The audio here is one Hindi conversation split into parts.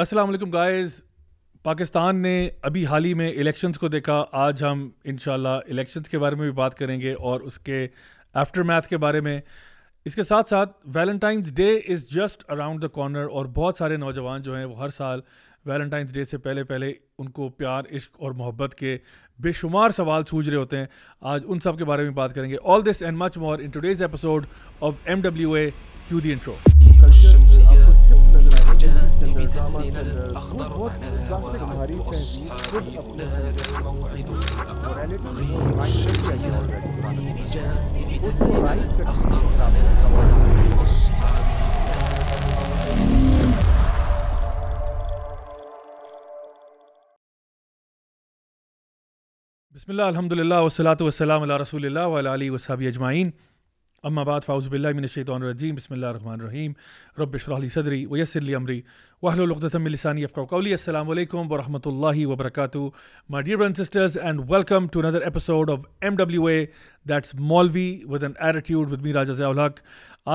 असलम गायज़ पाकिस्तान ने अभी हाल ही में इलेक्शंस को देखा आज हम इन इलेक्शंस के बारे में भी बात करेंगे और उसके आफ्टर मैथ के बारे में इसके साथ साथ Valentine's day is just around the corner और बहुत सारे नौजवान जो हैं वो हर साल वैलेंटाइंस डे से पहले पहले उनको प्यार इश्क और मोहब्बत के बेशुमार सवाल सूझ रहे होते हैं आज उन सब के बारे में बात करेंगे all this and much more in today's episode of M W A Q the intro الأخضر الشمس الأخضر بسم الله الحمد لله والصلاة والسلام على رسول الله وعلى آله وصحبه أجمعين अम्मा बाद फ़ाउज़बिल्लाशतरजीम बसमीम रबशरह सदरी वयसर अमरी वाहलतमिलसानी अफ़ाक़ली अल्लाम वरहमल वबरक माई डियर ब्रन sisters and welcome to another episode of M W A that's Maulvi with an attitude with me Raja जयाल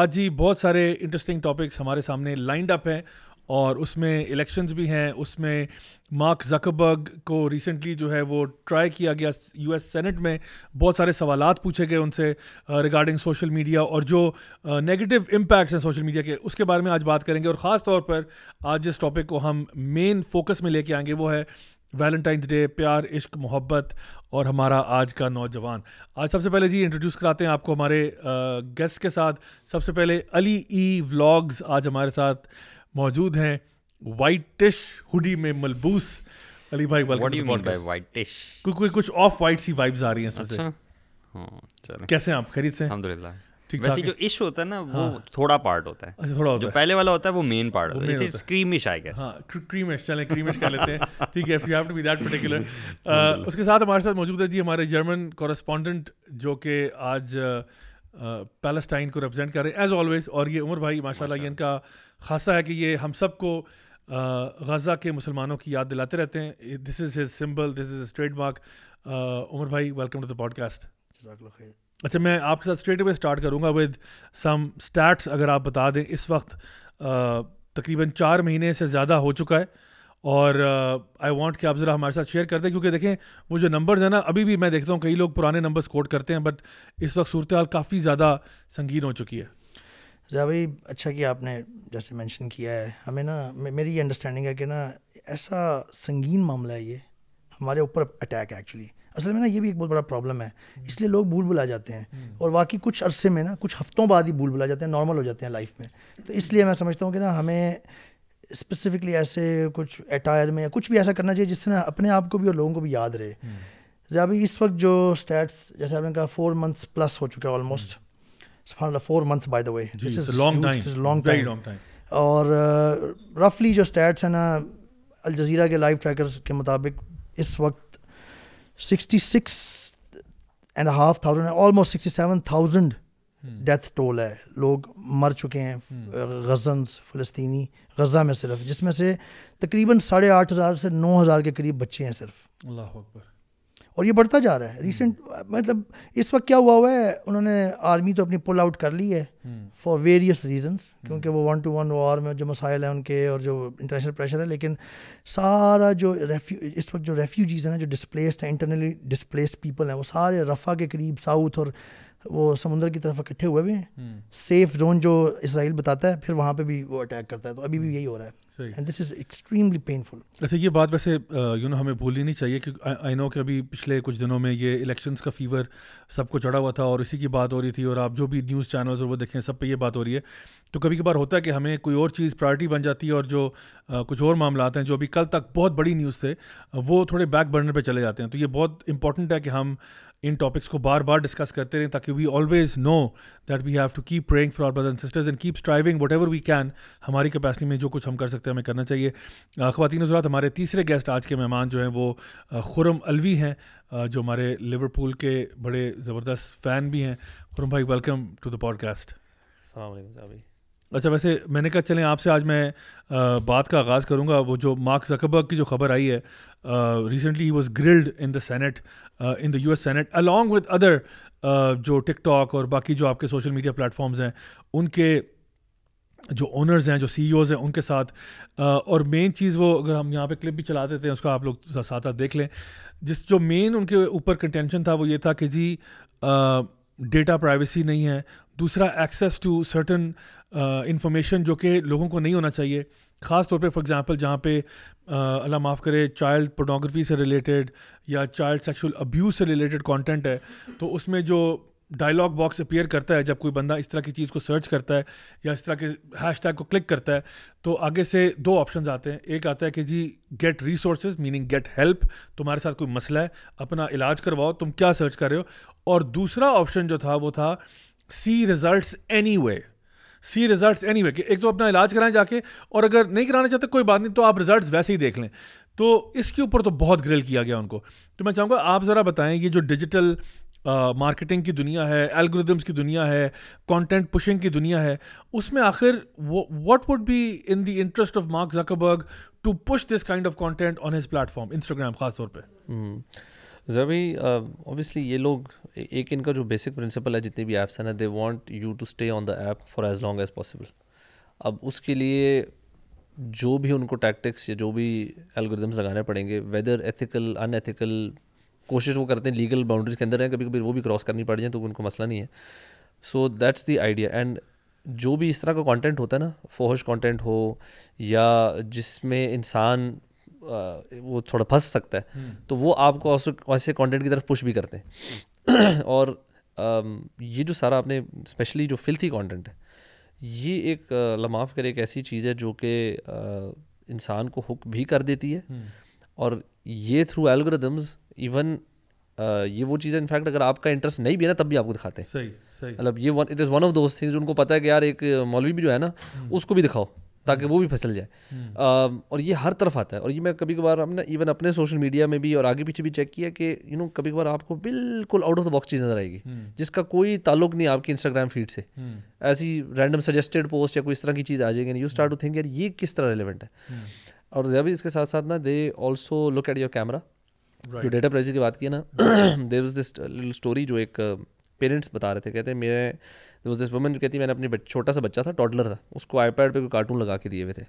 आज ही बहुत सारे इंटरेस्टिंग टॉपिक्स हमारे सामने लाइंड अप हैं और उसमें इलेक्शंस भी हैं उसमें मार्क जकबर्ग को रिसेंटली जो है वो ट्राई किया गया यूएस सेनेट में बहुत सारे सवाल पूछे गए उनसे रिगार्डिंग सोशल मीडिया और जो नेगेटिव uh, इम्पैक्ट्स हैं सोशल मीडिया के उसके बारे में आज बात करेंगे और ख़ास तौर पर आज जिस टॉपिक को हम मेन फोकस में लेके आएंगे वो है वैलेंटाइंस डे प्यार इश्क मोहब्बत और हमारा आज का नौजवान आज सबसे पहले जी इंट्रोड्यूस कराते हैं आपको हमारे गेस्ट uh, के साथ सबसे पहले अली ई e व्लॉग्स आज हमारे साथ मौजूद हैं वाइटिश हुडी में मलबूस अली भाई वेलकम टू वाइटिश क्योंकि कुछ ऑफ वाइट सी वाइब्स आ रही हैं इसमें अच्छा? हाँ, कैसे हैं आप खरीद से अलहमदिल्ला वैसे जो इश होता है ना हाँ। वो थोड़ा पार्ट होता है अच्छा थोड़ा होता जो है। पहले वाला होता है वो मेन पार्ट होता है इट्स क्रीमिश आई गेस हां क्रीमिश चलें क्रीमिश कर लेते हैं ठीक है if you have to be that particular उसके साथ हमारे साथ मौजूद है जी हमारे जर्मन कॉरेस्पॉन्डेंट जो कि आज पैलेस्टाइन को रिप्रेजेंट कर रहे हैं एज ऑलवेज और ये उमर भाई माशाल्लाह ये इनका खासा है कि ये हम सब को गज़ा के मुसलमानों की याद दिलाते रहते हैं this is his symbol this is straight mark Umar भाई वेलकम टू द पॉडकास्ट अच्छा मैं आपके साथ स्ट्रेट अवे स्टार्ट करूँगा विद सम स्टैट्स अगर आप बता दें इस वक्त तकरीबन चार महीने से ज़्यादा हो चुका है और आई वॉन्ट कि आप ज़रा हमारे साथ शेयर कर दें क्योंकि देखें वो जो नंबर्स हैं ना अभी भी मैं देखता हूँ कई लोग पुराने नंबर्स कोट करते हैं बट इस वक्त सूरत काफ़ी ज़्यादा संगीन हो चुकी है जहाँ भाई अच्छा कि आपने जैसे मेंशन किया है हमें ना मेरी ये अंडरस्टैंडिंग है कि ना ऐसा संगीन मामला है ये हमारे ऊपर अटैक है एक्चुअली असल में ना ये भी एक बहुत बड़ा प्रॉब्लम है इसलिए लोग भूल बुला जाते हैं हम्म। और वाकई कुछ अरसे में ना कुछ हफ्तों बाद ही भूल बुला जाते हैं नॉर्मल हो जाते हैं लाइफ में तो इसलिए मैं समझता हूँ कि ना हमें स्पेसिफिकली ऐसे कुछ अटायर में या कुछ भी ऐसा करना चाहिए जिससे ना अपने आप को भी और लोगों को भी याद रहे हम्म। जब इस वक्त जो स्टैट्स जैसे आपने कहा फोर मंथ्स प्लस हो चुका है almost subhanallah four months by the way is long time long time और रफली uh, जो स्टैट्स हैं ना अल जजीरा के लाइव ट्रैकर्स के मुताबिक इस वक्त sixty six and half thousand almost sixty seven thousand death toll है लोग मर चुके हैं गजन्स फ़लस्तनी गजा में सिर्फ जिसमें से तकरीबन साढ़े आठ हज़ार से नौ हज़ार के करीब बच्चे हैं सिर्फ अल्लाह अकबर और ये बढ़ता जा रहा है रिसेंट हम्म। मतलब इस वक्त क्या हुआ हुआ है उन्होंने आर्मी तो अपनी पुल आउट कर ली है फॉर वेरियस रीजंस क्योंकि हम्म। वो वन टू वन वॉर में जो मसाइल हैं उनके और जो इंटरनेशनल प्रेशर है लेकिन सारा जो रेफ्यू इस वक्त जो रेफ्यूजीज़ हैं जो डिस्प्लेस्ड हैं इंटरनली डिसप्लेस पीपल हैं वो सारे रफ़ा के करीब साउथ और वो समुंदर की तरफ इकट्ठे हुए हुए हैं सेफ हम्म। जोन जो इसराइल बताता है फिर वहाँ पे भी वो अटैक करता है तो अभी भी हम्म। यही हो रहा है and this is extremely painful अच्छा ये बात वैसे यू नो हमें भूलनी नहीं चाहिए क्योंकि आई नो कि अभी पिछले कुछ दिनों में ये इलेक्शंस का फीवर सबको चढ़ा हुआ था और इसी की बात हो रही थी और आप जो भी न्यूज़ चैनल्स और वो देखें सब पे ये बात हो रही है तो कभी कभार होता है कि हमें कोई और चीज़ प्रायोरिटी बन जाती है और जो आ, कुछ और मामला हैं जो अभी कल तक बहुत बड़ी न्यूज़ थे वो थोड़े बैक बर्नर पर चले जाते हैं तो ये बहुत इंपॉर्टेंट है कि हम इन टॉपिक्स को बार बार डिस्कस करते रहें ताकि we always know that we have to keep praying for our brother and sisters and keep striving whatever we can हमारी कैपेसिटी में जो कुछ हम कर सकते हैं हमें करना चाहिए खुवान ज़रात हमारे तीसरे गेस्ट आज के मेहमान जो हैं वो खुरम अलवी हैं जो हमारे लिवरपूल के बड़े ज़बरदस्त फ़ैन भी हैं खुरम भाई वेलकम टू द पॉडकास्ट सलाम अच्छा वैसे मैंने कहा चलें आपसे आज मैं आ, बात का आगाज़ करूंगा वो जो मार्क जकबर्ग की जो खबर आई है रिसेंटली ही was grilled in the senate in the US senate along with other जो टिकटॉक और बाकी जो आपके सोशल मीडिया प्लेटफॉर्म्स हैं उनके जो ओनर्स हैं जो सी e हैं उनके साथ आ, और मेन चीज़ वो अगर हम यहाँ पे क्लिप भी चला देते हैं उसका आप लोग साथ साथ देख लें जिस जो मेन उनके ऊपर कंटेंशन था वो ये था कि जी आ, डेटा प्राइवेसी नहीं है दूसरा एक्सेस टू सर्टन इंफॉर्मेशन जो कि लोगों को नहीं होना चाहिए ख़ास तौर पे फॉर एग्जांपल जहाँ पे uh, अल्लाह माफ़ करे चाइल्ड पोर्नोग्राफी से रिलेटेड या चाइल्ड सेक्सुअल अब्यूज़ से रिलेटेड कंटेंट है तो उसमें जो डायलॉग बॉक्स अपेयर करता है जब कोई बंदा इस तरह की चीज़ को सर्च करता है या इस तरह के हैश को क्लिक करता है तो आगे से दो ऑप्शन आते हैं एक आता है कि जी get resource meaning get help तुम्हारे साथ कोई मसला है अपना इलाज करवाओ तुम क्या सर्च कर रहे हो और दूसरा ऑप्शन जो था वो था see result anyway see result anyway एक तो अपना इलाज कराएं जाके और अगर नहीं कराना चाहते कोई बात नहीं तो आप रिजल्ट वैसे ही देख लें तो इसके ऊपर तो बहुत ग्रिल किया गया उनको तो मैं चाहूँगा आप ज़रा बताएं ये जो डिजिटल मार्केटिंग uh, की दुनिया है एल्गोरिदम्स की दुनिया है कंटेंट पुशिंग की दुनिया है उसमें आखिर what would be in the interest of Mark Zuckerberg to push this kind of content on his platform Instagram खासतौर पर hmm. हम्म। भाई ऑब्वियसली ये लोग एक इनका जो बेसिक प्रिंसिपल है जितनी भी ऐप्स हैं ना they want you to stay on the app for as long as possible अब उसके लिए जो भी उनको टैक्टिक्स या जो भी एल्गोरिदम्स लगाने पड़ेंगे वेदर एथिकल अनएथिकल कोशिश वो करते हैं लीगल बाउंड्रीज के अंदर हैं कभी कभी वो भी क्रॉस करनी पड़ जाए तो उनको मसला नहीं है so that's the idea and जो भी इस तरह का कंटेंट होता है ना फोहश कंटेंट हो या जिसमें इंसान वो थोड़ा फंस सकता है हम्म। तो वो आपको ऐसे कंटेंट की तरफ पुश भी करते हैं और ये जो सारा आपने स्पेशली जो फिल्थी कंटेंट है ये एक लमाफ कर एक ऐसी चीज़ है जो कि इंसान को हुक भी कर देती है हम्म। और ये थ्रू एल्गोरिदम्स इवन ये वो चीज़ें इनफैक्ट अगर आपका इंटरेस्ट नहीं भी है ना तब भी आपको दिखाते हैं सही सही मतलब ये it is one of those things उनको पता है कि यार एक मौलवी भी जो है ना हम्म। उसको भी दिखाओ ताकि वो भी फिसल जाए हम्म। और ये हर तरफ आता है और ये मैं कभी कभार हमने इवन अपने सोशल मीडिया में भी और आगे पीछे भी चेक किया कि यू नो कभी कभार आपको बिल्कुल आउट ऑफ द बॉक्स चीज़ नजर आएगी हम्म। जिसका कोई ताल्लुक नहीं आपकी इंस्टाग्राम फीड से हम्म। ऐसी रैंडम सजेस्टेड पोस्ट या कोई इस तरह की चीज़ आ जाएगी यू स्टार्ट टू थिंक यार ये किस तरह रेलिवेंट है और जब इसके साथ साथ ना they also look at your camera जो डेटा प्राइवेसी की बात की ना देर वॉज दिस स्टोरी जो एक पेरेंट्स बता रहे थे कहते हैं मेरे वॉज दिस वुमन जो कहती मैंने अपने छोटा सा बच्चा था टॉडलर था उसको आईपैड पे कोई कार्टून लगा के दिए हुए थे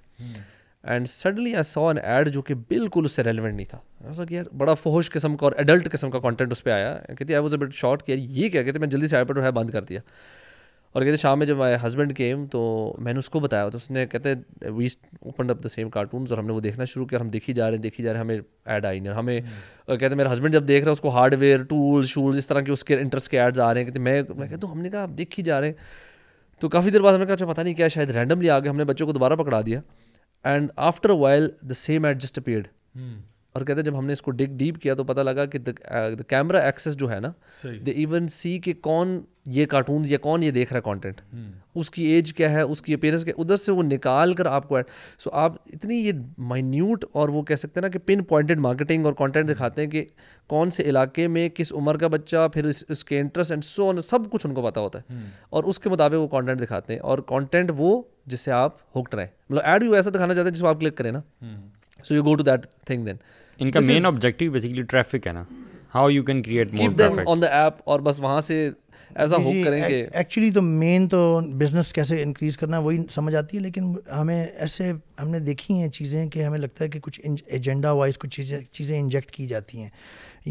and suddenly I saw an ad जो कि बिल्कुल उससे रेलिवेंट नहीं था कि यार बड़ा फोहश किस्म का और एडल्ट किस्म का कॉन्टेंट उस पर आया कहती I was a bit short कि यार ये क्या कहते मैं जल्दी से आईपैड उठाया बंद कर दिया और कहते शाम में जब आए हस्बैंड केम तो मैंने उसको बताया तो उसने कहते we open up the same cartoon और हमने वो देखना शुरू किया हम देखी जा रहे हैं देखी जा रहे हैं हमें ऐड आई नहीं हमें हम्म। कहते मेरे हस्बैंड जब देख रहे हैं उसको हार्डवेयर टूल्स शूल्स इस तरह के उसके इंटरेस्ट के एड्स आ रहे हैं कहते मैं मैं कहता हूँ हमने कहा आप ही जा रहे हैं तो काफ़ी देर बाद हमें कहा अच्छा, पता नहीं क्या शायद रैंडमली आ गए हमने बच्चों को दोबारा पकड़ा दिया and after a while the same ad just appeared और कहते हैं जब हमने इसको डिग डीप किया तो पता लगा कि द कैमरा एक्सेस जो है ना द इवन सी कि कौन ये कार्टून या कौन ये देख रहा है कंटेंट हम्म। उसकी एज क्या है उसकी अपेयरेंस क्या उधर से वो निकाल कर आपको सो so आप इतनी ये माइन्यूट और वो कह सकते हैं ना कि पिन पॉइंटेड मार्केटिंग और कंटेंट दिखाते हैं कि कौन से इलाके में किस उम्र का बच्चा फिर इस, इसके इंटरेस्ट एंड सो ऑन सब कुछ उनको पता होता है हम्म। और उसके मुताबिक वो कॉन्टेंट दिखाते हैं और कॉन्टेंट वो जिससे आप हुक्ट रहें मतलब एड यू ऐसा दिखाना चाहते हैं जिसमें आप क्लिक करें ना so you go to that thing then इनका मेन ऑब्जेक्टिव बेसिकली ट्रैफिक है ना how you can create more traffic on the app और बस वहां से ऐसा होप करेंगे एक्चुअली तो मेन तो बिजनेस कैसे इंक्रीज करना वही समझ आती है लेकिन हमें ऐसे हमने देखी हैं चीज़ें कि हमें लगता है कि कुछ एजेंडा वाइज कुछ चीज़ें चीज़ें इंजेक्ट की जाती हैं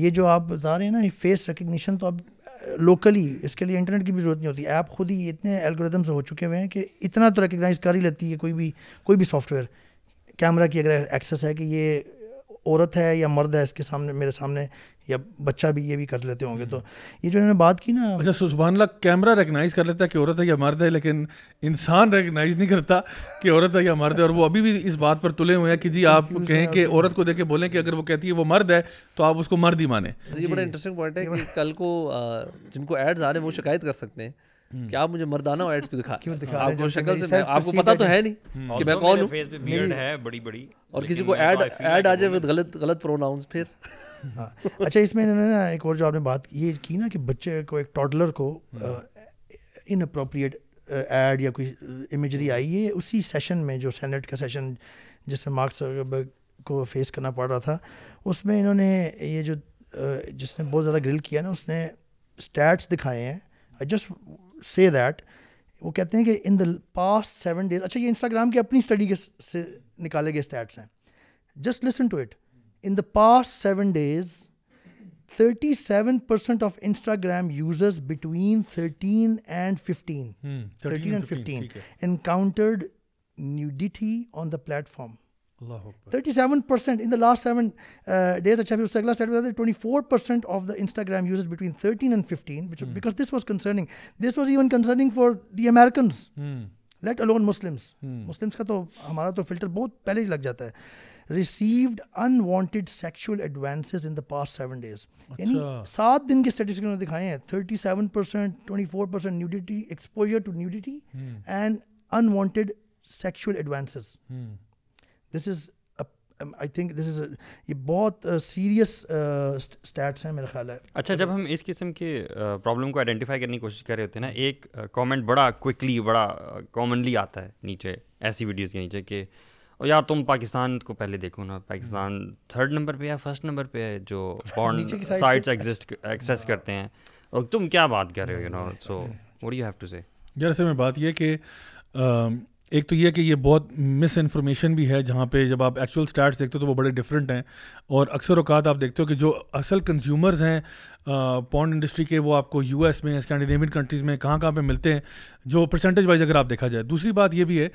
ये जो आप बता रहे हैं ना फेस रिकग्निशन तो अब लोकली इसके लिए इंटरनेट की भी ज़रूरत नहीं होती ऐप खुद ही इतने एल्गोरिदम्स हो चुके हुए हैं कि इतना तो रिकगनाइज कर ही लेती है कोई भी कोई भी सॉफ्टवेयर कैमरा की अगर एक्सेस है कि ये औरत है या मर्द है इसके सामने मेरे सामने या बच्चा भी ये भी कर लेते होंगे तो ये जो इन्होंने बात की ना अच्छा सुबहानला कैमरा रिकगनाइज कर लेता है कि औरत है या मर्द है लेकिन इंसान रिकगनाइज नहीं करता कि औरत है या मर्द है और वो अभी भी इस बात पर तुले हुए हैं कि जी आप कहें कि औरत को देखे बोलें कि अगर वो कहती है वो मर्द है तो आप उसको मर्द ही माने ये बड़ा इंटरेस्टिंग पॉइंट है कि कल को जिनको एड्स आ रहे हैं वो शिकायत कर सकते हैं कि आप मुझे मर्दाना एड्स क्यों दिखा क्यों दिखा आपको शक्ल से आपको पता तो है नहीं हाँ, कि तो मैं कौन हूँ फेस पे बियर्ड है बड़ी बड़ी और किसी को एड एड आ जाए विद गलत गलत प्रोनाउंस फिर हाँ। अच्छा इसमें इन्होंने ना एक और जो आपने बात ये की ना कि बच्चे को एक टॉडलर को इन अप्रोप्रिएट एड या कोई इमेजरी आई ये उसी सेशन में जो सेनेट का सेशन जिसमें मार्क्स को फेस करना पड़ रहा था उसमें इन्होंने ये जो जिसने बहुत ज़्यादा ग्रिल किया ना उसने स्टैट्स दिखाए हैं आई जस्ट से दैट वो कहते हैं कि in the past seven days अच्छा ये इंस्टाग्राम की अपनी स्टडी के से निकाले गए स्टैट्स हैं just listen to it in the past seven days 37% of Instagram users between 13 and 15, hmm, 13, 13 and 15, 15 encountered nudity on the platform. 37% in the last seven uh, days, Shafiq Segla said that 24% of the Instagram users between 13 and 15, which, mm. because this was concerning. This was even concerning for the Americans, mm. let alone Muslims. Mm. Muslims ka to, hamara to filter both pehle hi lag jata hai. Received unwanted sexual advances in the past seven days. यानी सात दिन के स्टेटिस्टिक उन्होंने 37 percent, 24 percent nudity exposure to nudity hmm. and unwanted sexual advances. Hmm. This is I think this is ये बहुत सीरियस uh, स्टैट्स uh, हैं मेरा ख्याल है अच्छा जब हम इस किस्म के प्रॉब्लम uh, को आइडेंटिफाई करने की कोशिश कर रहे होते हैं ना एक कमेंट बड़ा क्विकली बड़ा कॉमनली आता है नीचे ऐसी वीडियोस के नीचे कि और यार तुम पाकिस्तान को पहले देखो ना पाकिस्तान थर्ड नंबर पे या फर्स्ट नंबर पे है जो बॉन्ड साइट्स एग्जिस्ट एक्सेस करते हैं और तुम क्या बात कर रहे हो you know so what you have to say जरा मैं बात ये कि um, एक तो ये कि ये बहुत मिस इन्फॉर्मेशन भी है जहाँ पे जब आप एक्चुअल स्टैट्स देखते हो तो वो बड़े डिफरेंट हैं और अक्सर अवकात आप देखते हो कि जो असल कंज्यूमर्स हैं पॉन्ड इंडस्ट्री के वो आपको यूएस में स्कैंडिनेवियन कंट्रीज़ में कहाँ कहाँ पे मिलते हैं जो परसेंटेज वाइज अगर आप देखा जाए दूसरी बात ये भी है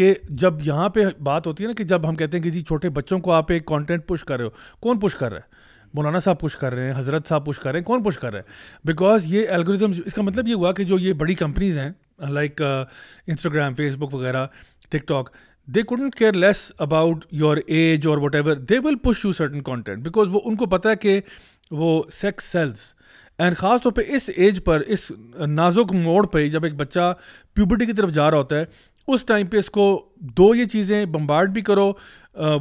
कि जब यहाँ पर बात होती है ना कि जब हम कहते हैं कि जी छोटे बच्चों को आप एक कॉन्टेंट पुश कर रहे हो कौन पुश कर रहा है मौलाना साहब पुश कर रहे हैं हज़रत साहब पुश कर रहे हैं कौन पुश कर रहे हैं बिकॉज ये एल्गोरिज्म इसका मतलब ये हुआ कि जो ये बड़ी कंपनीज़ हैं लाइक इंस्टाग्राम फेसबुक वगैरह वगैरह, talk they couldn't care less about your age और whatever they will push you certain content because वो उनको पता है कि वो सेक्स सेल्स एंड ख़ास तौर पर इस एज पर इस नाजुक मोड़ पर जब एक बच्चा प्यूबर्टी की तरफ जा रहा होता है उस टाइम पे इसको दो ये चीज़ें बम्बार्ड भी करो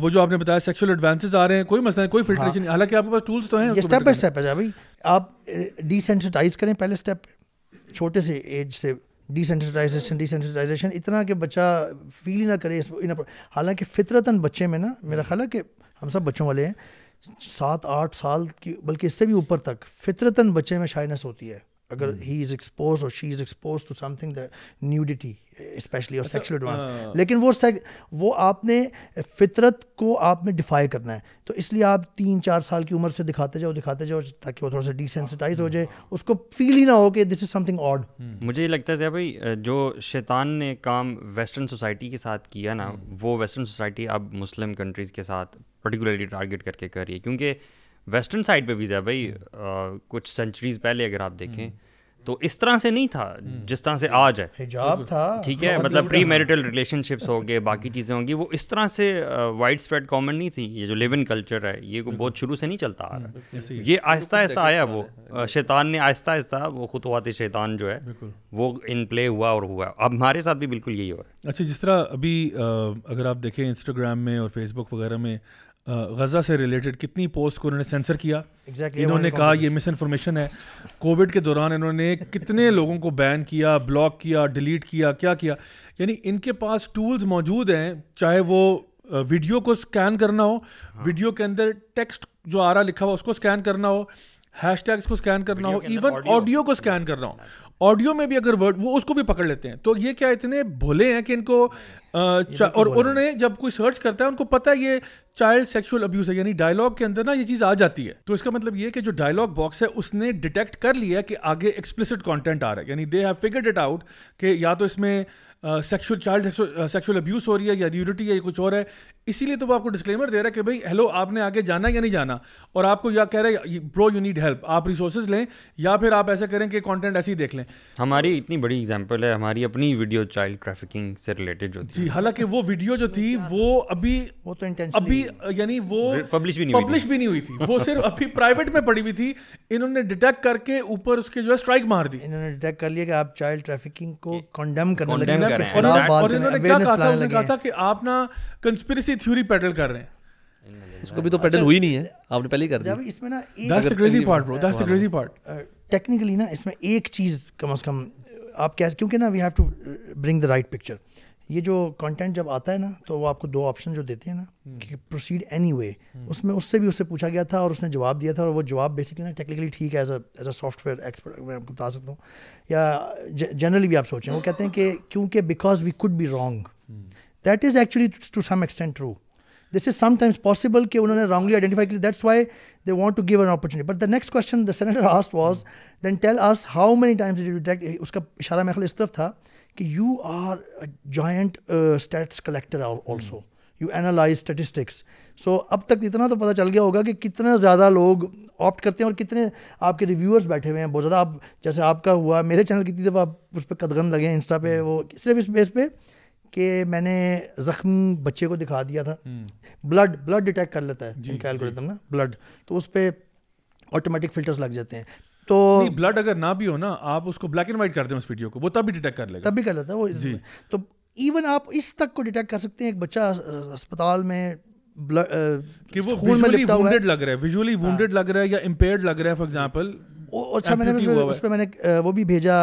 वो जो आपने बताया सेक्सुअल एडवांसेस आ रहे हैं कोई मसला नहीं कोई फिल्ट्रेशन हाँ। हालांकि आपके पास टूल्स तो हैं स्टेप बाई स्टेप है भाई आप डिसेंसिटाइज करें पहले स्टेप छोटे से एज से डिसेंसिटाइजेशन डिसेंसिटाइजेशन इतना कि बच्चा फील ही ना करे इस इन हालांकि फितरतन बच्चे में ना मेरा ख्याल है कि हम सब बच्चों वाले हैं सात आठ साल की बल्कि इससे भी ऊपर तक फितरतन बच्चे में शाइनेस होती है अगर ही इज एक्सपोज और she is expose to something the nudity specially और सेक्सुअल एडवांस लेकिन वो सेक, वो आपने फितरत को आप में डिफाई करना है तो इसलिए आप तीन चार साल की उम्र से दिखाते जाओ दिखाते जाओ ताकि वो थोड़ा सा डिसेंसिटाइज हो हाँ। जाए उसको फील ही ना हो कि दिस इज समथिंग ऑड मुझे ये लगता है जया भाई जो शैतान ने काम वेस्टर्न सोसाइटी के साथ किया ना hmm. वो वेस्टर्न सोसाइटी अब मुस्लिम कंट्रीज़ के साथ पर्टिकुलरली टारगेट करके कर रही है क्योंकि वेस्टर्न साइड पे भी है भाई आ, कुछ सेंचुरीज पहले अगर आप देखें तो इस तरह से नहीं था हम्म। जिस तरह से आज है हिजाब था ठीक है मतलब प्री मैरिटल रिलेशनशिप्स हो गए बाकी चीज़ें होंगी वो इस तरह से वाइड स्प्रेड कॉमन नहीं थी ये जो लिव इन कल्चर है ये को बहुत शुरू से नहीं चलता आ रहा ये आहिस्ता आहिस्ता आया वो शैतान ने आहिस्ता आहिस्ता वो खुतवात शैतान जो है वो इन प्ले हुआ और हुआ अब हमारे साथ भी बिल्कुल यही हो रहा है अच्छा जिस तरह अभी अगर आप देखें इंस्टाग्राम में और फेसबुक वगैरह में गज़ा से रिलेटेड कितनी पोस्ट को उन्होंने सेंसर किया exactly इन्होंने कहा ये मिस इन्फॉर्मेशन है कोविड के दौरान इन्होंने कितने लोगों को बैन किया ब्लॉक किया डिलीट किया क्या किया यानी इनके पास टूल्स मौजूद हैं चाहे वो वीडियो को स्कैन करना हो हाँ। वीडियो के अंदर टेक्स्ट जो आ रहा लिखा हुआ उसको स्कैन करना हो हैश को स्कैन करना हो इवन ऑडियो को स्कैन करना हो ऑडियो में भी अगर वर्ड वो उसको भी पकड़ लेते हैं तो ये क्या इतने भोले हैं कि इनको आ, और उन्होंने जब कोई सर्च करता है उनको पता है ये चाइल्ड सेक्सुअल अब्यूज है यानी डायलॉग के अंदर ना ये चीज़ आ जाती है तो इसका मतलब ये कि जो डायलॉग बॉक्स है उसने डिटेक्ट कर लिया कि आगे एक्सप्लिसिट कॉन्टेंट आ रहा है यानी they have figured it out कि या तो इसमें सेक्सुअल चाइल्ड सेक्शुअल अब्यूज़ हो रही है या न्यूडिटी है या कुछ और है इसीलिए तो वो आपको डिस्क्लेमर दे रहा है कि भाई हेलो आपने आगे जाना या नहीं जाना और आपको या कह रहा है ब्रो यू नीड हेल्प आप रिसोर्सेज लें या फिर आप ऐसा करें कि कॉन्टेंट ऐसे ही देख लें हमारी इतनी बड़ी एग्जाम्पल है हमारी अपनी वीडियो चाइल्ड ट्रैफिकिंग से रिलेटेड जो थी हालांकि वो वीडियो जो थी वो अभी वो तो अभी यानी वो पब्लिश भी नहीं पब्लिश भी नहीं हुई थी वो सिर्फ अभी प्राइवेट में पड़ी हुई थी इन्होंने डिटेक्ट करके ऊपर उसके जो है स्ट्राइक मार दी इन्होंने डिटेक्ट कर लिया कि आप चाइल्ड ट्रैफिकिंग को कंडेम करने आप ना कंस्पिरसी थ्योरी पेडल कर रहे हैं इसको भी तो पेडल हुई नहीं है आपने पहले कर दिया पार्ट टेक्निकली ना इसमें एक चीज कम अज कम आप क्या क्योंकि ना we have to bring the right picture ये जो कंटेंट जब आता है ना तो वो आपको दो ऑप्शन जो देते हैं ना हम्म। कि प्रोसीड एनी वे उसमें उससे भी उससे पूछा गया था और उसने जवाब दिया था और वो जवाब बेसिकली ना टेक्निकली ठीक है as as a software expert मैं आपको बता सकता हूँ या जनरली भी आप सोचें वो कहते हैं कि क्योंकि because we could be wrong that is actually to some extent true this is sometimes possible कि उन्होंने रॉन्गली आइडेंटिफाई किया that's why they want to give an opportunity but the next question the senator asked was then tell us how many times detect उसका इशारा मेरे ख्याल इस तरफ था कि you are joint states collector stats you analyse statistics so अब तक इतना तो पता चल गया होगा कि कितना ज़्यादा लोग ऑप्ट करते हैं और कितने आपके रिव्यूअर्स बैठे हुए हैं बहुत ज़्यादा आप जैसे आपका हुआ मेरे चैनल कितनी दफ़ा आप उस पर कदगन लगे हैं इंस्टा पे hmm. वो सिर्फ इस बेस पे कि मैंने ज़ख्म बच्चे को दिखा दिया था ब्लड ब्लड डिटेक्ट कर लेता है इनका कैलकुलेटर ना ब्लड तो उस पर ऑटोमेटिक फिल्टर्स लग जाते हैं तो नहीं, ब्लड अगर ना भी हो ना आप उसको ब्लैक एंड व्हाइट कर दें उस वीडियो को वो तब भी डिटेक्ट कर लेगा तब भी कर लेता है वो जी तो इवन आप इस तक को डिटेक्ट कर सकते हैं एक बच्चा अस्पताल में ब्लड कि वो विजुअली वुंडेड लग रहा है विजुअली वुंडेड हाँ। लग रहा है या इम्पेयर्ड लग रहा है फॉर एग्जांपल अच्छा मैंने उस पर मैंने वो भी भेजा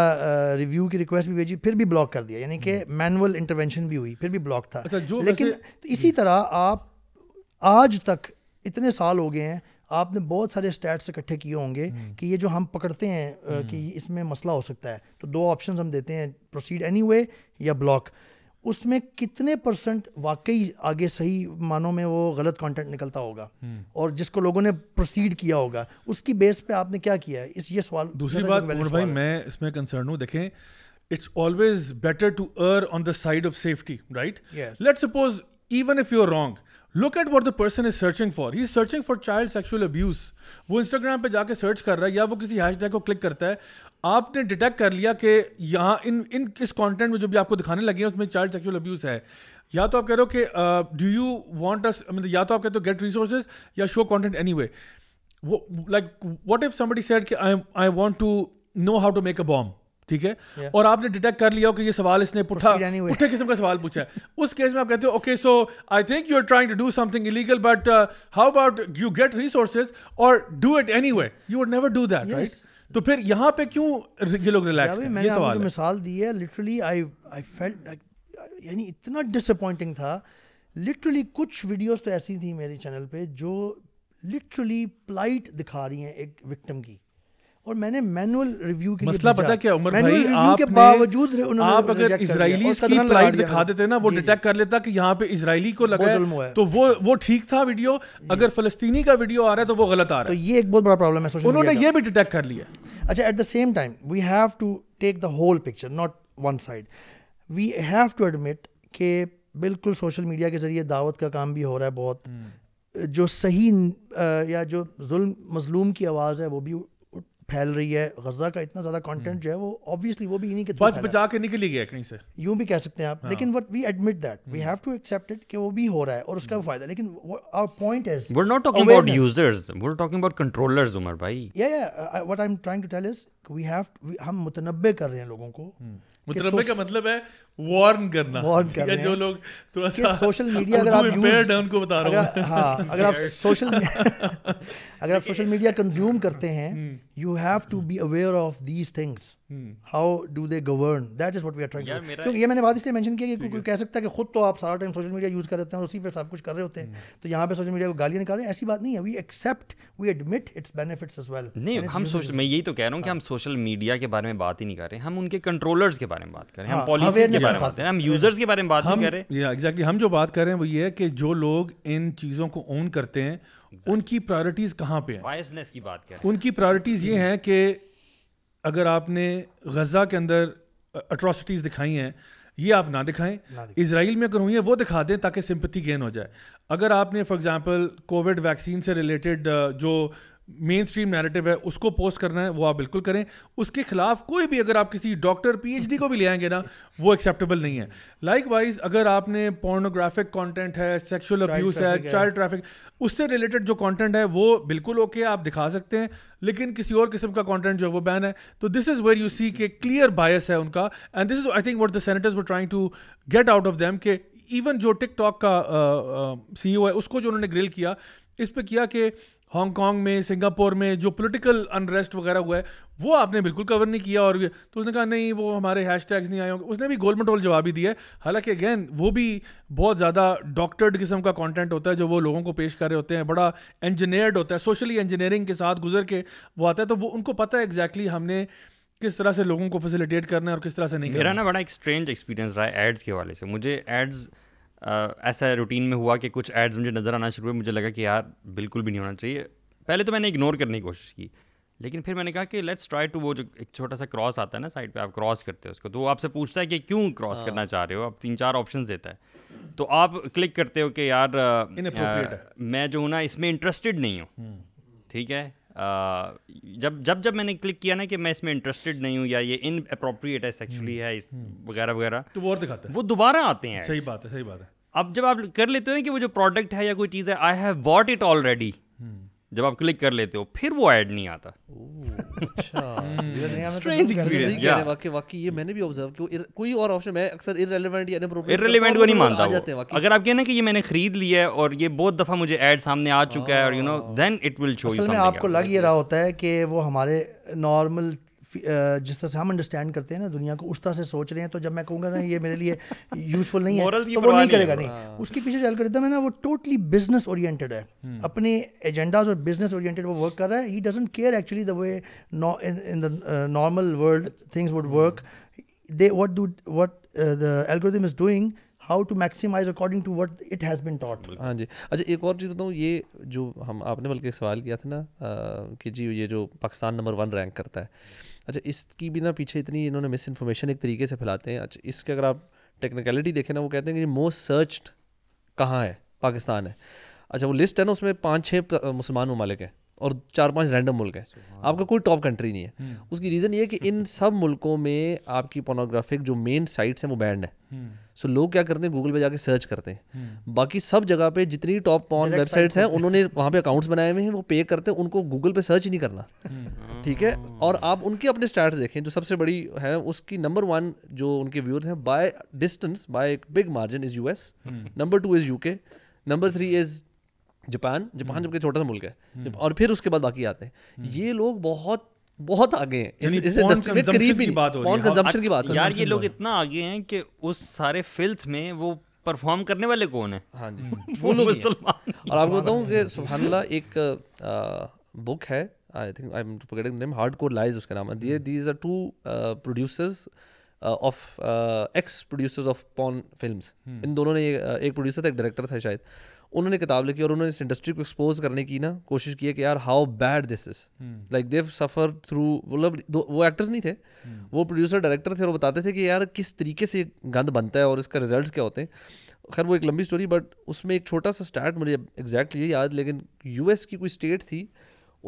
रिव्यू की रिक्वेस्ट भी भेजी फिर भी ब्लॉक कर दिया यानी कि मैनुअल हम्म। इंटरवेंशन भी हुई फिर भी ब्लॉक था अच्छा, लेकिन इसी तरह आप आज तक इतने साल हो गए हैं आपने बहुत सारे स्टैट्स इकट्ठे किए होंगे हम्म। कि ये जो हम पकड़ते हैं हम्म। कि इसमें मसला हो सकता है तो दो ऑप्शन हम देते हैं प्रोसीड एनी वे या ब्लॉक उसमें कितने परसेंट वाकई आगे सही मानों में वो गलत कंटेंट निकलता होगा हम्म। और जिसको लोगों ने प्रोसीड किया होगा उसकी बेस पे आपने क्या किया है इस ये सवाल दूसरी बात भाई, भाई मैं इसमें कंसर्न हूँ देखें it's always better to err on the side of safety right let suppose even if you are wrong look at what the person is searching for he searching for child sexual abuse वो इंस्टाग्राम पे जाके सर्च कर रहा है या वो किसी हैशटैग को क्लिक करता है आपने डिटेक्ट कर लिया कि यहाँ इन इन इस कॉन्टेंट में जो भी आपको दिखाने लगे हैं उसमें चाइल्ड सेक्शुअल अब्यूज है या तो आप कह रहे हो कि डू यू वॉन्ट अस मतलब या तो आप कहते हो गेट रिसोर्सेज या शो कॉन्टेंट एनी वो like what if somebody said that I I want to know how to make a bomb ठीक है yeah. और आपने डिटेक्ट कर लिया हो कि ये सवाल इसने पुठा पुठे किस्म का सवाल पूछा है उस केस में आप कहते हो okay so I think you are trying to do something illegal but how about you get resources और do it anyway you would never do that right तो फिर यहाँ पे क्यों ये लोग रिलैक्स हैं मैंने ये सवाल है। मिसाल दी है लिटरली आई आई फेल्ट यानी इतना डिसअपॉइंटिंग था लिटरली कुछ वीडियोस तो ऐसी थी मेरे चैनल पे जो लिटरली प्लाइट दिखा रही हैं एक विक्टिम की और मैंने मैनुअल रिव्यू के मसला पता क्या उमर भाई आपने, के बावजूद आप अगर इसराइली की फ्लाइट दिखा देते ना वो डिटेक्ट कर लेता कि यहाँ पे इसराइली को लगा तो वो वो ठीक था वीडियो अगर फलस्तीनी का वीडियो आ रहा है तो वो गलत आ रहा तो है तो ये एक बहुत बड़ा प्रॉब्लम है उन्होंने ये भी डिटेक्ट कर लिया अच्छा at the same time we have to take the whole picture not one side we have to admit के बिल्कुल सोशल मीडिया के ज़रिए दावत का काम भी हो रहा है बहुत हम्म। जो सही या जो जुल्म मजलूम की आवाज़ है वो भी फैल रही है गजा का इतना ज़्यादा कंटेंट हम्म। जो है वो ऑब्वियसली वो भी इन्हीं के बच बचा के निकली गया कहीं से यूं भी कह सकते हैं आप हाँ। लेकिन what we admit that we have to accept it कि वो भी हो रहा है और उसका फायदा लेकिन our point is we are not talking about users we are talking about controllers Umar भाई या या what I am trying to tell is we have हम मुतनबे कर रहे हैं लोगों को हम्म। मुतनबे का मतलब है वार्न करना वार्न कर रहे हैं जो लोग थोड़ा सा सोशल मीडिया अगर आप यूज उनको बता रहा हूं हाँ अगर आप सोशल अगर आप सोशल मीडिया कंज्यूम करते हैं you have to be aware of these things how do they govern that is what we are trying क्योंकि ये मैंने बात इसलिए मेंशन किया कि कोई कह सकता है कि खुद तो आप सारा टाइम सोशल मीडिया यूज कर रहे हैं और उसी पे सब कुछ कर रहे होते हैं हम्म। तो यहाँ पे सोशल मीडिया को गालियां निकाल रहे हैं ऐसी बात नहीं है we accept we admit its benefits as well नहीं हम सोशल मैं यही तो कह रहा हूँ कि हाँ। हम सोशल मीडिया के बारे में बात ही नहीं कर रहे हम उनके कंट्रोलर्स के बारे में बात कर रहे हैं हम पॉलिसी हाँ, के बारे में बात कर रहे हैं हम यूजर्स के बारे में बात नहीं कर रहे हैं एग्जैक्टली हम जो बात कर रहे हैं वो ये है कि जो लोग इन चीज़ों को ओन करते हैं उनकी प्रायोरिटीज कहाँ पे वायसनेस की बात करें उनकी प्रायोरिटीज ये हैं कि अगर आपने गजा के अंदर अट्रोसिटीज दिखाई हैं ये आप ना दिखाएं इसराइल में अगर हुई है वो दिखा दें ताकि सिंपथी गेन हो जाए अगर आपने फॉर एग्जांपल कोविड वैक्सीन से रिलेटेड जो मेन स्ट्रीम नैरेटिव है उसको पोस्ट करना है वो आप बिल्कुल करें उसके खिलाफ कोई भी अगर आप किसी डॉक्टर पीएचडी को भी ले आएंगे ना वो एक्सेप्टेबल नहीं है लाइक वाइज अगर आपने पोर्नोग्राफिक कंटेंट है सेक्सुअल अब्यूज है चाइल्ड ट्रैफिक उससे रिलेटेड जो कंटेंट है वो बिल्कुल ओके okay, आप दिखा सकते हैं लेकिन किसी और किस्म का कॉन्टेंट जो है वो बैन है तो this is where you see के क्लियर बायस है उनका and this is I think what the senators were trying to get out of them के इवन जो टिकटॉक का सी uh, uh, है उसको जो उन्होंने ग्रिल किया इस पर किया कि हांगकांग में सिंगापुर में जो पॉलिटिकल अनरेस्ट वगैरह हुआ है वो आपने बिल्कुल कवर नहीं किया और तो उसने कहा नहीं वो हमारे हैश टैग्स नहीं आए होंगे उसने भी गोल मटोल जवाब ही दिया है हालांकि अगेन वो भी बहुत ज़्यादा डॉक्टर्ड किस्म का कंटेंट होता है जो वो लोगों को पेश कर रहे होते हैं बड़ा इंजीनियर्ड होता है सोशली इंजीनियरिंग के साथ गुजर के वो आता है तो वो उनको पता है एग्जैक्टली हमने किस तरह से लोगों को फैसिलिटेट करना है और किस तरह से नहीं मेरा ना बड़ा एक स्ट्रेंज एक्सपीरियंस रहा है एड्स के वाले से मुझे एड्स ads... ऐसा रूटीन में हुआ कि कुछ एड्स मुझे नज़र आना शुरू हुए मुझे लगा कि यार बिल्कुल भी नहीं होना चाहिए पहले तो मैंने इग्नोर करने की कोशिश की लेकिन फिर मैंने कहा कि लेट्स ट्राई टू वो जो एक छोटा सा क्रॉस आता है ना साइड पे आप क्रॉस करते हो उसको तो वो आपसे पूछता है कि क्यों क्रॉस हाँ। करना चाह रहे हो आप तीन चार ऑप्शन देता है तो आप क्लिक करते हो कि यार आ, मैं जो हूँ ना इसमें इंटरेस्टेड नहीं हूँ हम्म। ठीक है आ, जब जब जब मैंने क्लिक किया ना कि मैं इसमें इंटरेस्टेड नहीं हूँ या ये इन अप्रोप्रिएट है सेक्चुअली हम्म। है इस हम्म। वगैरह वगैरह तो वो और दिखाता है वो दोबारा आते हैं सही बात है सही बात है अब जब आप कर लेते हो ना कि वो जो प्रोडक्ट है या कोई चीज़ है I have bought it already जब आप क्लिक कर लेते हो फिर वो ऐड नहीं आता अगर आप कहना ना कि ये मैंने खरीद लिया है और ये बहुत दफा मुझे ऐड सामने आ चुका है और you know then it will show आपको लग ये रहा होता है कि वो हमारे नॉर्मल जिस तरह से हम अंडरस्टैंड करते हैं ना दुनिया को उस तरह से सोच रहे हैं तो जब मैं कहूँगा ना ये मेरे लिए यूजफुल नहीं है तो वो नहीं करेगा नहीं, हाँ। उसके पीछे एल्गोरिदम है ना वो टोटली बिजनेस ओरिएंटेड है हम्म। अपने एजेंडाज और बिजनेस ओरिएंटेड वो वर्क कर रहा है he doesn't care actually the way in the normal world things would work they what do what the algorithm is doing how to maximise according to what it has been taught हाँ जी अच्छा एक और चीज़ बताऊँ ये जो हम आपने बल्कि सवाल किया था ना आ, कि जी ये जो पाकिस्तान नंबर वन रैंक करता है अच्छा इसकी भी ना पीछे इतनी इन्होंने मिस इन्फॉर्मेशन एक तरीके से फैलाते हैं अच्छा इसके अगर आप टेक्निकलिटी देखें ना वो कहते हैं कि मोस्ट सर्च्ड कहाँ है पाकिस्तान है अच्छा वो लिस्ट है ना उसमें पाँच छः मुसलमान ममालिक हैं और चार पांच रैंडम मुल्क हैं आपका कोई टॉप कंट्री नहीं है हम्म। उसकी रीज़न ये है कि इन सब मुल्कों में आपकी पोनोग्राफिक जो मेन साइट्स हैं वो बैंड है सो लोग क्या करते हैं गूगल पे जाके सर्च करते हैं हम्म। बाकी सब जगह पे जितनी टॉप पॉन वेबसाइट्स हैं उन्होंने वहाँ पे अकाउंट्स बनाए हुए हैं वो पे करते हैं उनको गूगल पे सर्च नहीं करना हम्म। ठीक है और आप उनके अपने स्टार्ट देखें जो सबसे बड़ी है उसकी नंबर वन जो उनके व्यूअर्स हैं by distance by big margin is U number two is U number three is Japan Japan hmm. जबकि छोटा सा मुल्क है हम्म। और फिर उसके बाद बाकी आते हैं हम्म। ये लोग बहुत बहुत आगे हैं इस इंडस्ट्री में करीब की बात हो रही है कंजम्पशन की बात यार ये लोग इतना आगे हैं कि उस सारे फिल्थ में वो परफॉर्म करने वाले कौन है हाँ जी वो लोग मुसलमान और आपको बताऊँ कि सुबहानला एक बुक है I think I am forgetting name hardcore lies उसका नाम है these are two producers of ex producers of porn films इन दोनों ने एक प्रोड्यूसर था एक डायरेक्टर था शायद उन्होंने किताब लिखी और उन्होंने इस इंडस्ट्री को एक्सपोज करने की ना कोशिश की है कि यार how bad this is like they suffer through मतलब वो एक्टर्स नहीं थे hmm. वो प्रोड्यूसर डायरेक्टर थे और बताते थे कि यार किस तरीके से गंद बनता है और इसका रिजल्ट क्या होते हैं खैर वो एक लंबी स्टोरी बट उसमें एक छोटा सा स्टार्ट मुझे एग्जैक्टली याद लेकिन यूएस की कोई स्टेट थी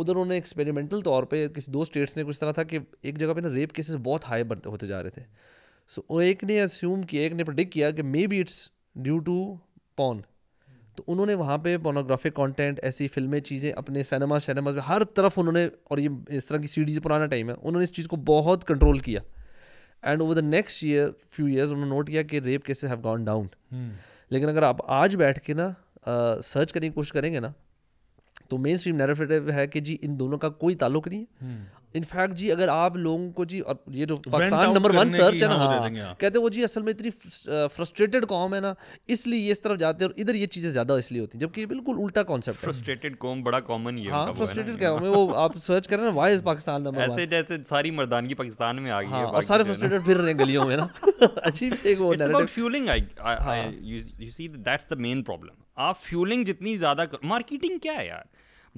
उधर उन्होंने एक्सपेरिमेंटल तौर पे किसी दो स्टेट्स ने कुछ तरह था कि एक जगह पे ना रेप केसेस बहुत हाई बनते होते जा रहे थे सो so, एक ने अस्यूम किया एक ने प्रडिक्ट किया कि maybe it's due to porn तो उन्होंने वहाँ पे पोर्नोग्राफिक कंटेंट ऐसी फिल्में चीज़ें अपने सिनेमा सिनेमाज में हर तरफ उन्होंने और ये इस तरह की सीरीज पुराना टाइम है उन्होंने इस चीज़ को बहुत कंट्रोल किया and over the next year few years उन्होंने नोट किया कि rape cases have gone down लेकिन अगर आप आज बैठ के ना सर्च करने की कोशिश करेंगे ना तो मेन स्ट्रीम नेरेटिव है कि जी इन दोनों का कोई ताल्लुक नहीं है hmm. इनफैक्ट जी अगर आप लोगों को जी और ये जो तो पाकिस्तान नंबर वन सर्च है ना हाँ, कहते वो जी असल में इतनी फ्रस्ट्रेटेड कॉम है ना इसलिए इस तरफ जाते हैं और इधर ये चीज़ें ज़्यादा इसलिए होती हैं जबकि बिल्कुल उल्टा कॉन्सेप्ट फ्रस्ट्रेटेड कॉम बड़ा कॉमन ये हाँ फ्रस्ट्रेटेड कॉम है वो आप सर्च करें ना वाइज पाकिस्तान नंबर ऐसे जैसे सारी मर्दानगी पाकिस्तान में आ गई है हाँ, और सारे फ्रस्ट्रेटेड फिर रहे गलियों में ना अजीब से एक वो narrative fueling I you see that's the main problem आप फ्यूलिंग जितनी ज़्यादा मार्केटिंग क्या है यार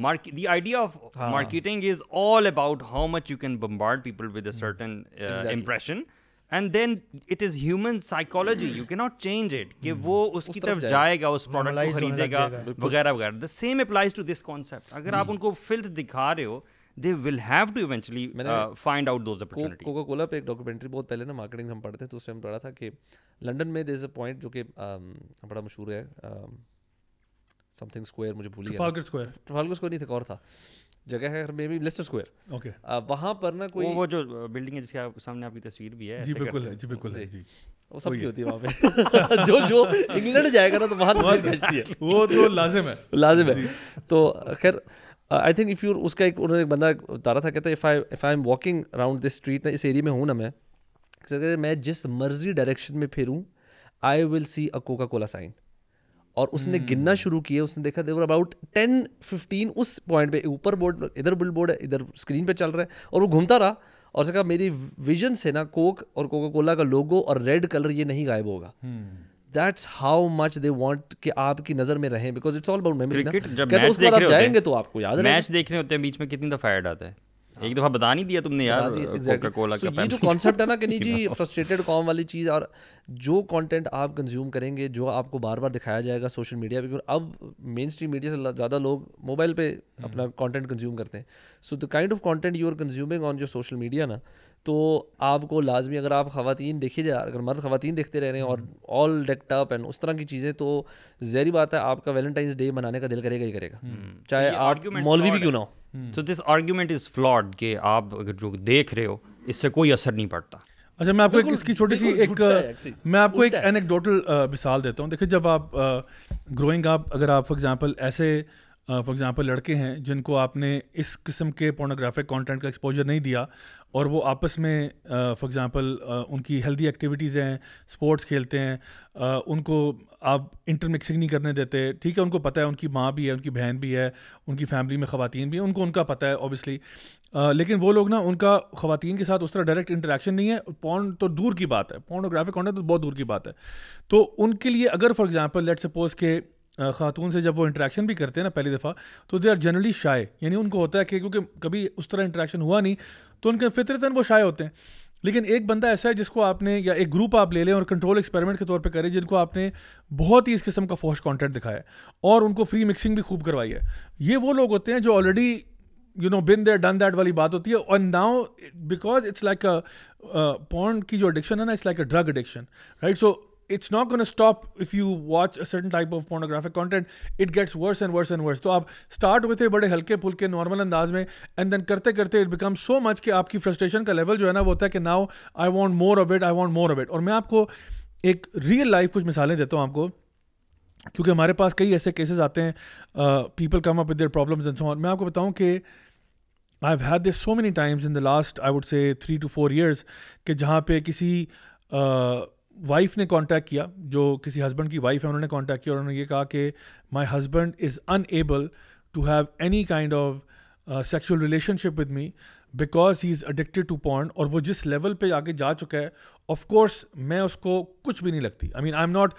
market the idea of ah. marketing is all about how much you can bombard people with a certain uh, exactly. impression and then it is human psychology you can not change it कि hmm. वो उसकी तरफ जाएगा उस प्रोडक्ट को खरीदेगा वगैरह वगैरह the same applies to this concept अगर आप hmm. उनको फिल्थ दिखा रहे हो they will have to eventually find out those opportunities Coca Cola पे एक डॉक्यूमेंट्री बहुत पहले ना मार्केटिंग हम पढ़ते थे तो उसमें हम पढ़ा था कि लंदन में देयर इज अ पॉइंट जो कि um, बड़ा मशहूर है um, समथिंग स्क्वायर मुझे भूल गया स्क्वायर ट्राफाल्गर स्क्वायर नहीं था और था जगह है maybe Leicester Square okay वहां पर ना कोई वो, वो जो बिल्डिंग है जिसके सामने आपकी तस्वीर भी है जी बिल्कुल है जी बिल्कुल है जी वो सब होती है वहां पे जो जो इंग्लैंड जाएगा ना तो वहां तो भेजती है वो तो लाजिम है लाजिम है तो खैर आई थिंक इफ़ यू उसका एक उन्होंने एक बंदा उतारा था कहता है if I if I am walking around this street ना इस एरिया में हूँ ना मैं मैं जिस मर्जी डायरेक्शन में फिरूँ I will see a Coca Cola sign और उसने hmm. गिनना हम्म। शुरू किया उसने देखा देवर अबाउट टेन फिफ्टीन उस पॉइंट पे ऊपर बोर्ड इधर बिल बोर्ड है इधर स्क्रीन पे चल रहा है और वो घूमता रहा और उसने कहा मेरी विजन से ना कोक और कोका कोला का लोगो और रेड कलर ये नहीं गायब होगा that's how much they want कि आपकी नजर में रहें because it's all about memory जब मैच देख रहे होते हैं तो आपको याद मैच देख रहे होते हैं बीच में कितनी दफा ऐड आता है हाँ। एक दफा बता नहीं दिया तुमने यार कोका कोला का ये जो कॉन्सेप्ट है ना नहीं जी फ्रस्ट्रेटेड कॉम वाली चीज़ और जो कंटेंट आप कंज्यूम करेंगे जो आपको बार बार दिखाया जाएगा सोशल मीडिया पे अब मेन स्ट्रीम मीडिया से ज़्यादा लोग मोबाइल पे हम्म। अपना कंटेंट कंज्यूम करते हैं so the kind of content you are consuming on जो सोशल मीडिया ना तो आपको लाजमी अगर आप खातन देखी जा अगर मर्द खातन देखते रह रहे हैं और ऑल डेक्ट एंड उस तरह की चीज़ें तो जहरी बात है आपका वैलेंटाइंस डे मनाने का दिल करेगा ही करेगा हम्म। चाहे आप मौलवी भी क्यों ना हो हम्म। तो दिस आर्ग्यूमेंट इज़ फ्लॉड कि आप अगर जो देख रहे हो इससे कोई असर नहीं पड़ता अच्छा मैं आपको एक इसकी छोटी सी एक मैं आपको एक एनेक्डोटल मिसाल देता हूँ देखिए जब आप ग्रोइंग आप अगर आप फॉर एग्जांपल ऐसे फॉर एग्जांपल लड़के हैं जिनको आपने इस किस्म के पोर्नोग्राफिक कंटेंट का एक्सपोजर नहीं दिया और वो आपस में फॉर एग्जांपल उनकी हेल्दी एक्टिविटीज़ हैं स्पोर्ट्स खेलते हैं uh, उनको आप इंटरमिक्सिंग नहीं करने देते ठीक है उनको पता है उनकी माँ भी है उनकी बहन भी है उनकी फैमिली में ख़वान भी हैं उनको उनका पता है ओबियसली uh, लेकिन वो लोग ना उनका ख़वातीन के साथ उस तरह डायरेक्ट इंटरेक्शन नहीं है पॉन तो दूर की बात है पोर्नोग्राफिक कॉन्टेंट तो बहुत दूर की बात है तो उनके लिए अगर फॉर एग्ज़ाम्पल लेट सपोज़ के खातून से जब वो इंटरेक्शन भी करते हैं ना पहली दफ़ा तो दे आर जनरली शाए यानी उनको होता है कि क्योंकि कभी उस तरह इंटरेक्शन हुआ नहीं तो उनके फितरतन वो शाए होते हैं लेकिन एक बंदा ऐसा है जिसको आपने या एक ग्रुप आप ले लें और कंट्रोल एक्सपेरिमेंट के तौर पे करें जिनको आपने बहुत ही इस किस्म का फोश कॉन्टेंट दिखाया और उनको फ्री मिक्सिंग भी खूब करवाई है ये वो लोग होते हैं जो already you know been there done that वाली बात होती है और now because it's like a पॉन्ड की जो एडिक्शन है ना it's like a drug addiction right so it's not gonna stop if you watch a certain type of pornographic content it gets worse and worse and worse तो आप स्टार्ट हुए थे बड़े हल्के फुल्के नॉर्मल अंदाज में एंड देन करते करते इट बिकम सो मच कि आपकी फ्रस्ट्रेशन का लेवल जो है ना वो होता है कि now I want more of it I want more of it और मैं आपको एक रियल लाइफ कुछ मिसालें देता हूँ आपको क्योंकि हमारे पास कई ऐसे केसेस आते हैं people come up with their problems and so on मैं आपको बताऊं कि I have had this so many times in the last I would say three two four years कि जहाँ पे किसी uh, वाइफ ने कांटेक्ट किया जो किसी हस्बैंड की वाइफ है उन्होंने कांटेक्ट किया और उन्होंने ये कहा कि my husband is unable to have any kind of sexual relationship with me because he is addicted to पॉन्ड और वो जिस लेवल पे आगे जा चुका है ऑफ कोर्स मैं उसको कुछ भी नहीं लगती I mean I am not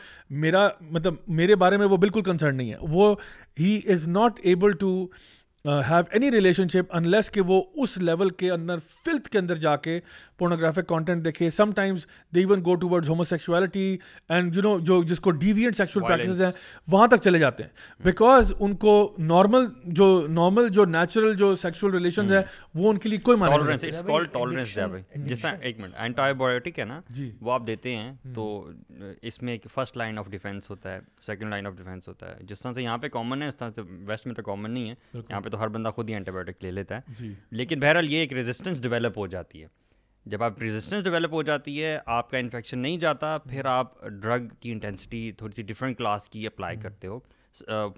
मेरा मतलब मेरे बारे में वो बिल्कुल कंसर्न नहीं है वो he is not able to have any relationship unless के वो उस लेवल के अंदर फिल्थ के अंदर जाके पोर्नोग्राफिक कॉन्टेंट देखे sometimes they even go towards homosexuality and you know जो जिसको डीवियंट सेक्शुअल प्रैक्टिस हैं वहाँ तक चले जाते हैं बिकॉज hmm. उनको नॉर्मल जो नॉर्मल जो नेचुरल जो सेक्शुअल रिलेशन है वो उनके लिए कोई टॉलरेंस एक मिनट एंटीबायोटिक है ना जी वो आप देते हैं hmm. तो इसमें एक फर्स्ट लाइन ऑफ डिफेंस होता है सेकेंड लाइन ऑफ डिफेंस होता है जिस तरह से यहाँ पे कॉमन है उस तरह से वेस्ट में तो कॉमन नहीं है यहाँ पे पे तो हर बंदा खुद ही एंटीबायोटिक ले लेता है लेकिन बहरहाल ये एक रेजिस्टेंस डेवलप हो जाती है जब आप रेजिस्टेंस डेवलप हो जाती है आपका इन्फेक्शन नहीं जाता फिर आप ड्रग की इंटेंसिटी थोड़ी सी डिफरेंट क्लास की अप्लाई हम्म। करते हो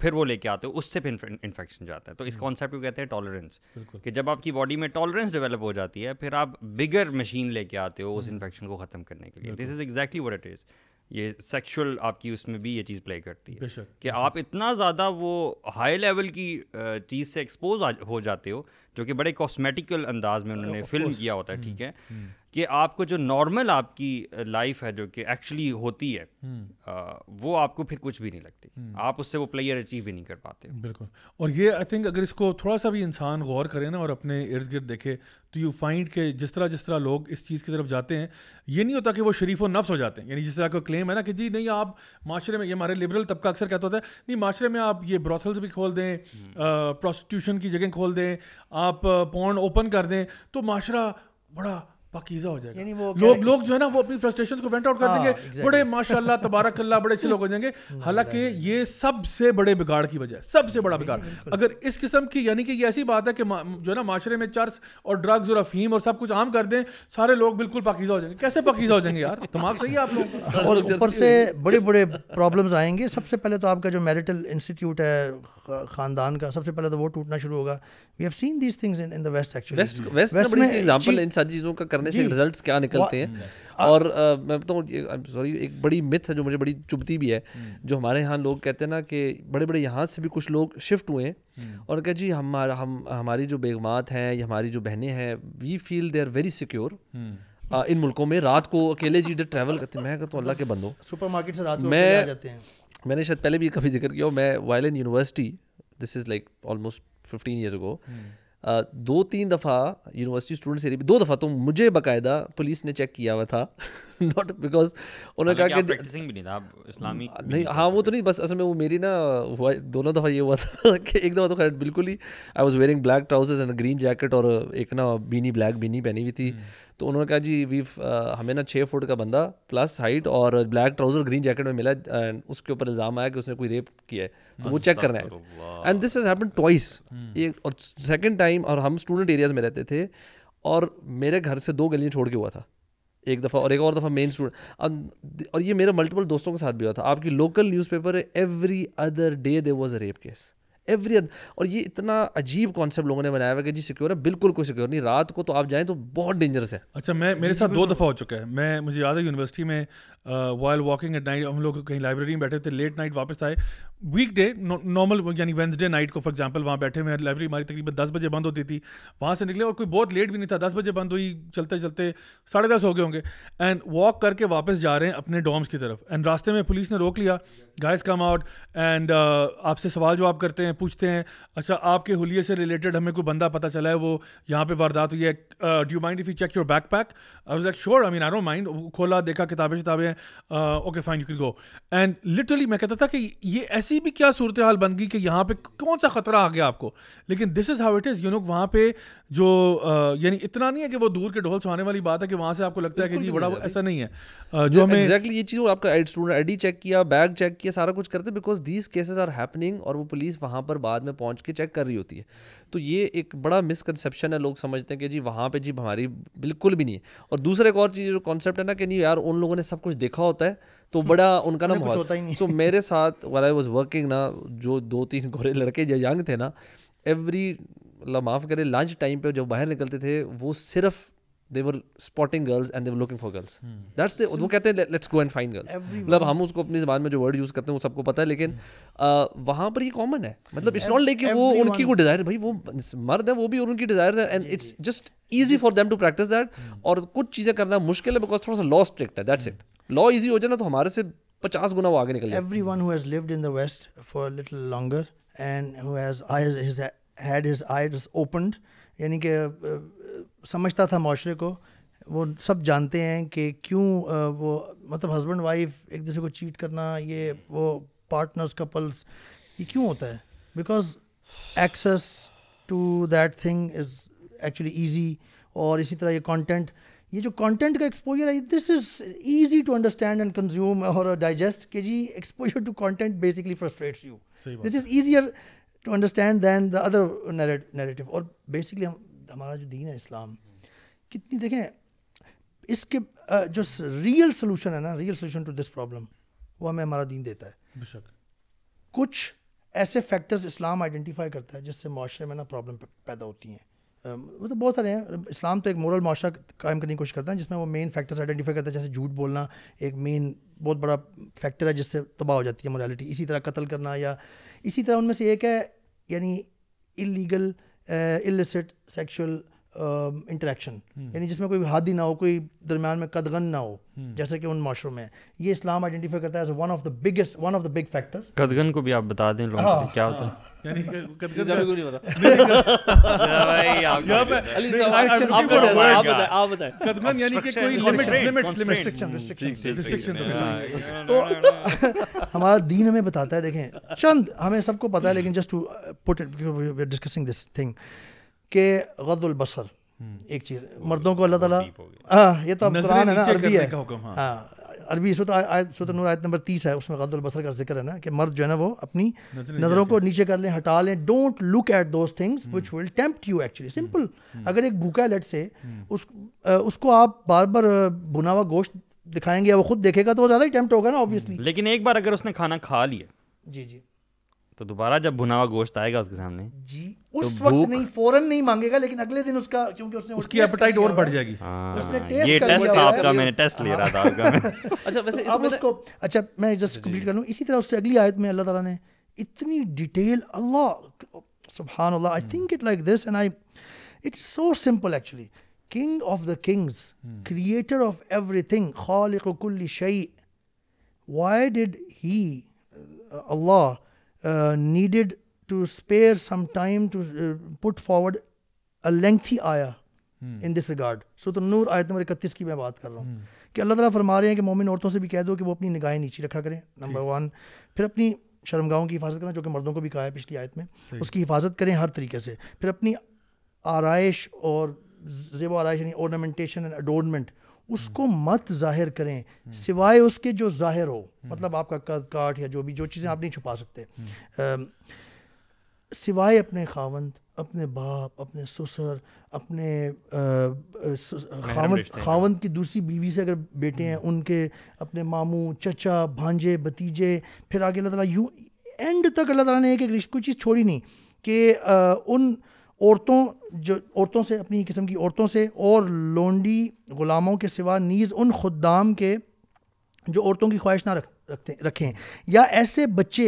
फिर वो लेके आते हो उससे फिर इन्फेक्शन जाता है तो इस कॉन्सेप्ट हम्म। को कहते हैं टॉलरेंस कि जब आपकी बॉडी में टॉलरेंस डेवलप हो जाती है फिर आप बिगर मशीन लेके आते हो उस इन्फेक्शन हम्म। को ख़त्म करने के लिए this is exactly what it is ये सेक्सुअल आपकी उसमें भी ये चीज़ प्ले करती है कि आप इतना ज़्यादा वो हाई लेवल की चीज़ से एक्सपोज हो जाते हो जो कि बड़े कॉस्मेटिकल अंदाज में उन्होंने फिल्म किया होता है ठीक हम्म, है हम्म। कि आपको जो नॉर्मल आपकी लाइफ है जो कि एक्चुअली होती है आ, हम्म। वो आपको फिर कुछ भी नहीं लगती आप उससे वो प्लेयर अचीव भी नहीं कर पाते बिल्कुल और ये आई थिंक अगर इसको थोड़ा सा भी इंसान गौर करे ना और अपने इर्द गिर्द देखे तो यू फाइंड के जिस तरह जिस तरह लोग इस चीज़ की तरफ जाते हैं ये नहीं होता कि वो शरीफ नफ्स हो जाते हैं यानी जिस तरह का क्लेम है ना कि जी नहीं आप माशरे में ये हमारे लिबरल तबका अक्सर कहता होता है नहीं माशरे में आप ये ब्रॉथल्स भी खोल दें प्रोस्टिट्यूशन की जगह खोल दें आप पॉन ओपन कर दें तो माशरा बड़ा पकीजा हो जाएगा यानी वो लोग लोग जो है ना वो अपनी फ्रस्ट्रेशन को वेंट आउट कर हाँ, देंगे exactly. बड़े माशाल्लाह तबारक अल्लाह बड़े अच्छे लोग हो जाएंगे हम्म, हालांकि ये सबसे बड़े बिगाड़ की वजह है सबसे बड़ा बिगाड़ अगर इस किस्म की यानी कि ये ऐसी बात है कि जो है ना माशरे में चर्च और ड्रग्स और अफीम और सब कुछ आम कर दें सारे लोग बिल्कुल पकीजा हो जाएंगे कैसे पकीजा हो जाएंगे यार दिमाग सही है आप लोग और ऊपर से बड़े बड़े प्रॉब्लम आएंगे सबसे पहले तो आपका जो मेरिटल इंस्टीट्यूट है खानदान का सबसे पहले तो वो टूटना शुरू होगा we have seen these things in in the west actually west west में बड़ी एग्जांपल इन सारी चीज़ों का करने से रिजल्ट्स क्या निकलते हैं और आ, मैं बताऊँ सॉरी एक बड़ी मिथ है जो मुझे बड़ी चुभती भी है hmm. जो हमारे यहाँ लोग कहते हैं ना कि बड़े बड़े यहाँ से भी कुछ लोग शिफ्ट हुए हैं hmm. और कह जी हमारा हम हमारी जो बेगमात हैं या हमारी जो बहनें हैं we feel they are very secure इन मुल्कों में रात को अकेले जी ट्रैवल करते मैं कहता हूँ अल्लाह के बंदो सुपर से रात को मैं जाते हैं मैंने शायद पहले भी कभी जिक्र किया मैं violin university this is like almost fifteen years ago दो तीन दफ़ा यूनिवर्सिटी स्टूडेंट्स एरिया दो दफ़ा तो मुझे बकायदा पुलिस ने चेक किया हुआ था नॉट बिकॉज उन्होंने कहा कि भी नहीं था इस्लामी नहीं हाँ वो तो नहीं बस असल में वो मेरी ना हुआ दोनों दफ़ा ये हुआ था कि एक दफ़ा तो खैर बिल्कुल ही I was wearing black trousers and green jacket और एक ना बीनी ब्लैक बीनी पहनी हुई थी हम्म। तो उन्होंने कहा जी वी हमें ना छः फुट का बंदा प्लस हाइट और ब्लैक ट्राउज़र ग्रीन जैकेट में मिला एंड उसके ऊपर इल्ज़ाम आया कि उसने कोई रेप किया है वो चेक करना है and this is happen twice एक और सेकेंड टाइम और हम स्टूडेंट एरियाज में रहते थे और मेरे घर से दो गलियाँ छोड़ के हुआ था एक दफ़ा और एक और दफ़ा मेन स्टूडेंट और ये मेरे मल्टीपल दोस्तों के साथ भी हुआ था आपकी local newspaper every other day they was a rape case every और ये इतना अजीब कॉन्सेप्ट लोगों ने बनाया हुआ कि जी सिक्योर है बिल्कुल कोई सिक्योर नहीं रात को तो आप जाएँ तो बहुत डेंजरस है अच्छा मैं मेरे साथ दो दफ़ा हो चुका है मैं मुझे याद है यूनिवर्सिटी में वाइल वॉकिंग एट नाइट हम लोग कहीं लाइब्रेरी में बैठे थे लेट नाइट वापस आए वीक डे नॉर्मल यानी वेंसडे नाइट को फॉर एग्जाम्पल वहाँ बैठे हुए लाइब्रेरी हमारी तकरीबन दस बजे बंद होती थी वहाँ से निकले और कोई बहुत लेट भी नहीं था दस बजे बंद हुई चलते चलते साढ़े दस हो गए होंगे एंड वॉक करके वापस जा रहे हैं अपने डॉम्स की तरफ एंड रास्ते में पुलिस ने रोक लिया गाइस कम आउट एंड आपसे सवाल जवाब करते हैं पूछते हैं अच्छा आपके हुलिये से रिलेटेड हमें कोई बंदा पता चला है वो यहाँ पे वारदात हुई है do you mind if you check your backpack I was sure I mean I don't mind खोला देखा किताबें शिताबें okay fine you can go and literally मैं कहता था कि ये ऐसी भी क्या सूरत हाल बन गई कि यहाँ पे कौन सा खतरा आ गया आपको लेकिन this is how it is you know वहाँ पे जो uh, यानी इतना नहीं है कि वो दूर के ढोल छुआने वाली बात है कि वहाँ से आपको लगता है कि जी बड़ा ऐसा नहीं है जो हमें एग्जैक्टली ये चीज़ आपका आई डी चेक किया बैग चेक किया सारा कुछ करते because these cases are happening और वो पुलिस वहाँ वहाँ पर बाद में पहुँच के चेक कर रही होती है तो ये एक बड़ा मिसकनसेप्शन है लोग समझते हैं कि जी वहाँ पर जी हमारी बिल्कुल भी नहीं है और दूसरा एक और चीज़ जो कॉन्सेप्ट है ना कि नहीं यार उन लोगों ने सब कुछ देखा होता है तो बड़ा उनका ना बहुत होता ही नहीं सो मेरे साथ वाला आई वॉज वर्किंग ना जो दो तीन गोरे लड़के जो यंग थे ना एवरी मतलब माफ़ करें लंच टाइम पे जब बाहर निकलते थे वो सिर्फ they spotting girls and they looking for girls that's they वो कहते हैं let's go and find girls मतलब हम उसको अपनी जबान में जो वर्ड यूज़ करते हैं वो सबको पता है लेकिन hmm. uh, वहाँ पर ये कॉमन है मतलब इट्स नॉट लेकिन वो उनकी वो डिज़ायर भाई वो मर्द है वो भी और उनकी डिज़ायर है and it's just easy for them to practice that और कुछ चीज़ें करना मुश्किल है बिकॉज थोड़ा सा लॉ स्ट्रिक्ट है दैट्स इट लॉ ईजी हो जाए ना तो हमारे से पचास गुना वो आगे निकल everyone who lived in the west for little longer and had his opened यानी कि uh, समझता था माशरे को वो सब जानते हैं कि क्यों वो मतलब हस्बैंड वाइफ एक दूसरे को चीट करना ये वो पार्टनर्स कपल्स ये क्यों होता है because access to that thing is actually easy और इसी तरह ये कंटेंट ये जो कंटेंट का एक्सपोजर है this is easy to understand and consume और डाइजेस्ट कि जी exposure to content basically frustrates you this is easier to understand than the other narrative और बेसिकली हम हमारा जो दीन है इस्लाम कितनी देखें इसके जो रियल सोलूशन है ना real solution to this problem वो हमें हमारा दीन देता है बेशक कुछ ऐसे फैक्टर्स इस्लाम आइडेंटिफाई करता है जिससे माशरे में ना प्रॉब्लम पैदा होती हैं मतलब तो बहुत सारे हैं इस्लाम तो एक मॉरल माशरा कायम करने की कोशिश करता है जिसमें वो मेन फैक्टर्स आइडेंटिफाई करता है जैसे झूठ बोलना एक मेन बहुत बड़ा फैक्टर है जिससे तबाह हो जाती है मोरालिटी इसी तरह कत्ल करना या इसी तरह उनमें से एक है यानी illegal Uh, illicit sexual interaction हम्म। यानी जिसमें कोई हादी ना हो कोई दरमियान में कदगन ना हो हम्म। जैसे कि उन माशरों में ये इस्लाम आइडेंटिफाई करता है one of the biggest one of the big factor कदगन को भी आप बता दें लोगों हाँ। को क्या होता है हाँ। हमारा दीन हमें बताता है देखें चंद हमें सबको पता है लेकिन just to put it discussing this thing कि गदुलबसर हम्म। एक चीज़ मर्दों को अल्लाह ताला हाँ ये तो अब कुरान है ना अरबी है हाँ।, हाँ, अरबी सूत आयत नूर आयत नंबर तीस है उसमें गदुलबसर का जिक्र है ना कि मर्द जो है ना वो अपनी नज़रों को नीचे कर लें हटा लें don't look at those things which will tempt you actually simple अगर एक भूखा लेट से हम्म। उस उसको आप बार बार भुना हुआ गोश्त दिखाएंगे वो खुद देखेगा तो वो ज़्यादा ही टेम्प्ट होगा ना ऑब्वियसली हम्म। लेकिन एक बार अगर उसने खाना खा लिया जी जी तो दोबारा जब भुना हुआ गोश्त आएगा उसके सामने जी तो उस तो वक्त नहीं फौरन नहीं मांगेगा लेकिन अगले दिन उसका क्योंकि उसने उसकी एपेटाइट और बढ़ जाएगी हाँ, उसने टेस्ट ये टेस्ट तो आपका मैंने टेस्ट ले रहा था आपका हाँ। अच्छा वैसे इसमें उसको अच्छा मैं जस्ट कंप्लीट कर लूं इसी तरह उससे अगली आयत में अल्लाह ताला ने इतनी डिटेल अल्लाह सुभान अल्लाह I think it like this and I it is so simple actually king of the kings creator of everything खालिक कुल्ली शय व्हाई डिड ही अल्लाह uh, needed to spare some time to uh, put forward a lengthy ayah in this regard so तो नूर आयत नंबर इकतीस की मैं बात कर रहा हूँ hmm. कि अल्लाह ताला फरमा रहे हैं कि मोमिन औरतों से भी कह दो कि वो अपनी निगाहें नीचे रखा करें नंबर वन फिर अपनी शर्मगाहों की हिफाजत करना जो कि मर्दों को भी कहा है पिछली आयत में उसकी हिफाजत करें हर तरीके से फिर अपनी आरइश और जेब आरइश यानी ऑर्नामेंटेशन एंड अडोरमेंट उसको मत जाहिर करें हम्म। सिवाय उसके जो जाहिर हो मतलब आपका कद काट या जो भी जो चीज़ें आप नहीं छुपा सकते आ, हम्म। सिवाय अपने खावंद अपने बाप अपने ससुर अपने खावंद खावंद की दूसरी बीवी से अगर बेटे हैं हम्म। उनके अपने मामू चचा भांजे भतीजे फिर आगे अल्लाह तला यूँ एंड तक अल्लाह तला ने एक एक रिश्ते कोई चीज़ छोड़ी नहीं कि उन औरतों जो औरतों से अपनी किस्म की औरतों से और लोंडी ग़ुलामों के सिवा नीज़ उन खुदाम के जो औरतों की ख्वाहिश ना रख रखते रखें या ऐसे बच्चे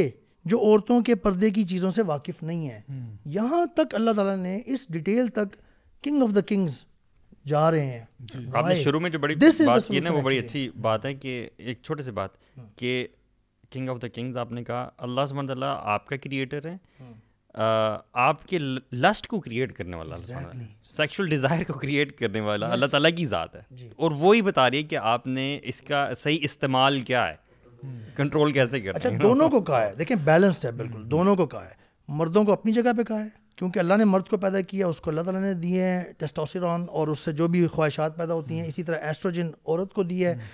जो औरतों के पर्दे की चीज़ों से वाकिफ़ नहीं हैं हम्म। यहाँ तक अल्लाह ताला ने इस डिटेल तक किंग ऑफ द किंग्स जा रहे हैं आपने शुरू में जो बड़ी बात की ना वो बड़ी अच्छी बात है कि एक छोटे से बात हम्म। कि किंग ऑफ द किंग्स आपने कहा अल्लाह सुबह आपका क्रिएटर है हम्म। आपके लस्ट को क्रिएट करने वाला सेक्सुअल डिज़ायर को क्रिएट करने वाला अल्लाह ताला की ज़ात है और वो ही बता रही है कि आपने इसका सही इस्तेमाल क्या है कंट्रोल हम्म। कैसे करना अच्छा दोनों को कहा है देखें बैलेंस्ड है बिल्कुल हम्म। दोनों को कहा है मर्दों को अपनी जगह पे कहा है क्योंकि अल्लाह ने मर्द को पैदा किया उसको अल्लाह ताला ने दिए हैं टेस्टोस्टेरॉन और उससे जो भी ख्वाहिशात पैदा होती हैं हम्म। इसी तरह एस्ट्रोजन औरत को दिया है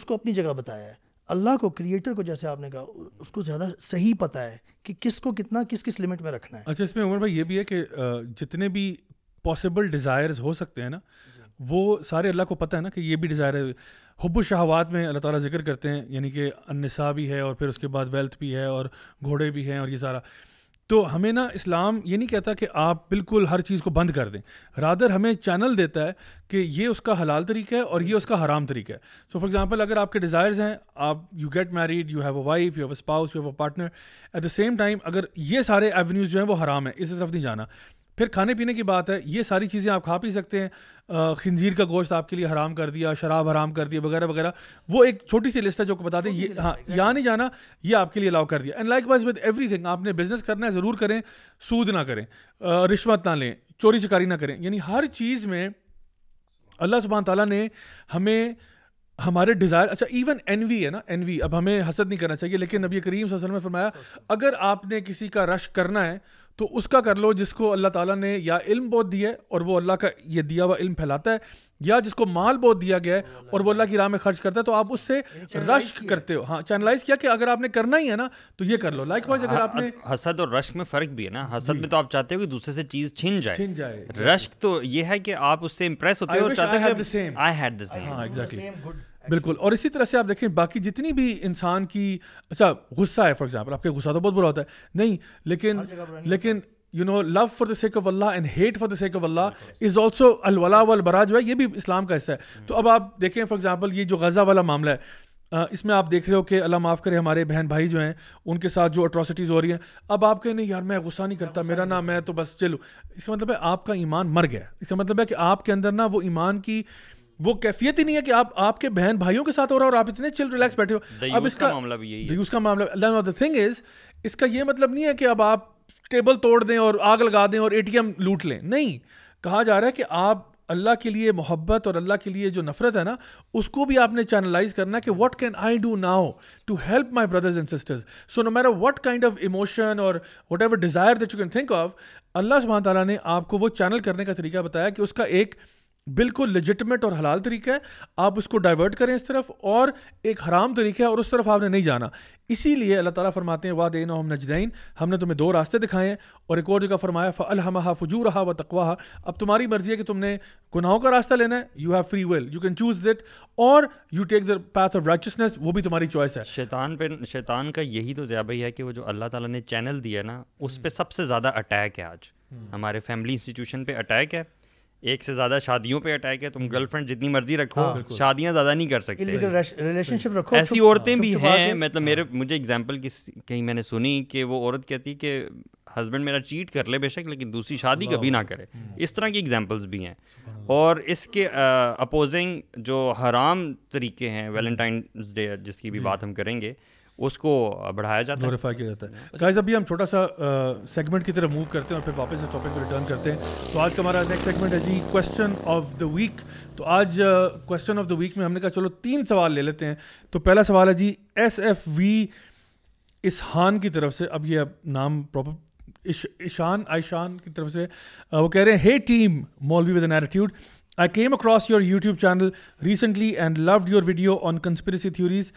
उसको अपनी जगह बताया है अल्लाह को क्रिएटर को जैसे आपने कहा उसको ज़्यादा सही पता है कि किसको कितना किस किस लिमिट में रखना है अच्छा इसमें उमर भाई ये भी है कि जितने भी पॉसिबल डिज़ायर्स हो सकते हैं ना वो सारे अल्लाह को पता है ना कि ये भी डिज़ायर है हब्ब शहवात में अल्लाह ताला जिक्र करते हैं यानी कि अनसा भी है और फिर उसके बाद वेल्थ भी है और घोड़े भी हैं और ये सारा तो हमें ना इस्लाम ये नहीं कहता कि आप बिल्कुल हर चीज़ को बंद कर दें रादर हमें चैनल देता है कि ये उसका हलाल तरीका है और ये उसका हराम तरीका है सो फॉर एग्जांपल अगर आपके डिज़ायर्स हैं आप you get married you have a wife you have a spouse you have a partner at the same time अगर ये सारे एवेन्यूज़ जो हैं वो हराम है इसी तरफ नहीं जाना फिर खाने पीने की बात है ये सारी चीज़ें आप खा पी सकते हैं खंजीर का गोश्त आपके लिए हराम कर दिया शराब हराम कर दिया वगैरह वगैरह वो एक छोटी सी लिस्ट है जो बता दें ये हाँ यहाँ नहीं जाना ये आपके लिए अलाउ कर दिया and likewise with thing आपने बिजनेस करना है ज़रूर करें सूद ना करें रिश्वत ना लें चोरी चकारी ना करें यानी हर चीज़ में अल्लाह सुबहान तला ने हमें हमारे डिज़ायर अच्छा इवन एन है ना एन अब हमें हसद नहीं करना चाहिए लेकिन नबी करीम वसल्लम ने फरमाया अगर आपने किसी का रश करना है तो उसका कर लो जिसको अल्लाह ताला ने या इल्म बहुत दिया है और वो अल्लाह का ये दिया हुआ इल्म फैलाता है या जिसको माल बहुत दिया गया है और वो अल्लाह की राह में खर्च करता है तो आप उससे रश्क करते हो हाँ चैनलाइज किया कि अगर आपने करना ही है ना तो ये कर लो लाइक हाँ, वाइज अगर हाँ, आपने हसद और रश्क में फ़र्क भी है ना हसद में तो आप चाहते हो कि दूसरे से चीज़ छिन जाए छिन जाए रश्क तो ये है कि आप उससे इंप्रेस होते हो चाहते हो आई हैड द सेम बिल्कुल और इसी तरह से आप देखें बाकी जितनी भी इंसान की अच्छा गुस्सा है फॉर एग्जांपल आपके गुस्सा तो बहुत बुरा होता है नहीं लेकिन लेकिन you know love for the sake of अल्लाह and hate for the sake of अल्लाह इज़ ऑल्सो अलवला वलबरा जो है ये भी इस्लाम का हिस्सा है hmm. तो अब आप देखें फॉर एग्जाम्पल ये जो गज़ा वाला मामला है इसमें आप देख रहे हो कि अल्लाह माफ़ करे हमारे बहन भाई जो हैं उनके साथ जो अट्रॉसिटीज़ हो रही हैं अब आप कहें नहीं यार मैं गुस्सा नहीं करता मेरा ना मैं तो बस चलो इसका मतलब है आपका ईमान मर गया इसका मतलब है कि आपके अंदर ना वो ईमान की वो कैफियत ही नहीं है कि आप आपके बहन भाइयों के साथ हो रहा और आप इतने चिल रिलैक्स hmm. बैठे हो अब इसका मामला भी यही है मामला द थिंग इज इसका ये मतलब नहीं है कि अब आप टेबल तोड़ दें और आग लगा दें और एटीएम लूट लें नहीं कहा जा रहा है कि आप अल्लाह के लिए मोहब्बत और अल्लाह के लिए जो नफरत है ना उसको भी आपने चैनलाइज करना कि what can I do now to help my brothers and sisters so no matter what kind of emotion और whatever desire that you can think of Allah सुबह ताला ने आपको वो चैनल करने का तरीका बताया कि उसका एक बिल्कुल लेजिटमेट और हलाल तरीका है आप उसको डाइवर्ट करें इस तरफ और एक हराम तरीका है और उस तरफ आपने नहीं जाना इसीलिए अल्लाह ताला फरमाते हैं वाद हम नजदैन हमने तुम्हें दो रास्ते दिखाए हैं और एक और जगह फरमाया फ़लहमा फजू रहा व तकवा अब तुम्हारी मर्ज़ी है कि तुमने गुनाहों का रास्ता लेना है you have free will you can choose that और you take the path of righteousness वो भी तुम्हारी चॉइस है शैतान पे शैतान का यही तो ज़्यादा है कि वो जो अल्लाह ताला ने चैनल दिया ना उस पर सबसे ज़्यादा अटैक है आज हम्म। हमारे फैमिली इंस्टीट्यूशन पे अटैक है एक से ज्यादा शादियों पे अटैक है तुम गर्लफ्रेंड हम्म। जितनी मर्जी रखो हाँ, शादियां ज्यादा नहीं कर सकते रिलेशनशिप रखो ऐसी औरतें भी हैं मतलब मेरे हाँ। मुझे एग्जांपल कहीं मैंने सुनी कि वो औरत कहती है कि हस्बैंड मेरा चीट कर ले बेशक लेकिन दूसरी शादी कभी ना करे हम्म। इस तरह की एग्जाम्पल्स भी हैं और इसके अपोजिंग जो हराम तरीके हैं वेलेंटाइन हम्म। डे जिसकी भी बात हम करेंगे उसको बढ़ाया जाता ग्लोरीफाई किया जाता है गाइस अभी हम छोटा सा सेगमेंट की तरफ मूव करते हैं और फिर वापस इस टॉपिक पर रिटर्न करते हैं तो आज का हमारा नेक्स्ट सेगमेंट है the question of the week तो आज क्वेश्चन ऑफ द वीक में हमने कहा चलो तीन सवाल ले लेते हैं तो पहला सवाल है जी एस एफ वी इसहान की तरफ से अब ये नाम प्रॉपर इश, ईशान आयशान की तरफ से वो कह रहे हैं hey team Maulvi with an attitude I came across your YouTube channel recently and loved your video on conspiracy theories.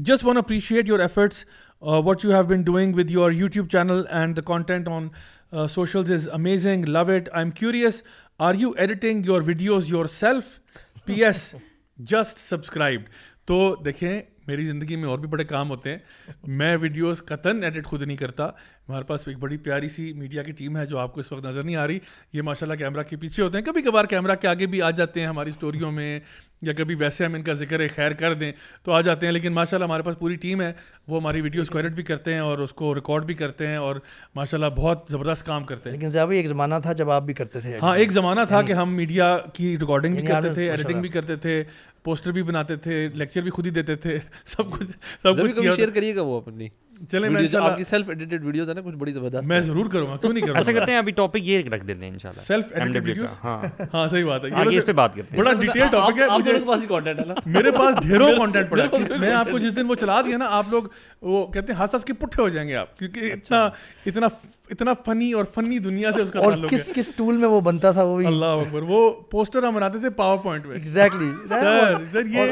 just want to appreciate your efforts. Uh, what you have been doing with your YouTube channel and the content on uh, socials is amazing. Love it. I'm curious. Are you editing your videos yourself? P.S. just subscribed. तो देखें मेरी ज़िंदगी में और भी बड़े काम होते हैं मैं वीडियोस कतन एडिट खुद नहीं करता हमारे पास एक बड़ी प्यारी सी मीडिया की टीम है जो आपको इस वक्त नज़र नहीं आ रही ये माशाल्लाह कैमरा के पीछे होते हैं कभी कभार कैमरा के आगे भी आ जाते हैं हमारी स्टोरियों में या कभी वैसे हम इनका जिक्र खैर कर दें तो आ जाते हैं लेकिन माशाला हमारे पास पूरी टीम है वो हमारी वीडियोज़ को एडिट भी करते हैं और उसको रिकॉर्ड भी करते हैं और माशाला बहुत ज़बरदस्त काम करते हैं लेकिन जब एक ज़माना था जब आप भी करते थे हाँ एक ज़माना था कि हम मीडिया की रिकॉर्डिंग भी करते थे एडिटिंग भी करते थे पोस्टर भी बनाते थे लेक्चर भी खुद ही देते थे सब कुछ सब कुछ शेयर करिएगा वो अपनी चले मैं आपकी सेल्फ एडिटेड वीडियोस है ना कुछ बड़ी जबरदस्त मैं जरूर करूंगा क्यों नहीं करूंगा ऐसा करते हैं अभी टॉपिक ये रख देते हैं इंशाल्लाह सेल्फ एडिटेड वीडियोस हां हां सही बात है आगे इस पे बात करते हैं बड़ा डिटेल टॉपिक है आप लोगों के पास ही कंटेंट है ना मेरे पास ढेरों कंटेंट पड़ा है मैं आपको जिस दिन वो चला दिया ना आप लोग वो कहते हैं हंस हंस के पुट्ठे हो जाएंगे आप क्योंकि अच्छा। इतना इतना इतना फनी और फनी दुनिया से उसका और किस किस टूल में वो बनता था वो भी अल्लाह अकबर वो पोस्टर हम बनाते थे पावर पॉइंट में एग्जैक्टली सर ये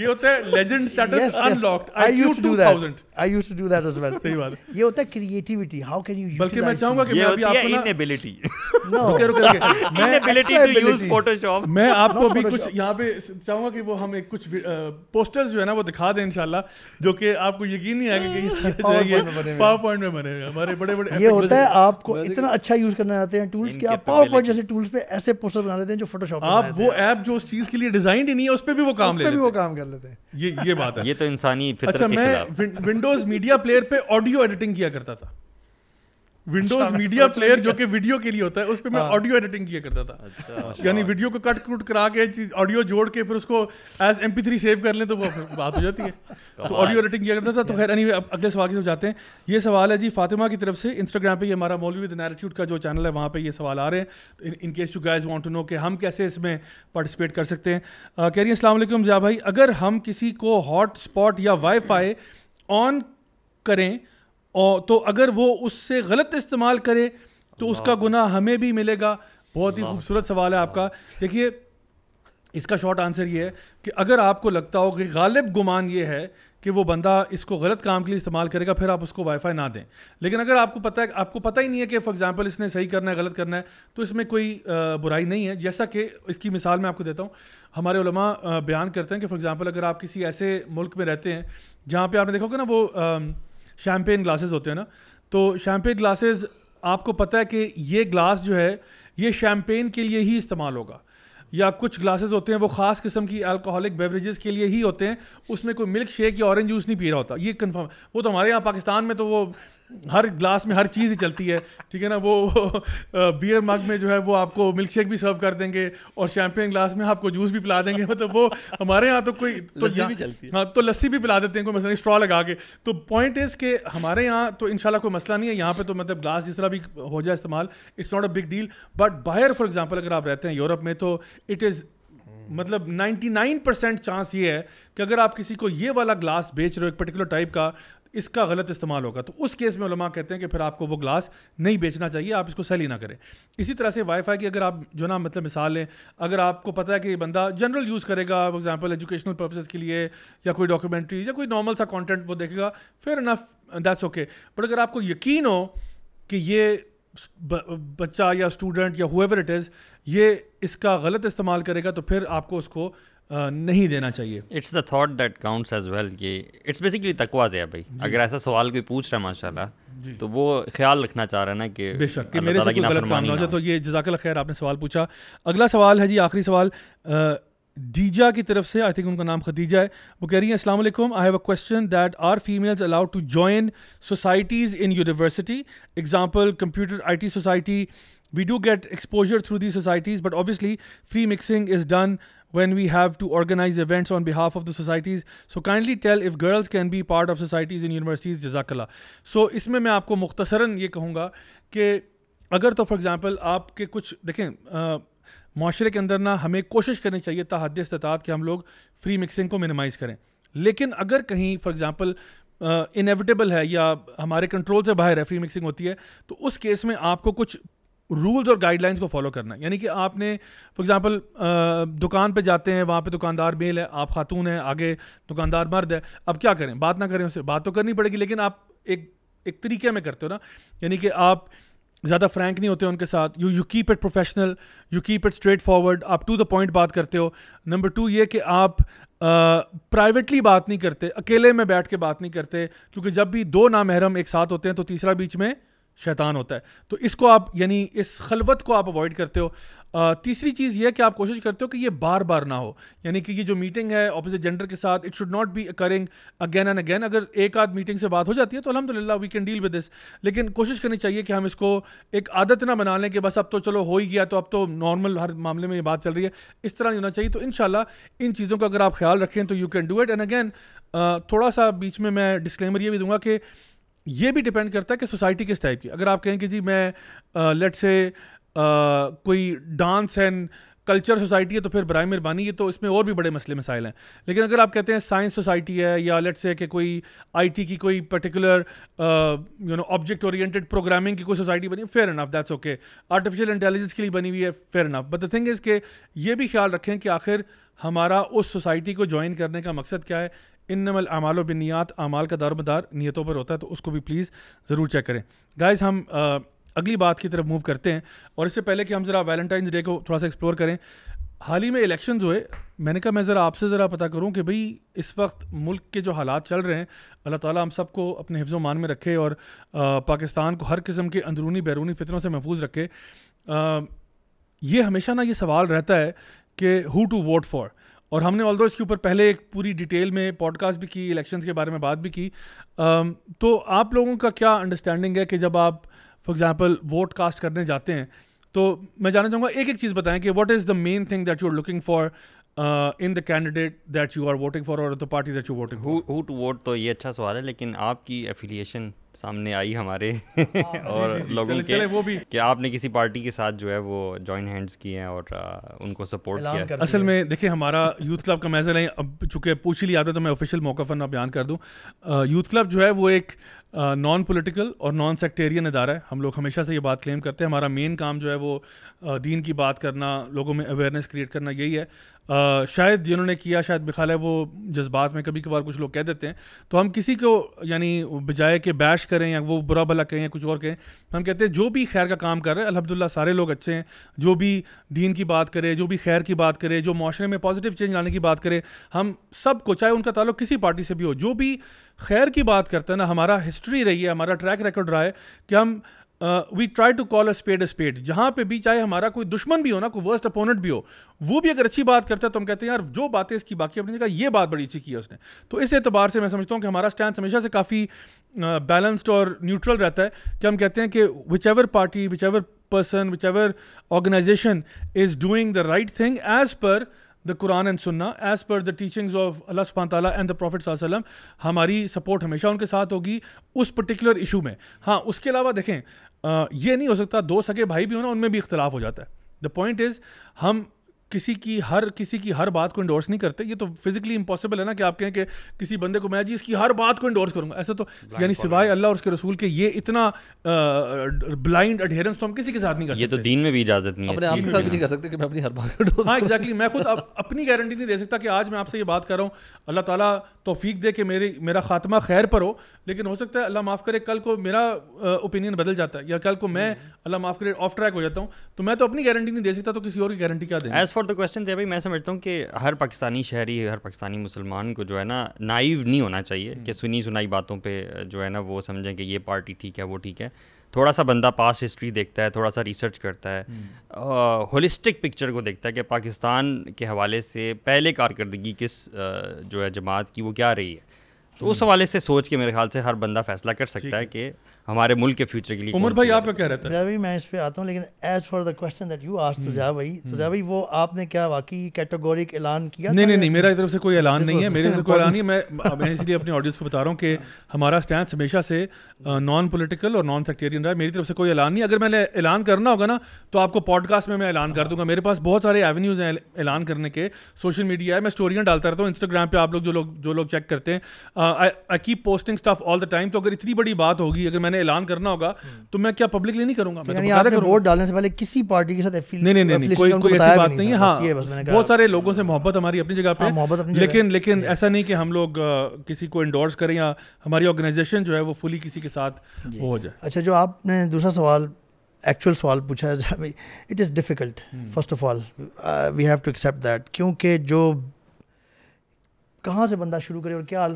ये होता है legend status unlocked I used to do that I used to do that as तो well सही बात ये होता है क्रिएटिविटी हाउ कैन यू बल्कि मैं चाहूंगा कि मैं अभी आपको इनएबिलिटी रुके रुके मैं इनएबिलिटी टू यूज फोटोशॉप मैं आपको भी कुछ यहां पे चाहूंगा कि वो हम एक कुछ पोस्टर्स जो है ना वो दिखा दें इंशाल्लाह जो कि आपको यकीन नहीं आएगा कि ये सारे जो में बने हमारे बड़े-बड़े ये होता है आपको इतना अच्छा यूज करना चाहते हैं टूल्स कि आप पावरपॉइंट जैसे टूल्स पे ऐसे पोस्टर बना लेते हैं जो फोटोशॉप आप वो ऐप जो उस चीज के लिए डिजाइन ही नहीं है उस पे भी वो काम ले लेते हैं ये ये बात है ये तो इंसानी अच्छा मैं विंडोज मीडिया प्लेयर पे ऑडियो एडिटिंग किया करता था विंडोज मीडिया प्लेयर जो कि वीडियो के लिए होता है उस पर मैं ऑडियो हाँ। एडिटिंग किया करता था अच्छा, यानी वीडियो को कट कुट करा के ऑडियो जोड़ के फिर उसको एज एम थ्री सेव कर लें तो वो बात हो जाती है तो ऑडियो हाँ। एडिटिंग किया करता था तो खैर अब अगले सवाल की तरफ जाते हैं ये सवाल है जी फातिमा की तरफ से इंस्टाग्राम पे ये हमारा मौलवी विद एटीट्यूड का जो चैनल है वहाँ पे ये सवाल आ रहे हैं in case you guys want to know कि हम कैसे इसमें पार्टिसिपेट कर सकते हैं कह रही है असलम जिया भाई अगर हम किसी को हॉट स्पॉट या वाई ऑन करें और तो अगर वो उससे गलत इस्तेमाल करे तो उसका गुना हमें भी मिलेगा बहुत ही खूबसूरत सवाल है आपका देखिए इसका शॉर्ट आंसर ये है कि अगर आपको लगता हो कि गालिब गुमान ये है कि वो बंदा इसको गलत काम के लिए इस्तेमाल करेगा फिर आप उसको वाईफाई ना दें लेकिन अगर आपको पता है आपको पता ही नहीं है कि फॉर एग्जांपल इसने सही करना है गलत करना है तो इसमें कोई बुराई नहीं है जैसा कि इसकी मिसाल मैं आपको देता हूँ हमारे उलमा बयान करते हैं कि फॉर एग्ज़ाम्पल अगर आप किसी ऐसे मुल्क में रहते हैं जहाँ पर आपने देखोगे ना वो शैम्पेन ग्लासेस होते हैं ना तो शैम्पेन ग्लासेस आपको पता है कि ये ग्लास जो है ये शैम्पेन के लिए ही इस्तेमाल होगा या कुछ ग्लासेस होते हैं वो ख़ास किस्म की अल्कोहलिक बेवरेजेस के लिए ही होते हैं उसमें कोई मिल्क शेक या ऑरेंज जूस नहीं पी रहा होता ये कन्फर्म वो तो हमारे यहाँ पाकिस्तान में तो वो हर ग्लास में हर चीज़ ही चलती है ठीक है ना वो बियर मग में जो है वो आपको मिल्क शेक भी सर्व कर देंगे और शैम्पेन ग्लास में आपको जूस भी पिला देंगे मतलब वो हमारे यहाँ तो कोई तो लस्सी भी चलती है हाँ तो लस्सी भी पिला देते हैं कोई मसला नहीं स्ट्रॉ लगा के तो पॉइंट इज़ के हमारे यहाँ तो इन कोई मसला नहीं है यहाँ पर तो मतलब ग्लास जिस तरह भी हो जाए इस्तेमाल it's not a big deal but बाहर फॉर एग्जाम्पल अगर आप रहते हैं यूरोप में तो इट इज़ मतलब 99 परसेंट चांस ये है कि अगर आप किसी को ये वाला ग्लास बेच रहे हो एक पर्टिकुलर टाइप का इसका गलत इस्तेमाल होगा तो उस केस में उलमा कहते हैं कि फिर आपको वो ग्लास नहीं बेचना चाहिए आप इसको सेल ही ना करें इसी तरह से वाईफाई की अगर आप जो ना मतलब मिसाल लें अगर आपको पता है कि बंदा जनरल यूज़ करेगा फॉर एग्जांपल एजुकेशनल पर्पसेस के लिए या कोई डॉक्यूमेंट्री या कोई नॉर्मल सा कॉन्टेंट वो देखेगा फिर नफ दैट्स ओके बट अगर आपको यकीन हो कि ये बच्चा या स्टूडेंट या हुएवर इट इज़ ये इसका गलत इस्तेमाल करेगा तो फिर आपको उसको नहीं देना चाहिए it's the thought that counts as well कि इट्स बेसिकली तकवाज है भाई अगर ऐसा सवाल कोई पूछ रहा है माशाल्लाह तो वो ख्याल रखना चाह रहा है ना कि बेशक कि मेरे से कोई गलत काम ना हो जाए तो ये जजाकल खैर आपने सवाल पूछा अगला सवाल है जी आखिरी सवाल दीजा की तरफ से आई थिंक उनका नाम खदीजा है वो कह रही हैं अस्सलाम I have a question that are females allowed to join societies in university example computer IT society we do get exposure through the societies but obviously free mixing is done when we have to organize events on behalf of the societies so kindly tell if girls can be part of societies in universities जजाकल्ला so इसमें मैं आपको मुख्तसरा ये कहूँगा कि अगर तो फॉर एग्ज़ाम्पल आपके कुछ देखें माशरे के अंदर ना हमें कोशिश करनी चाहिए तहद इस्तात कि हम लोग फ्री मिक्सिंग को मिनिमाइज़ करें लेकिन अगर कहीं फॉर एग्ज़ाम्पल इनएविटेबल है या हमारे कंट्रोल से बाहर है फ्री मिक्सिंग होती है तो उस केस में आपको कुछ रूल्स और गाइडलाइंस को फॉलो करना यानी कि आपने फॉर एग्जांपल दुकान पे जाते हैं वहाँ पे दुकानदार मेल है आप खातून हैं आगे दुकानदार मर्द है अब क्या करें बात ना करें उससे बात तो करनी पड़ेगी लेकिन आप एक एक तरीके में करते हो ना यानी कि आप ज़्यादा फ्रैंक नहीं होते उनके साथ you you keep it professional you keep it straightforward आप टू द पॉइंट बात करते हो नंबर टू ये कि आप प्राइवेटली बात नहीं करते अकेले में बैठ के बात नहीं करते क्योंकि जब भी दो नामहरम एक साथ होते हैं तो तीसरा बीच में शैतान होता है तो इसको आप यानी इस खलवत को आप अवॉइड करते हो तीसरी चीज़ यह कि आप कोशिश करते हो कि ये बार बार ना हो यानी कि ये जो मीटिंग है ऑपोजिट जेंडर के साथ it should not be occurring again and again अगर एक आध मीटिंग से बात हो जाती है तो अलहमदिल्ला we can deal with this लेकिन कोशिश करनी चाहिए कि हम इसको एक आदत ना बना लें कि बस अब तो चलो हो ही गया तो अब तो नॉर्मल हर मामले में ये बात चल रही है इस तरह नहीं होना चाहिए तो इन इन चीज़ों का अगर आप ख्याल रखें तो you can do it and again थोड़ा सा बीच में मैं डिस्क्लेमर ये भी दूंगा कि ये भी डिपेंड करता है कि सोसाइटी किस टाइप की अगर आप कहें कि जी मैं लेट से कोई डांस एंड कल्चर सोसाइटी है तो फिर बर मेहरबानी ये तो इसमें और भी बड़े मसले मसाइल हैं लेकिन अगर आप कहते हैं साइंस सोसाइटी है या लेट्स से कि कोई आईटी की कोई particular you know object oriented programming की कोई सोसाइटी बनी fair and that's okay artificial intelligence के लिए बनी हुई है fair and but the thing is के ये भी ख्याल रखें कि आखिर हमारा उस सोसाइटी को ज्वाइन करने का मकसद क्या है इन नमल अमाल बिनियात अमाल का दारमदार नीयतों पर होता है तो उसको भी प्लीज़ ज़रूर चेक करें गाइज़ हम आ, अगली बात की तरफ मूव करते हैं और इससे पहले कि हम ज़रा वैलेंटाइंस डे को थोड़ा सा एक्सप्लोर करें हाल ही में इलेक्शन हुए मैंने कहा मैं ज़रा आपसे ज़रा पता करूँ कि भाई इस वक्त मुल्क के जो हालात चल रहे हैं अल्लाह ताली हम सबको अपने हिफ्ज़ मान में रखे और आ, पाकिस्तान को हर किस्म के अंदरूनी बैरूनी फ़ितरों से महफूज रखे आ, ये हमेशा ना ये सवाल रहता है कि हु टू वोट फॉर और हमने ऑल इसके ऊपर पहले एक पूरी डिटेल में पॉडकास्ट भी की इलेक्शंस के बारे में बात भी की um, तो आप लोगों का क्या अंडरस्टैंडिंग है कि जब आप फॉर एग्ज़ाम्पल वोट कास्ट करने जाते हैं तो मैं जानना चाहूँगा एक एक चीज़ बताएं कि what is the main thing that you are looking for uh, in the candidate that you are voting for or the party that you're voting who, for. Who to vote तो ये अच्छा सवाल है लेकिन आपकी affiliation सामने आई हमारे हाँ, और जी, जी, लोगों चले, के चले वो भी कि आपने किसी पार्टी के साथ जो है वो ज्वाइन हैंड्स किए हैं और आ, uh, उनको सपोर्ट किया असल में देखिए हमारा यूथ क्लब का मैजर है अब चूंकि पूछ ही लिया आपने तो मैं ऑफिशियल मौका पर बयान कर दूँ यूथ क्लब जो है वो एक नॉन पोलिटिकल और नॉन सेक्टेरियन इदारा है हम लोग हमेशा से ये बात क्लेम करते हैं हमारा मेन काम जो है वो दीन की बात करना लोगों में अवेयरनेस क्रिएट करना यही है आ, शायद जिन्होंने किया शायद बिखाल है वो जज्बात में कभी कभार कुछ लोग कह देते हैं तो हम किसी को यानी बजाय के बैश करें या वो बुरा भला कहें या कुछ और कहें हम कहते हैं जो भी खैर का काम कर रहे हैं अलहमदिल्ला सारे लोग अच्छे हैं जो भी दीन की बात करें जो भी खैर की बात करें जो माशरे में पॉजिटिव चेंज लाने की बात करें हम सबको चाहे उनका ताल्लुक किसी पार्टी से भी हो जो भी खैर की बात करते हैं ना हमारा हिस्ट्री रही है हमारा ट्रैक रिकॉर्ड रहा है कि हम we try to call a spade a spade जहाँ पे भी चाहे हमारा कोई दुश्मन भी हो ना कोई वर्स्ट अपोनेंट भी हो वो भी अगर अच्छी बात करता है तो हम कहते हैं यार जो बातें इसकी बाकी अपनी जगह ये बात बड़ी अच्छी की है उसने तो इस एतबार से मैं समझता हूँ कि हमारा स्टैंड हमेशा से काफ़ी बैलेंस्ड और न्यूट्रल रहता है कि हम कहते हैं कि whichever party whichever person whichever organization is doing the right thing as per the Quran and Sunnah as per the teachings of Allah सुबहान तला एंड द प्रॉफिट वसल्लम हमारी सपोर्ट हमेशा उनके साथ होगी उस पर्टिकुलर इशू में हाँ उसके अलावा देखें आ, ये नहीं हो सकता दो सगे भाई भी हो ना उनमें भी इख्तलाफ हो जाता है द पॉइंट इज़ हम किसी की हर किसी की हर बात को इंडोर्स नहीं करते ये तो फिजिकली इंपॉसिबल है ना कि आप कहें कि किसी बंदे को मैं जी इसकी हर बात को इंडोर्स करूंगा ऐसा तो यानी सिवाय अल्लाह और उसके रसूल के ये इतना ब्लाइंड अडेरेंस तो हम किसी के साथ नहीं कर सकते ये तो दीन में भी इजाजत नहीं है अपने आप के साथ भी नहीं कर सकते कि मैं अपनी हर बात को हाँ एग्जैक्टली मैं खुद अपनी गारंटी नहीं दे सकता कि आज मैं आपसे ये बात कर रहा हूँ अल्लाह ताला तोफीक दे कि मेरी मेरा खात्मा खैर पर हो लेकिन हो सकता है अल्लाह माफ़ करे कल को मेरा ओपिनियन बदल जाता है या कल को मैं हम्म। अल्लाह माफ़ करे ऑफ ट्रैक हो जाता हूँ तो मैं तो अपनी गारंटी नहीं दे सकता तो किसी और की गारंटी क्या दे फॉर द क्वेश्चन जय भाई मैं समझता हूँ कि हर पाकिस्तानी शहरी हर पाकिस्तानी मुसलमान को जो है ना नाइव नहीं होना चाहिए हम्म। कि सुनी सुनाई बातों पे जो है ना वो समझें कि ये पार्टी ठीक है वो ठीक है थोड़ा सा बंदा पास हिस्ट्री देखता है थोड़ा सा रिसर्च करता है हम्म। होलिस्टिक पिक्चर को देखता है कि पाकिस्तान के हवाले से पहले कारकर्दगी किस uh, जो है जमात की वो क्या रही है तो उस हम्म। हवाले से सोच के मेरे ख्याल से हर बंदा फैसला कर सकता है कि हमारे मुल्क के फ्यूचर के लिए उमर भाई आपका क्या रहता है भाई मैं इस पर आता हूँ लेकिन as for the question that you आज तुझा भाई तुझा हम्म। भाई वो आपने क्या वाकई कैटेगोरिक ऐलान किया नहीं नहीं नहीं मेरा तरफ से कोई ऐलान नहीं है मेरे से कोई ऐलान नहीं मैं मैं इसलिए अपने ऑडियंस को बता रहा हूँ कि हमारा स्टैंड हमेशा से नॉन पोलिटिकल और नॉन सेक्टेरियन रहा है मेरी तरफ से कोई ऐलान नहीं अगर मैंने ऐलान करना होगा ना तो आपको पॉडकास्ट में मैं ऐलान कर दूंगा मेरे पास बहुत सारे एवेन्यूज़ हैं ऐलान करने के सोशल मीडिया है मैं स्टोरियाँ डालता रहता हूँ इंस्टाग्राम पर आप लोग जो लोग जो लोग चेक करते हैं I keep posting stuff all the time तो अगर इतनी बड़ी बात होगी अगर मैंने मैंने ऐलान करना होगा हम्म। तो मैं क्या पब्लिकली नहीं तो करूंगा वोट डालने से पहले किसी पार्टी के साथ नहीं नहीं कोई ऐसी बात नहीं है हाँ, बहुत सारे लोगों से मोहब्बत हमारी अपनी जगह पे हाँ, मोहब्बत लेकिन लेकिन ऐसा नहीं कि हम लोग किसी को इंडोर्स करें या हमारी ऑर्गेनाइजेशन जो है वो फुली किसी के साथ हो जाए अच्छा जो आपने दूसरा सवाल एक्चुअल सवाल पूछा है it is difficult first of all we have to accept that क्योंकि जो कहाँ से बंदा शुरू करे और क्या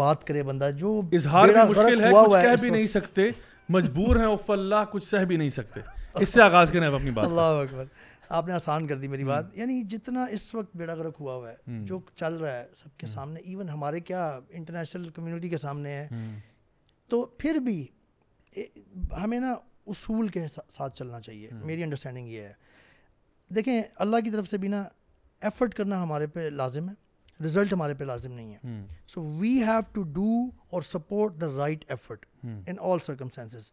बात करे बंदा जो इजहार भी मुश्किल है कुछ कह भी नहीं सकते मजबूर हैं फल्ला कुछ सह भी नहीं सकते इससे आगाज करें आप अपनी बात अल्लाह अकबर आपने आसान कर दी मेरी बात हम्म। यानी जितना इस वक्त बेड़ा गर्क हुआ हुआ है हम्म। जो चल रहा है सबके हम्म। सामने इवन हमारे क्या इंटरनेशनल कम्युनिटी के सामने है तो फिर भी हमें ना उसूल के साथ चलना चाहिए मेरी अंडरस्टैंडिंग ये है देखें अल्लाह की तरफ से भी ना एफ़र्ट करना हमारे पे लाजिम है रिजल्ट हमारे पे लाजिम नहीं है so we have to do और support the right effort in all circumstances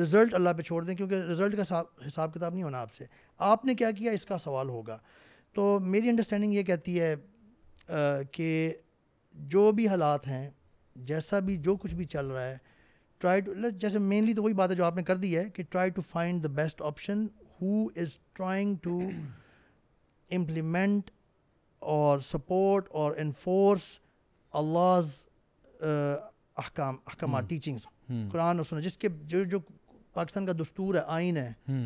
result Allah पे छोड़ दें क्योंकि रिजल्ट का हिसाब किताब नहीं होना आपसे आपने क्या किया इसका सवाल होगा तो मेरी अंडरस्टैंडिंग ये कहती है कि जो भी हालात हैं जैसा भी जो कुछ भी चल रहा है ट्राई टू जैसे मेनली तो वही बात है जो आपने कर दी है कि try to find the best option who is trying to implement or support or enforce Allah's uh, ahkam, ahkamat, hmm. teachings, hmm. Quran or Sunnah, जिसके जो जो पाकिस्तान का दस्तूर है आइन है hmm.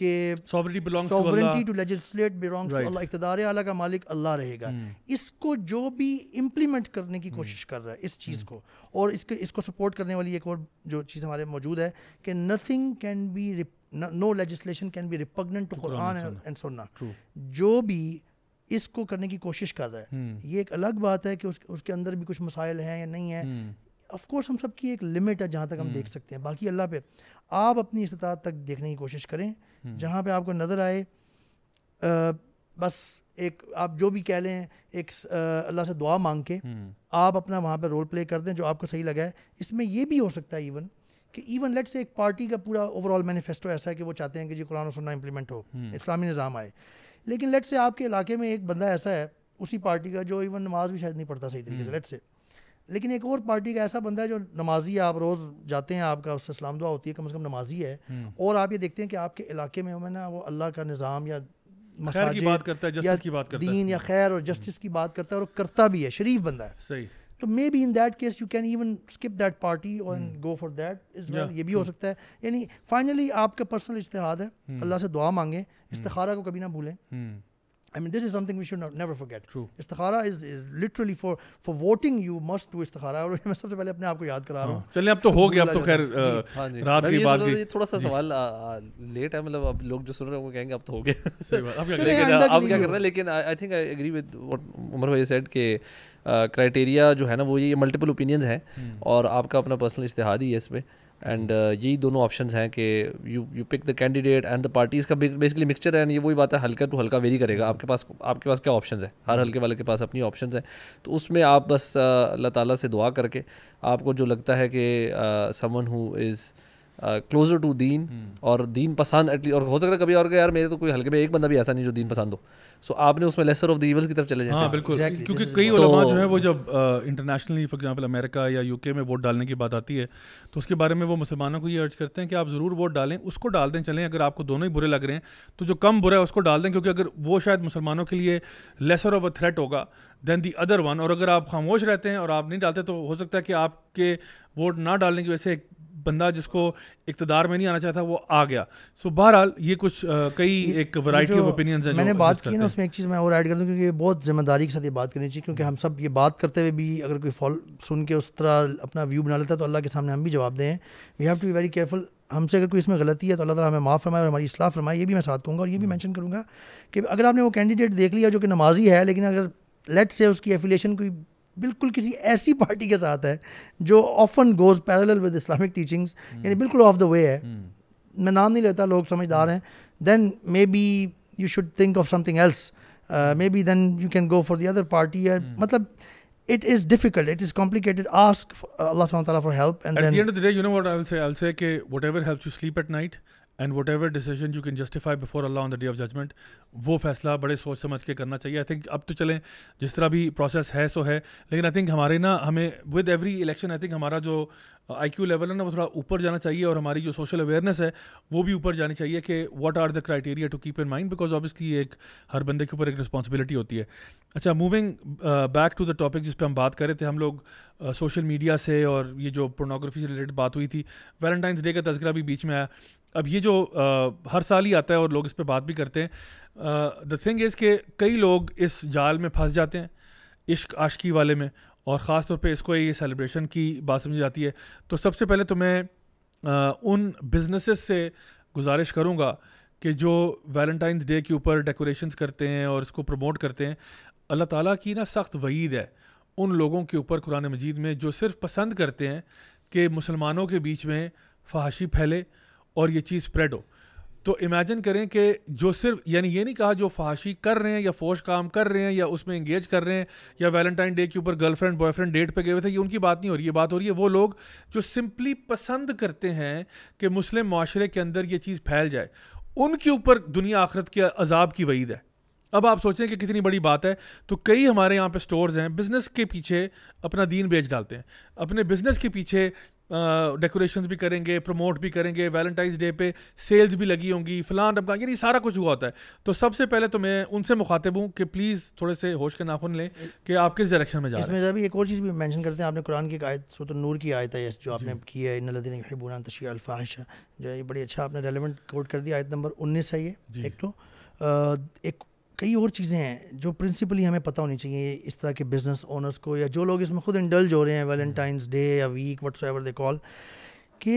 कि sovereignty to legislate belongs to Allah इकतदार आला का मालिक अल्लाह रहेगा इसको जो भी इम्प्लीमेंट करने की hmm. कोशिश कर रहा है इस चीज़ hmm. को और इसके इसको सपोर्ट करने वाली एक और जो चीज़ हमारे मौजूद है कि nothing can be no legislation can be repugnant to Quran and Sunnah जो भी इसको करने की कोशिश कर रहा है हम्म। ये एक अलग बात है कि उस, उसके अंदर भी कुछ मसाइल हैं या नहीं है ऑफकोर्स हम्म। हम सब की एक लिमिट है जहाँ तक हम हम्म। देख सकते हैं बाकी अल्लाह पे आप अपनी इस्तात तक देखने की कोशिश करें जहाँ पे आपको नज़र आए आ, बस एक आप जो भी कह लें एक अल्लाह से दुआ मांग के आप अपना वहाँ पर रोल प्ले कर दें जो आपको सही लगा है इसमें ये भी हो सकता है इवन कि इवन लेट्स एक पार्टी का पूरा ओवरऑल मैनिफेस्टो ऐसा है कि वो चाहते हैं कि जी कुरान सुनना इंप्लीमेंट हो इस्लामी निज़ाम आए लेकिन लेट से आपके इलाके में एक बंदा ऐसा है उसी पार्टी का जो इवन नमाज भी शायद नहीं पढ़ता सही तरीके से लेट हम्म। से लेकिन एक और पार्टी का ऐसा बंदा है जो नमाजी है आप रोज़ जाते हैं आपका उससे सलाम दुआ होती है कम से कम नमाजी है हम्म। और आप ये देखते हैं कि आपके इलाके में ना वो अल्लाह का निज़ाम या मसाज की बात करता है जस्टिस की बात करता है दीन या खैर और जस्टिस हम्म। की बात करता है और करता भी है शरीफ बंदा है सही तो may be in that case you can even skip that party और go for that as well ये भी हो सकता है यानी फाइनली आपका पर्सनल इश्तहाद है अल्लाह से दुआ मांगें hmm. इस्तारा को कभी ना भूलें hmm. I mean, this is something we should not, never forget. True. Istikhara is, is literally for for voting you must do इस्तारा और मैं सबसे पहले अपने आप को याद करा रहा हूँ हाँ। चलिए अब तो हो गया अब तो खैर हाँ रात की बात की थोड़ा सा सवाल लेट है मतलब अब लोग जो सुन रहे हैं कहेंगे अब तो हो गया सही बात अब क्या कर रहे हैं लेकिन I think I agree with what Umar भाई सेड के क्राइटेरिया जो है ना वो ये मल्टीपल ओपिनियंस हैं हम्म। और आपका अपना पर्सनल इश्तहार ही है इस एंड uh, यही दोनों ऑप्शन हैं कि you you pick the candidate and the parties का बेसिकली मिक्सचर है ये वही बात है हल्का टू हल्का वेरी करेगा आपके पास आपके पास क्या ऑप्शन है हर हल्के वाले के पास अपनी ऑप्शन हैं तो उसमें आप बस uh, अल्लाह ताली से दुआ करके आपको जो लगता है कि someone who is closer to दीन हम्म। और दीन पसंद एटली और हो सकता है कभी और यार मेरे तो कोई हल्के में एक बंदा भी ऐसा नहीं जो दीन पसंद हो सो आपने उसमें लेसर ऑफ द इवल्स की तरफ चले जाए हाँ बिल्कुल exactly. क्योंकि कई उलमा तो जो है वो जब इंटरनेशनली फॉर एग्जांपल अमेरिका या यूके में वोट डालने की बात आती है तो उसके बारे में वो मुसलमानों को ये अर्ज करते हैं कि आप ज़रूर वोट डालें उसको डाल दें चलें अगर आपको दोनों ही बुरे लग रहे हैं तो जो कम बुरा है उसको डाल दें क्योंकि अगर वो शायद मुसलमानों के लिए लेसर ऑफ अ थ्रेट होगा देन दी अदर वन और अगर आप खामोश रहते हैं और आप नहीं डालते तो हो सकता है कि आपके वोट ना डालने की वजह से बंदा जिसको इकतदार में नहीं आना चाहता वो आ गया सो so, बहरहाल ये कुछ आ, कई ये, एक वैरायटी ऑफ ओपिनियंस है मैंने बात की ना उसमें एक चीज़ मैं और ऐड कर दूँ क्योंकि बहुत जिम्मेदारी के साथ ये बात करनी चाहिए क्योंकि हम सब ये बात करते हुए भी अगर कोई फॉल सुन के उस तरह अपना व्यू बना लेता है तो अल्लाह के सामने हम भी जवाब दें we have to be very careful हमसे अगर कोई इसमें गलती है तो अल्लाह ताला हमें माफ़ फरमाए और हमारी असलाह फरमाए ये भी मैं साथ कहूँगा और ये भी मैंशन हम्म। करूँगा कि अगर आपने वो कैंडिडेट देख लिया जो कि नमाजी है लेकिन अगर लेट से उसकी एफिलेशन कोई Bilkul, किसी ऐसी पार्टी के साथ है जो often goes parallel with Islamic teachings यानी बिल्कुल ऑफ द वे है hmm. मैं नाम नहीं लेता लोग समझदार hmm. हैं then may be you should think of something else may be then you can go for the मतलब it is difficult it is complicated ask uh, allah subhanahu wa ta'ala for help and at the end of the day you know what i'll say i'll say okay whatever helps you sleep at night and whatever decision you can justify before Allah on the day of judgement वो फैसला बड़े सोच समझ के करना चाहिए आई थिंक अब तो चलें जिस तरह भी प्रोसेस है सो है लेकिन आई थिंक हमारे ना हमें with every election I think हमारा जो आई क्यू लेवल है ना वो थोड़ा ऊपर जाना चाहिए और हमारी जो सोशल अवेयरनेस है वो भी ऊपर जानी चाहिए कि what are the criteria to keep in mind because obviously एक हर बंदे के ऊपर एक रिस्पॉन्सिबिलिटी होती है अच्छा moving back to the topic जिस पर हम बात कर रहे थे हम लोग सोशल uh, मीडिया से और ये जो प्रोनोग्राफी से रिलेटेड बात हुई थी वैलेंटाइंस डे का तस्करा भी बीच में आया अब ये जो uh, हर साल ही आता है और लोग इस पर बात भी करते हैं द थिंग इज़ के कई लोग इस जाल में फंस जाते हैं इश्क आशकी वाले में और ख़ास तौर पे इसको ये सेलिब्रेशन की बात समझी जाती है तो सबसे पहले तो मैं आ, उन बिजनेसेस से गुजारिश करूँगा कि जो वैलेंटाइंस डे के ऊपर डेकोरेशंस करते हैं और इसको प्रमोट करते हैं अल्लाह ताला की ना सख्त वईद है उन लोगों के ऊपर कुरान मजीद में जो सिर्फ पसंद करते हैं कि मुसलमानों के बीच में फहाशी फैले और ये चीज़ स्प्रेड हो तो इमेजिन करें कि जो सिर्फ यानी ये नहीं कहा जो फाशी कर रहे हैं या फ़ौज काम कर रहे हैं या उसमें इंगेज कर रहे हैं या वैलेंटाइन डे के ऊपर गर्लफ्रेंड बॉयफ्रेंड डेट पे गए हुए थे ये उनकी बात नहीं हो रही है बात हो रही है वो लोग जो सिंपली पसंद करते हैं कि मुस्लिम माशरे के अंदर ये चीज़ फैल जाए उनके ऊपर दुनिया आखरत के अजाब की वईद है अब आप सोचें कि कितनी बड़ी बात है तो कई हमारे यहाँ पे स्टोर्स हैं बिज़नेस के पीछे अपना दीन बेच डालते हैं अपने बिज़नेस के पीछे डेकोरेशंस भी करेंगे प्रमोट भी करेंगे वैलेंटाइंस डे पे सेल्स भी लगी होंगी फ़लान रबका यानी सारा कुछ हुआ होता है तो सबसे पहले तो मैं उनसे मुखातिब हूँ कि प्लीज़ थोड़े से होश के नाखुन लें कि आप किस डायरेक्शन में जा इसमें एक और चीज़ भी मैंशन करते हैं आपने कुरान की आयत सूत नूर की आयत है जो आपने की है नदीन हिबूना तशी अल्फाहिशा जो है बड़ी अच्छा आपने रेलिवेंट कोट कर दिया आयत नंबर उन्नीस है ये एक तो एक कई और चीज़ें हैं जो प्रिंसिपली हमें पता होनी चाहिए इस तरह के बिजनेस ओनर्स को या जो लोग इसमें खुद इंडल्ज हो रहे हैं वैलेंटाइंस डे या week whatever they call कि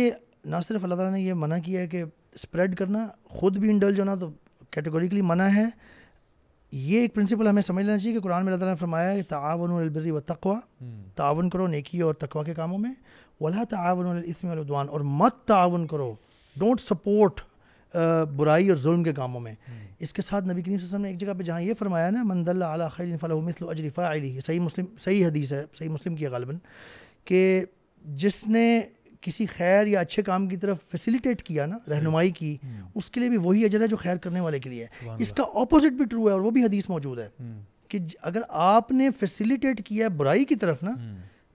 ना सिर्फ अल्लाह ताला ने ये मना किया है कि स्प्रेड करना खुद भी इंडल्ज होना तो कैटेगोरिकली मना है ये एक प्रिंसिपल हमें समझ लेना चाहिए कि कुरान में अल्लाह ने फरमाया कि तावन व तकवा हम्म। तावन करो नेकी और तकवा के कामों में वला तावन इसमें और मत तावन करो डोंट सपोर्ट बुराई और जुल्म के कामों में हम्म। इसके साथ नबी करीम ने एक जगह पे जहाँ ये फरमाया ना मंदल अला खैर फ़लमिसल अजरीफा अली सही मुस्लिम सही हदीस है सही मुस्लिम की गालबन कि जिसने किसी खैर या अच्छे काम की तरफ फैसिलिटेट किया ना रहनुमाई की हम्म। उसके लिए भी वही अजर है जो खैर करने वाले के लिए इसका अपोज़िट भी ट्रू है और वो भी हदीस मौजूद है हम्म। कि अगर आपने फैसिलिटेट किया बुराई की तरफ ना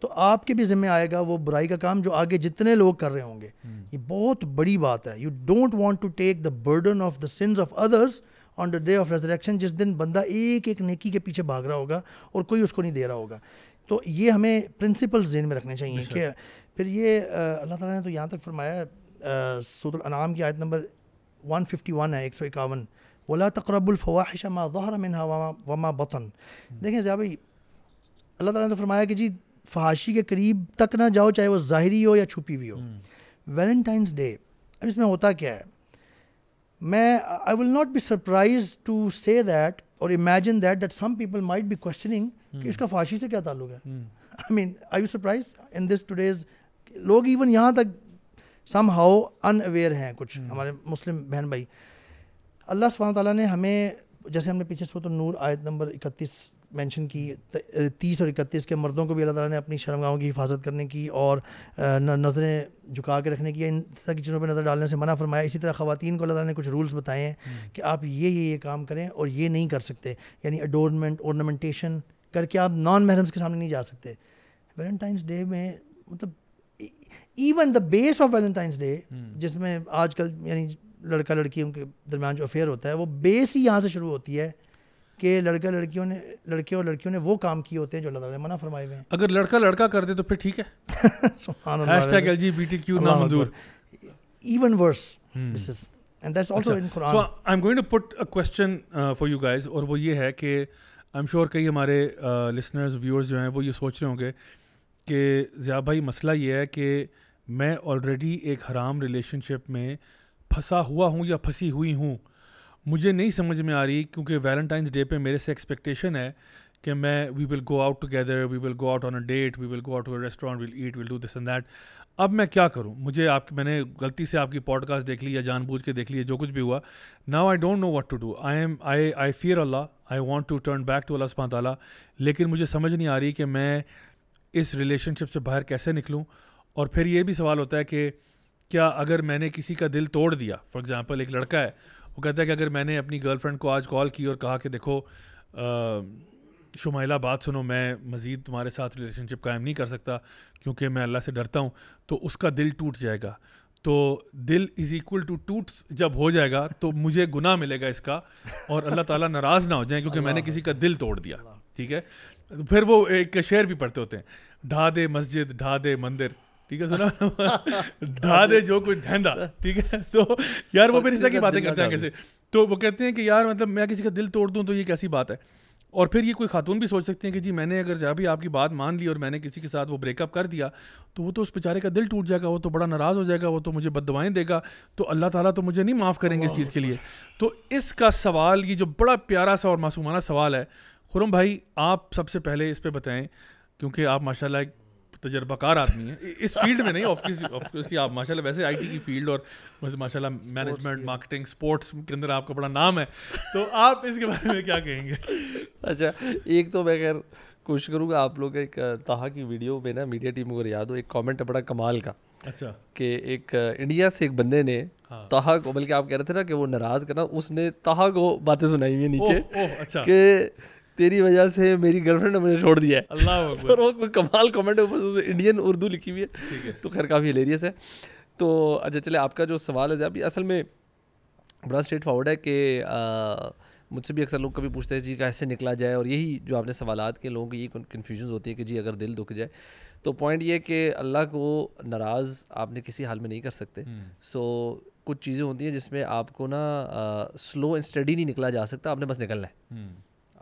तो आपके भी ज़िम्मे आएगा वो बुराई का काम जो आगे जितने लोग कर रहे होंगे हम्म। ये बहुत बड़ी बात है you don't want to take the burden of the sins of others on the day of resurrection जिस दिन बंदा एक एक नेकी के पीछे भाग रहा होगा और कोई उसको नहीं दे रहा होगा तो ये हमें प्रिंसिपल जेन में रखने चाहिए कि फिर ये अल्लाह ताला ने तो यहाँ तक फरमाया सूत्र अनाम की आयत नंबर 151 है एक सौ इक्यावन वला तकरबुलफ़वाहिशा मा ज़हर मिन वमा बतन हम्म। देखें जहाँ भाई अल्लाह ताला ने तो फरमाया कि जी फहाशी के करीब तक ना जाओ चाहे वो ज़ाहरी हो या छुपी हुई हो वैलेंटाइंस हम्म। डे अब इसमें होता क्या है मैं I will not be surprise to say that और imagine that that some people might be questioning कि हम्म। इसका फाशी से क्या ताल्लुक है I mean I you surprise in this today's लोग इवन यहाँ तक सम हाउ अनअवेयर हैं कुछ hmm. हमारे मुस्लिम बहन भाई अल्लाह सुबह ताली ने हमें जैसे हमने पीछे सो तो नूर आयत नंबर इकतीस मेंशन की तीस और इकतीस के मर्दों को भी अल्लाह ताला ने अपनी शर्मगाहों की हिफाजत करने की और नज़रें झुका के रखने की इन की चीज़ों पर नज़र डालने से मना फरमाया इसी तरह ख़वान को अल्लाह ताला ने कुछ रूल्स बताए हैं हम्म। कि आप ये ये ये काम करें और ये नहीं कर सकते यानी अडोरमेंट ऑर्नामेंटेशन करके आप नॉन महरम्स के सामने नहीं जा सकते वैलेंटाइंस डे में मतलब even the base of Valentine's day जिसमें आजकल यानी लड़का लड़की उनके दरमियान जो अफेयर होता है वो बेस ही यहाँ से शुरू होती है कि लड़के लड़कियों ने लड़के और लड़कियों ने वो काम किए होते हैं जो अल्लाह ने मना फरमाए हुए हैं अगर लड़का लड़का कर दे तो फिर ठीक है even worse hmm. this is and that's also अच्छा, in Quran so I'm going to put a question uh, for you guys और वो ये है कि आई एम श्योर कई हमारे लिसनर्स uh, व्यूअर्स जो हैं वो ये सोच रहे होंगे कि ज़िया भाई मसला ये है कि मैं ऑलरेडी एक हराम रिलेशनशिप में फंसा हुआ हूँ या फंसी हुई हूँ मुझे नहीं समझ में आ रही क्योंकि वैलेंटाइंस डे पे मेरे से एक्सपेक्टेशन है कि मैं we will go out together we will go out on a date we will go out to a restaurant will eat will do this and that अब मैं क्या करूं मुझे आप मैंने गलती से आपकी पॉडकास्ट देख ली या जानबूझ के देख ली जो कुछ भी हुआ now I don't know what to do I am I I fear Allah I want to turn back to Allah सुबह तला लेकिन मुझे समझ नहीं आ रही कि मैं इस रिलेशनशिप से बाहर कैसे निकलूँ और फिर ये भी सवाल होता है कि क्या अगर मैंने किसी का दिल तोड़ दिया फॉर एग्ज़ाम्पल एक लड़का है वो कहता है कि अगर मैंने अपनी गर्लफ्रेंड को आज कॉल की और कहा कि देखो शुमाइला बात सुनो मैं मज़ीद तुम्हारे साथ रिलेशनशिप कायम नहीं कर सकता क्योंकि मैं अल्लाह से डरता हूँ तो उसका दिल टूट जाएगा तो दिल इज़ इक्वल टू टूट जब हो जाएगा तो मुझे गुनाह मिलेगा इसका और अल्लाह ताला नाराज़ ना हो जाए क्योंकि मैंने किसी का दिल तोड़ दिया ठीक है फिर वो एक शेर भी पढ़ते होते हैं ढा दे मस्जिद ढा दे मंदिर ठीक है सुना धा दे जो कुछ ढेंदा ठीक है तो यार वो फिर इस तरह की बातें करते हैं कैसे तो वो कहते हैं कि यार मतलब मैं किसी का दिल तोड़ दूँ तो ये कैसी बात है और फिर ये कोई खातून भी सोच सकते हैं कि जी मैंने अगर जहाँ भी आपकी बात मान ली और मैंने किसी के साथ वो ब्रेकअप कर दिया तो वो तो उस बेचारे का दिल टूट जाएगा वो तो बड़ा नाराज़ हो जाएगा वो तो मुझे बदवाएँ देगा तो अल्लाह ताला तो मुझे नहीं माफ़ करेंगे इस चीज़ के लिए तो इसका सवाल ये जो बड़ा प्यारा सा और मासूमाना सवाल है खुरम भाई आप सबसे पहले इस पर बताएँ क्योंकि आप माशाल्लाह तजर्बाकार आदमी है इस फील्ड में नहीं ऑब्वियसली आप माशाल्लाह वैसे आईटी की फील्ड और माशाल्लाह मैनेजमेंट मार्केटिंग स्पोर्ट्स के अंदर आपका बड़ा नाम है तो आप इसके बारे में क्या कहेंगे अच्छा एक तो मैं खैर कोशिश करूँगा आप लोग एक तहा की वीडियो में ना मीडिया टीम को याद हो एक कॉमेंट है बड़ा कमाल का अच्छा कि एक इंडिया से एक बंदे ने हाँ। तहा को बल्कि आप कह रहे थे ना कि वो नाराज़ करना उसने तहा को बातें सुनाई हुई नीचे ओ, ओ, अच्छा कि तेरी वजह से मेरी गर्लफ्रेंड ने मुझे छोड़ दिया है अल्लाह और वो कमाल कमेंट ऊपर इंडियन उर्दू लिखी हुई है तो खैर काफ़ी हिलेरियस है तो अच्छा चले आपका जो सवाल है अभी असल में बड़ा स्ट्रेट फॉरवर्ड है कि मुझसे भी अक्सर लोग कभी पूछते हैं जी कैसे निकला जाए और यही जो आपने सवाल के लोगों की ये कन्फ्यूजन होती है कि जी अगर दिल दुख जाए तो पॉइंट ये कि अल्लाह को नाराज़ आपने किसी हाल में नहीं कर सकते सो हम्म। कुछ चीज़ें होती हैं जिसमें आपको ना स्लो एंड स्टडी नहीं निकला जा सकता आपने बस निकलना है हम्म।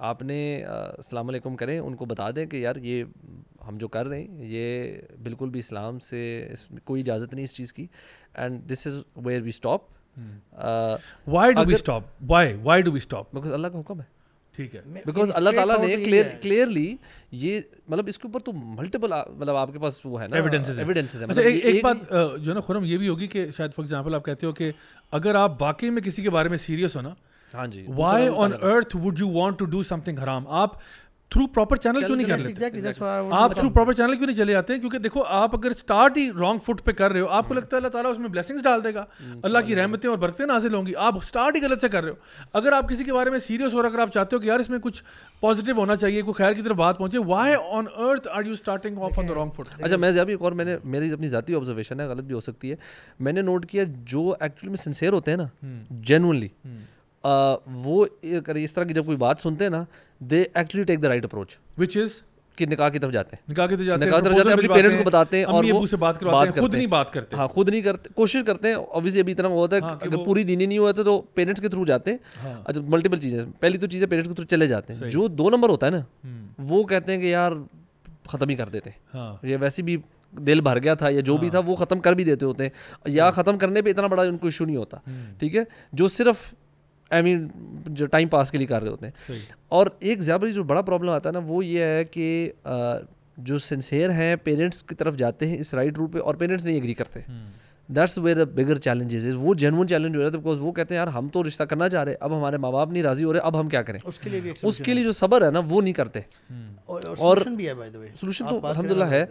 आपने अस्सलाम वालेकुम करें उनको बता दें कि यार ये हम जो कर रहे हैं ये बिल्कुल भी इस्लाम से इस, कोई इजाज़त नहीं इस चीज़ की and this is where we stop why do we stop why why do we stop because Allah का हुक्म है ठीक है बिकॉज अल्लाह ताला ने क्लियर क्लियरली ये मतलब इसके ऊपर तो मल्टीपल मतलब आपके पास वो है ना एविडेंसेस एविडेंसेस है, है। मतलब अच्छा, एक, एक, एक बात जो है ना खुरम ये भी होगी कि शायद फॉर एग्जांपल आप कहते हो कि अगर आप वाकई में किसी के बारे में सीरियस हो ना हाँ जी why on earth would you want to do something हराम आप थ्रू प्रॉपर चैनल क्यों नहीं कर आप थ्रू प्रॉपर चैनल क्यों नहीं चले जाते हैं क्योंकि देखो आप अगर स्टार्ट ही रॉन्ग फुट पे कर रहे हो आपको हम्म। लगता है अल्लाह ताला उसमें ब्लेसिंग्स डाल देगा हम्म, अल्लाह की रहमतें और बरकतें नाजिल होंगी आप स्टार्ट ही गलत से कर रहे हो अगर आप किसी के बारे में सीरियस हो अगर आप चाहते हो कि यार इसमें कुछ पॉजिटिव होना चाहिए कोई खैर की तरफ बात पहुंचे why on earth are you starting off on the wrong foot अच्छा मैं एक और मैंने मेरी अपनी जाती ऑब्जर्वेशन है गलत भी हो सकती है मैंने नोट किया जो एक्चुअली में सिंसियर होते हैं ना जेनुअनली हम्म। वो अगर इस तरह की जब कोई बात सुनते हैं ना they actually take the right approach which is कि निकाह की तरफ जाते हैं निकाह की तरफ जाते निकाह की तरफ जाते हैं अपने पेरेंट्स को बताते हैं और वो से बात करवाते हैं खुद नहीं बात करते हाँ खुद नहीं करते कोशिश करते हैं ऑब्वियसली अभी इतना होता है हाँ, अगर पूरी दिन ही नहीं हुआ था तो पेरेंट्स के थ्रू जाते हैं हाँ। अच्छा मल्टीपल तो चीज़ें पहली तो चीज़ें पेरेंट्स के थ्रू चले जाते हैं जो दो नंबर होता है ना हम्म। वो कहते हैं कि यार ख़त्म ही कर देते हैं हाँ। ये वैसे भी दिल भर गया था या जो भी हाँ। था वो ख़त्म कर भी देते होते हैं या ख़त्म करने पर इतना बड़ा उनको इशू नहीं होता हम्म। ठीक है जो सिर्फ आई मीन जो टाइम पास के लिए कर रहे होते हैं और एक ज़्यादा जो बड़ा प्रॉब्लम आता है ना वो ये है कि जो सिंसेयर हैं पेरेंट्स की तरफ जाते हैं इस राइट रूट पे और पेरेंट्स नहीं एग्री करते that's where the bigger challenges is वो जेनवन चैलेंज हो जाता है बिकॉज वो कहते हैं यार हम तो रिश्ता करना चाह रहे हैं अब हमारे माँ बाप नहीं राजी हो रहे अब हम क्या करें उसके लिए भी उसके लिए जो सबर है ना वो नहीं करते हम्म। और सोल्यूशन तो अलहमदिल्ला है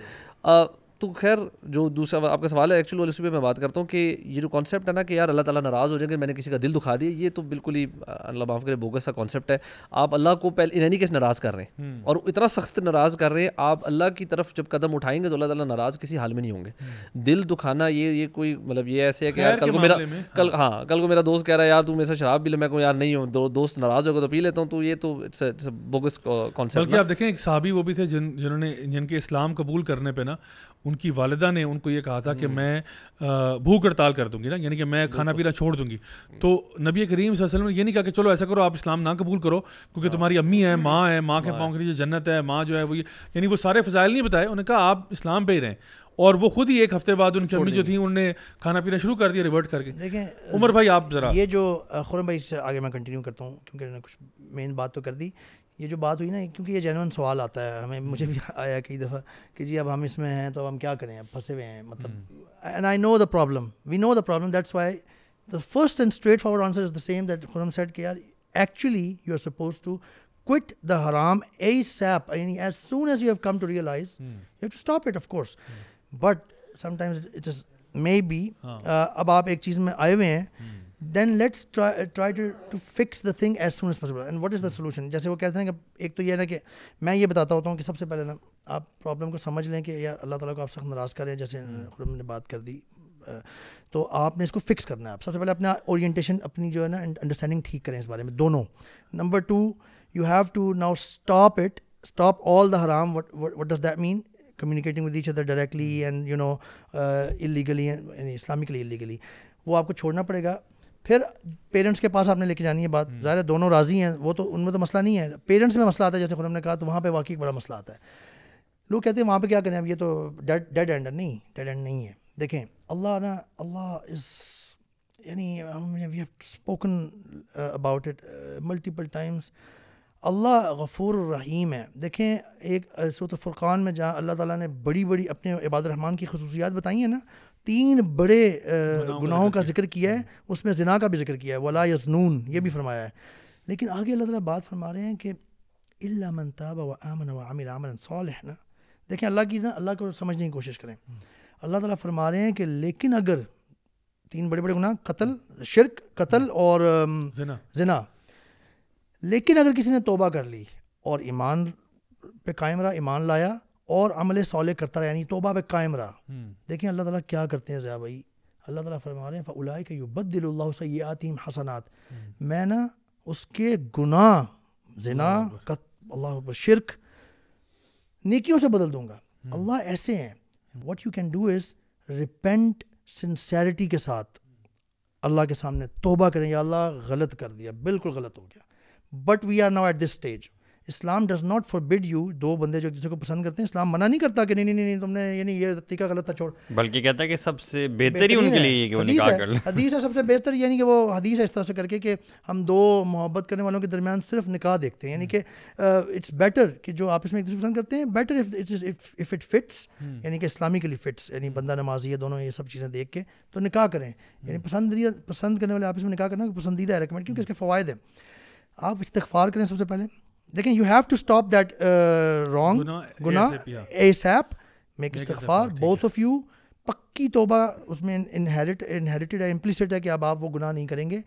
तो खैर जो दूसरा आपका सवाल है एक्चुअल उस पर मैं बात करता हूँ कि ये जो कॉन्सेप्ट है ना कि यार अल्लाह ताला नाराज़ हो जाएंगे मैंने किसी का दिल दुखा दिया ये तो बिल्कुल ही अल्लाह माफ़ करे बोगस सा कॉन्सेप्ट है आप अल्लाह को पहले इन एनी केस नाराज़ कर रहे हैं हम्म। और इतना सख्त नाराज़ कर रहे हैं आप अल्लाह की तरफ जब कदम उठाएंगे तो अल्लाह ताला नाराज़ किसी हाल में नहीं होंगे हम्म। दिल दुखाना ये ये कोई मतलब ये ऐसे है कि यार कल को मेरा कल हाँ।, हाँ कल को मेरा दोस्त कह रहा है यार तू मेरे शराब भी ले मैं कहूँ यार नहीं हूँ दोस्त नाराज़ होगा तो पी लेता हूँ तो ये तो इट्स बोगस कॉन्सेप्ट आप देखें एक साहबी वो भी थे जिन जिन्होंने जिनके इस्लाम कबूल करने पर ना उनकी वालदा ने उनको ये कहा था कि हम्म। मैं भूख हड़ताल कर दूंगी ना यानी कि मैं खाना पीना छोड़ दूंगी तो नबी करीम वसल्लम ने ये नहीं कहा कि चलो ऐसा करो आप इस्लाम ना कबूल करो क्योंकि हाँ। तुम्हारी अम्मी है माँ है माँ के पाँव के नीचे जन्नत है माँ जो है वो ये यानी वो सारे फजाइल नहीं बताए उन्होंने कहा आप इस्लाम पे ही रहें और वो खुद ही एक हफ्ते बाद उनकी अम्मी जो थी उन्होंने खाना पीना शुरू कर दिया रिवर्ट करके देखें उमर भाई आप ज़रा ये जो खुरम भाई से आगे मैं कंटिन्यू करता हूँ क्योंकि कुछ मेन बात तो कर दी ये जो बात हुई ना क्योंकि ये जेनवन सवाल आता है हमें मुझे भी आया कई दफ़ा कि जी अब हम इसमें हैं तो अब हम क्या करें अब फंसे हुए हैं मतलब and I know the problem we know the problem that's why the first and straightforward answer is the same that खुरम सेट के यार actually you are suppose to quit the हराम ए सैप यानी as soon as you have come to realise you to stop it of course but of it is maybe अब आप एक चीज़ में आए हुए हैं hmm. Then let's try to to fix the thing as soon as possible and what is the solution जैसे वो कहते हैं कि एक तो ये है ना कि मैं ये बताता होता हूँ कि सबसे पहले ना आप प्रॉब्लम को समझ लें कि यार अल्लाह ताला को आप सख्त नाराज़ करें जैसे hmm. खुद ने बात कर दी तो आपने इसको फिक्स करना है आप सबसे पहले अपना ओरिएंटेशन अपनी जो है ना अंडरस्टैंडिंग ठीक करें इस बारे में दोनों number two you have to now stop it stop all the हराम what does that mean communicating with each other directly and you know illegally and Islamically illegally वो आपको छोड़ना पड़ेगा फिर पेरेंट्स के पास आपने लेके जानी है बात हम्म। ज़ाहिर है दोनों राज़ी हैं वो तो उनमें तो मसला नहीं है पेरेंट्स में मसला आता है जैसे खुद हमने कहा तो वहाँ पर वाकई बड़ा मसला आता है लोग कहते हैं वहाँ पर क्या करें अब ये तो डेड डेड एंड नहीं डेड एंड नहीं है देखें अल्लाह ना अल्लाह इज़ यानी we have spoken about it multiple times Allah गफूर रहीम है देखें एक सूरत फ़ुरक़ान में जहाँ अल्लाह ताला ने बड़ी बड़ी अपने इबाद रहमान की खसूसियात बताई है ना तीन बड़े गुनाहों का जिक्र किया है उसमें जना का भी जिक्र किया है वला यजनून ये भी हम्म। फरमाया है लेकिन आगे अल्लाह ताला बात फरमा रहे हैं कि इलामन ताबा व आमन व आमिल आमन सौल है ना देखें अल्लाह की ना अल्लाह को समझने की कोशिश करें हम्म। अल्लाह ताला फरमा रहे हैं कि लेकिन अगर तीन बड़े बड़े गुनाह कत्ल शिरक कत्ल हम्म। और जना जना लेकिन अगर किसी ने तोबा कर ली और ईमान पे कायम रहा ईमान लाया और अमल सौले करता रहा यानी तोबा पे कायम रहा हम्म। देखें अल्लाह ताला क्या करते हैं ज़या भाई अल्लाह ताला फरमा रहे हैं फ़लाए के युबद्दिल्ला सयातिम हसनात हम्म। मैं ना उसके गुनाह जना अल्लाह शिरक नेकियों से बदल दूंगा हम्म। अल्लाह ऐसे हैं what you can do is repent sincerity के साथ अल्लाह के सामने तोबा करें या अल्लाह गलत कर दिया बिल्कुल गलत हो गया but we are now at this stage Islam does not forbid you दो बंदे जो एक दूसरे को पसंद करते हैं इस्लाम मना नहीं करता कि नहीं नहीं नहीं तुमने ये नहीं ये तरीका गलत था छोड़ बल्कि कहता है कि सबसे बेहतर ही उनके लिए कि वो निकाह कर ले हदीस है सबसे बेहतर यानी कि वो हदीस है इस तरह से करके कि हम दो मोहब्बत करने वालों के दरमियान सिर्फ निकाह देखते हैं यानी कि इट्स बेटर कि जो आपस में एक दूसरे को पसंद करते हैं better if it is if it fits यानी कि इस्लामिकली फिट्स यानी बंदा नमाजी है दोनों ये सब चीज़ें देख के तो निकाह करें यानी हम्म। पसंद पसंद करने वाले आपस में निकाह करना पसंदीदा है रिकमेंड क्योंकि इसके हम्म। फ़वाद हैं आप इस्तफार करें सबसे पहले देखें you have to stop that wrong गुना एसैप मेक इस्तफार बोथ ऑफ यू पक्की तोबा उसमें इनहेरिट इनहेरिटेड है इम्प्लिसिट है कि अब आप वो गुनाह नहीं करेंगे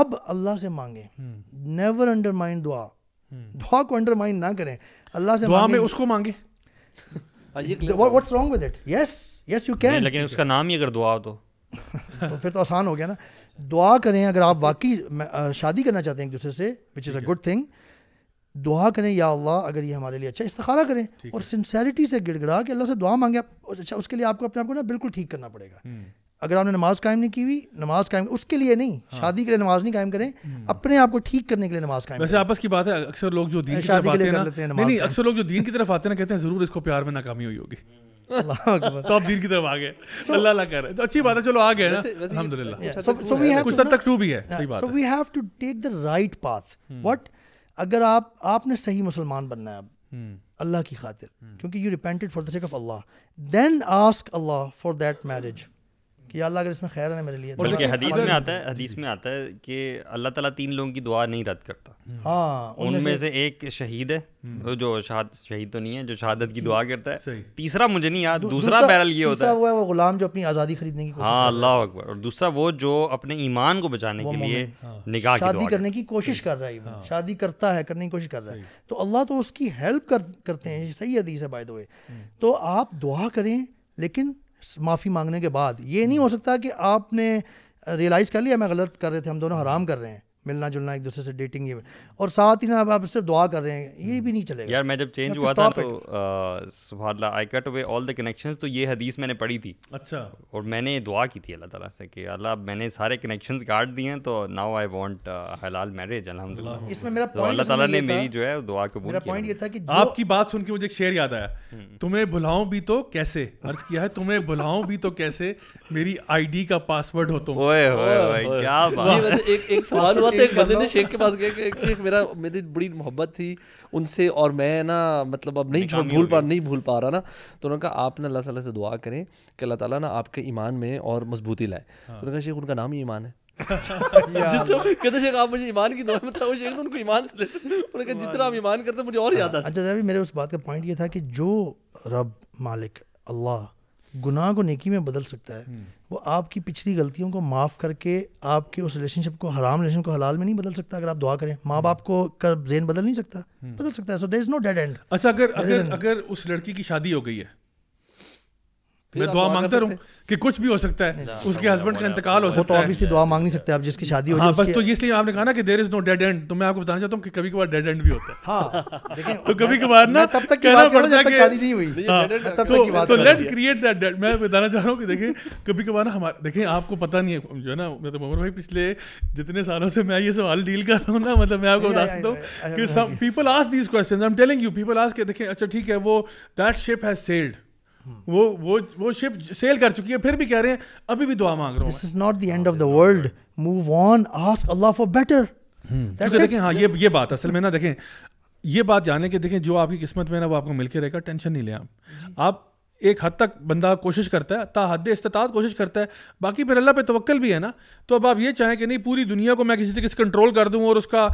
अब अल्लाह से मांगे नेवर हम्म। माइंड दुआ हम्म। दुआ को माइंड ना करें अल्लाह से दुआ उसको मांगे wrong with yes you can लेकिन उसका नाम ही अगर दुआ तो तो फिर तो आसान हो गया ना दुआ करें अगर आप वाकई शादी करना चाहते हैं एक दूसरे से which is a good thing दुआ करें या अल्लाह अगर ये हमारे लिए अच्छा इस्तारा करें और सिंसेरिटी से गिड़गड़ा के अल्लाह से दुआ मांगे और अच्छा उसके लिए आपको अपने आप को ना बिल्कुल ठीक करना पड़ेगा हम्म। अगर आपने नमाज कायम नहीं की हुई नमाज कायम उसके लिए नहीं हाँ। शादी के लिए नमाज नहीं कायम करें हम्म। अपने आप को ठीक करने के लिए नमाज कायम वैसे आपस की बात है अक्सर लोग जो दीन शादी के लिए कर लेते हैं नहीं नहीं अक्सर लोग जो दीन की तरफ आते ना कहते हैं जरूर इसको प्यार में नाकामी हुई होगी तो आप दीन की तरफ आ गए अल्लाह अल्लाह कर तो अच्छी बात है चलो आ गए ना कुछ तक ट्रू भी है so we have to take the right path what अगर आप आपने सही मुसलमान बनना है अब हम्म। अल्लाह की खातिर हम्म। क्योंकि you repented for the sake of Allah then ask Allah for that marriage कि अल्लाह अगर इसमें खैर है मेरे लिए तो बल्कि हदीस में आता है हदीस में आता है कि अल्लाह ताला तीन लोगों की दुआ नहीं रद्द करता हाँ उनमें से एक शहीद है जो शहीद तो नहीं है जो शहादत की दुआ करता है तीसरा मुझे नहीं याद दूसरा बैरल ये होता है वो गुलाम जो अपनी आज़ादी खरीदने की हाँ अल्लाह अकबर और दूसरा वो जो अपने ईमान को बचाने के लिए हाँ। निगाह शादी करने की कोशिश कर रहा है हाँ। शादी करता है करने की कोशिश कर रहा है तो अल्लाह तो उसकी हेल्प करते हैं सही हदीस है बाय द वे तो आप दुआ करें लेकिन माफ़ी मांगने के बाद ये नहीं हो सकता कि आपने रियलाइज़ कर लिया मैं गलत कर रहे थे हम दोनों हराम कर रहे हैं मिलना जुलना एक दूसरे से डेटिंग ये और साथ ही ना अब आप सिर्फ दुआ कर रहे हैं ये भी नहीं चलेगा यार मैं जब चेंज हुआ था तो सुबहानला I cut away all the connection तो ये हदीस मैंने पढ़ी थी अच्छा और मैंने दुआ की थी अल्लाह ताला से कि अल्लाह मैंने सारे कनेक्शन काट दिए हैं तो नाउ आई वॉन्ट हलाल मैरिज अलहमद इसमें मेरा तो अल्लाह तला ने मेरी जो है दुआ को मेरा पॉइंट ये था कि आपकी बात सुन के मुझे एक शेर याद आया हम्म। तुम्हें भुलाऊं भी तो कैसे अर्ज किया है तुम्हें भुलाऊं भी तो कैसे मेरी आईडी का पासवर्ड हो तुम ओए ओए क्या बात एक एक सवाल हुआ तो एक बंदे ने शेख के पास गए कि मेरा मेरी बड़ी मोहब्बत थी उनसे और मैं ना मतलब अब नहीं छोड़ भूल पा नहीं भूल पा रहा ना तो उन्होंने कहा आप ना अल्लाह ताला से दुआ करें कि अल्लाह ताला ना आपके ईमान में और मजबूती लाए तो हाँ। उन्होंने कहा शेख उनका नाम ही ईमान है कहते शेख आप मुझे ईमान की दुआ बताओ शेख उनको ईमान से उन्होंने कहा जितना आप ईमान करते मुझे और याद हाँ। आता अच्छा मेरे उस बात का पॉइंट ये था कि जो रब मालिक अल्लाह गुनाह को नेकी में बदल सकता है हम्म। वो आपकी पिछली गलतियों को माफ़ करके आपके उस रिलेशनशिप को हराम रिलेशन को हलाल में नहीं बदल सकता अगर आप दुआ करें माँ बाप को का जेन बदल नहीं सकता हम्म। बदल सकता है so there is no dead end अच्छा अगर अगर अगर उस लड़की की शादी हो गई है मैं दुआ मांगता रहूँ कि कुछ भी हो सकता है उसके हस्बैंड का इंतकाल हो तो सकता है तो दुआ मांग नहीं सकते आप जिसकी शादी हो हाँ, बस तो इसलिए आपने कहा ना कि there is no dead end तो मैं आपको बताना चाहता हूँ कि कभी कभार डेड एंड भी होता है हाँ तो कभी कभार ना तब तक कहना पड़ता है शादी नहीं हुई तो लेट क्रिएट दैट डेड मैं बताना चाह रहा हूँ कि देखिए कभी कभार ना हमारे देखिए आपको पता नहीं है जो है ना तो मोहम्मद भाई पिछले जितने सालों से मैं ये सवाल डील कर रहा हूँ ना मतलब मैं आपको बता सकता हूँ कि some people ask these question I am telling you people ask देखिए अच्छा ठीक है वो दैट शिप हैज सेल्ड वो वो वो शिप सेल कर चुकी है फिर भी कह रहे हैं अभी भी दुआ मांग रहा हूँ this is not the end of the world move on ask Allah for better देखें हाँ ये ये बात असल में ना देखें ये बात जाने के देखें जो आपकी किस्मत में ना वो आपको मिलके रहेगा टेंशन नहीं लें आप एक हद तक बंदा कोशिश करता है ता हद इस्तात कोशिश करता है बाकी फिर अल्लाह पे तवक्ल भी है ना तो अब आप ये चाहें कि नहीं पूरी दुनिया को मैं किसी तरीके से कंट्रोल कर दूँ और उसका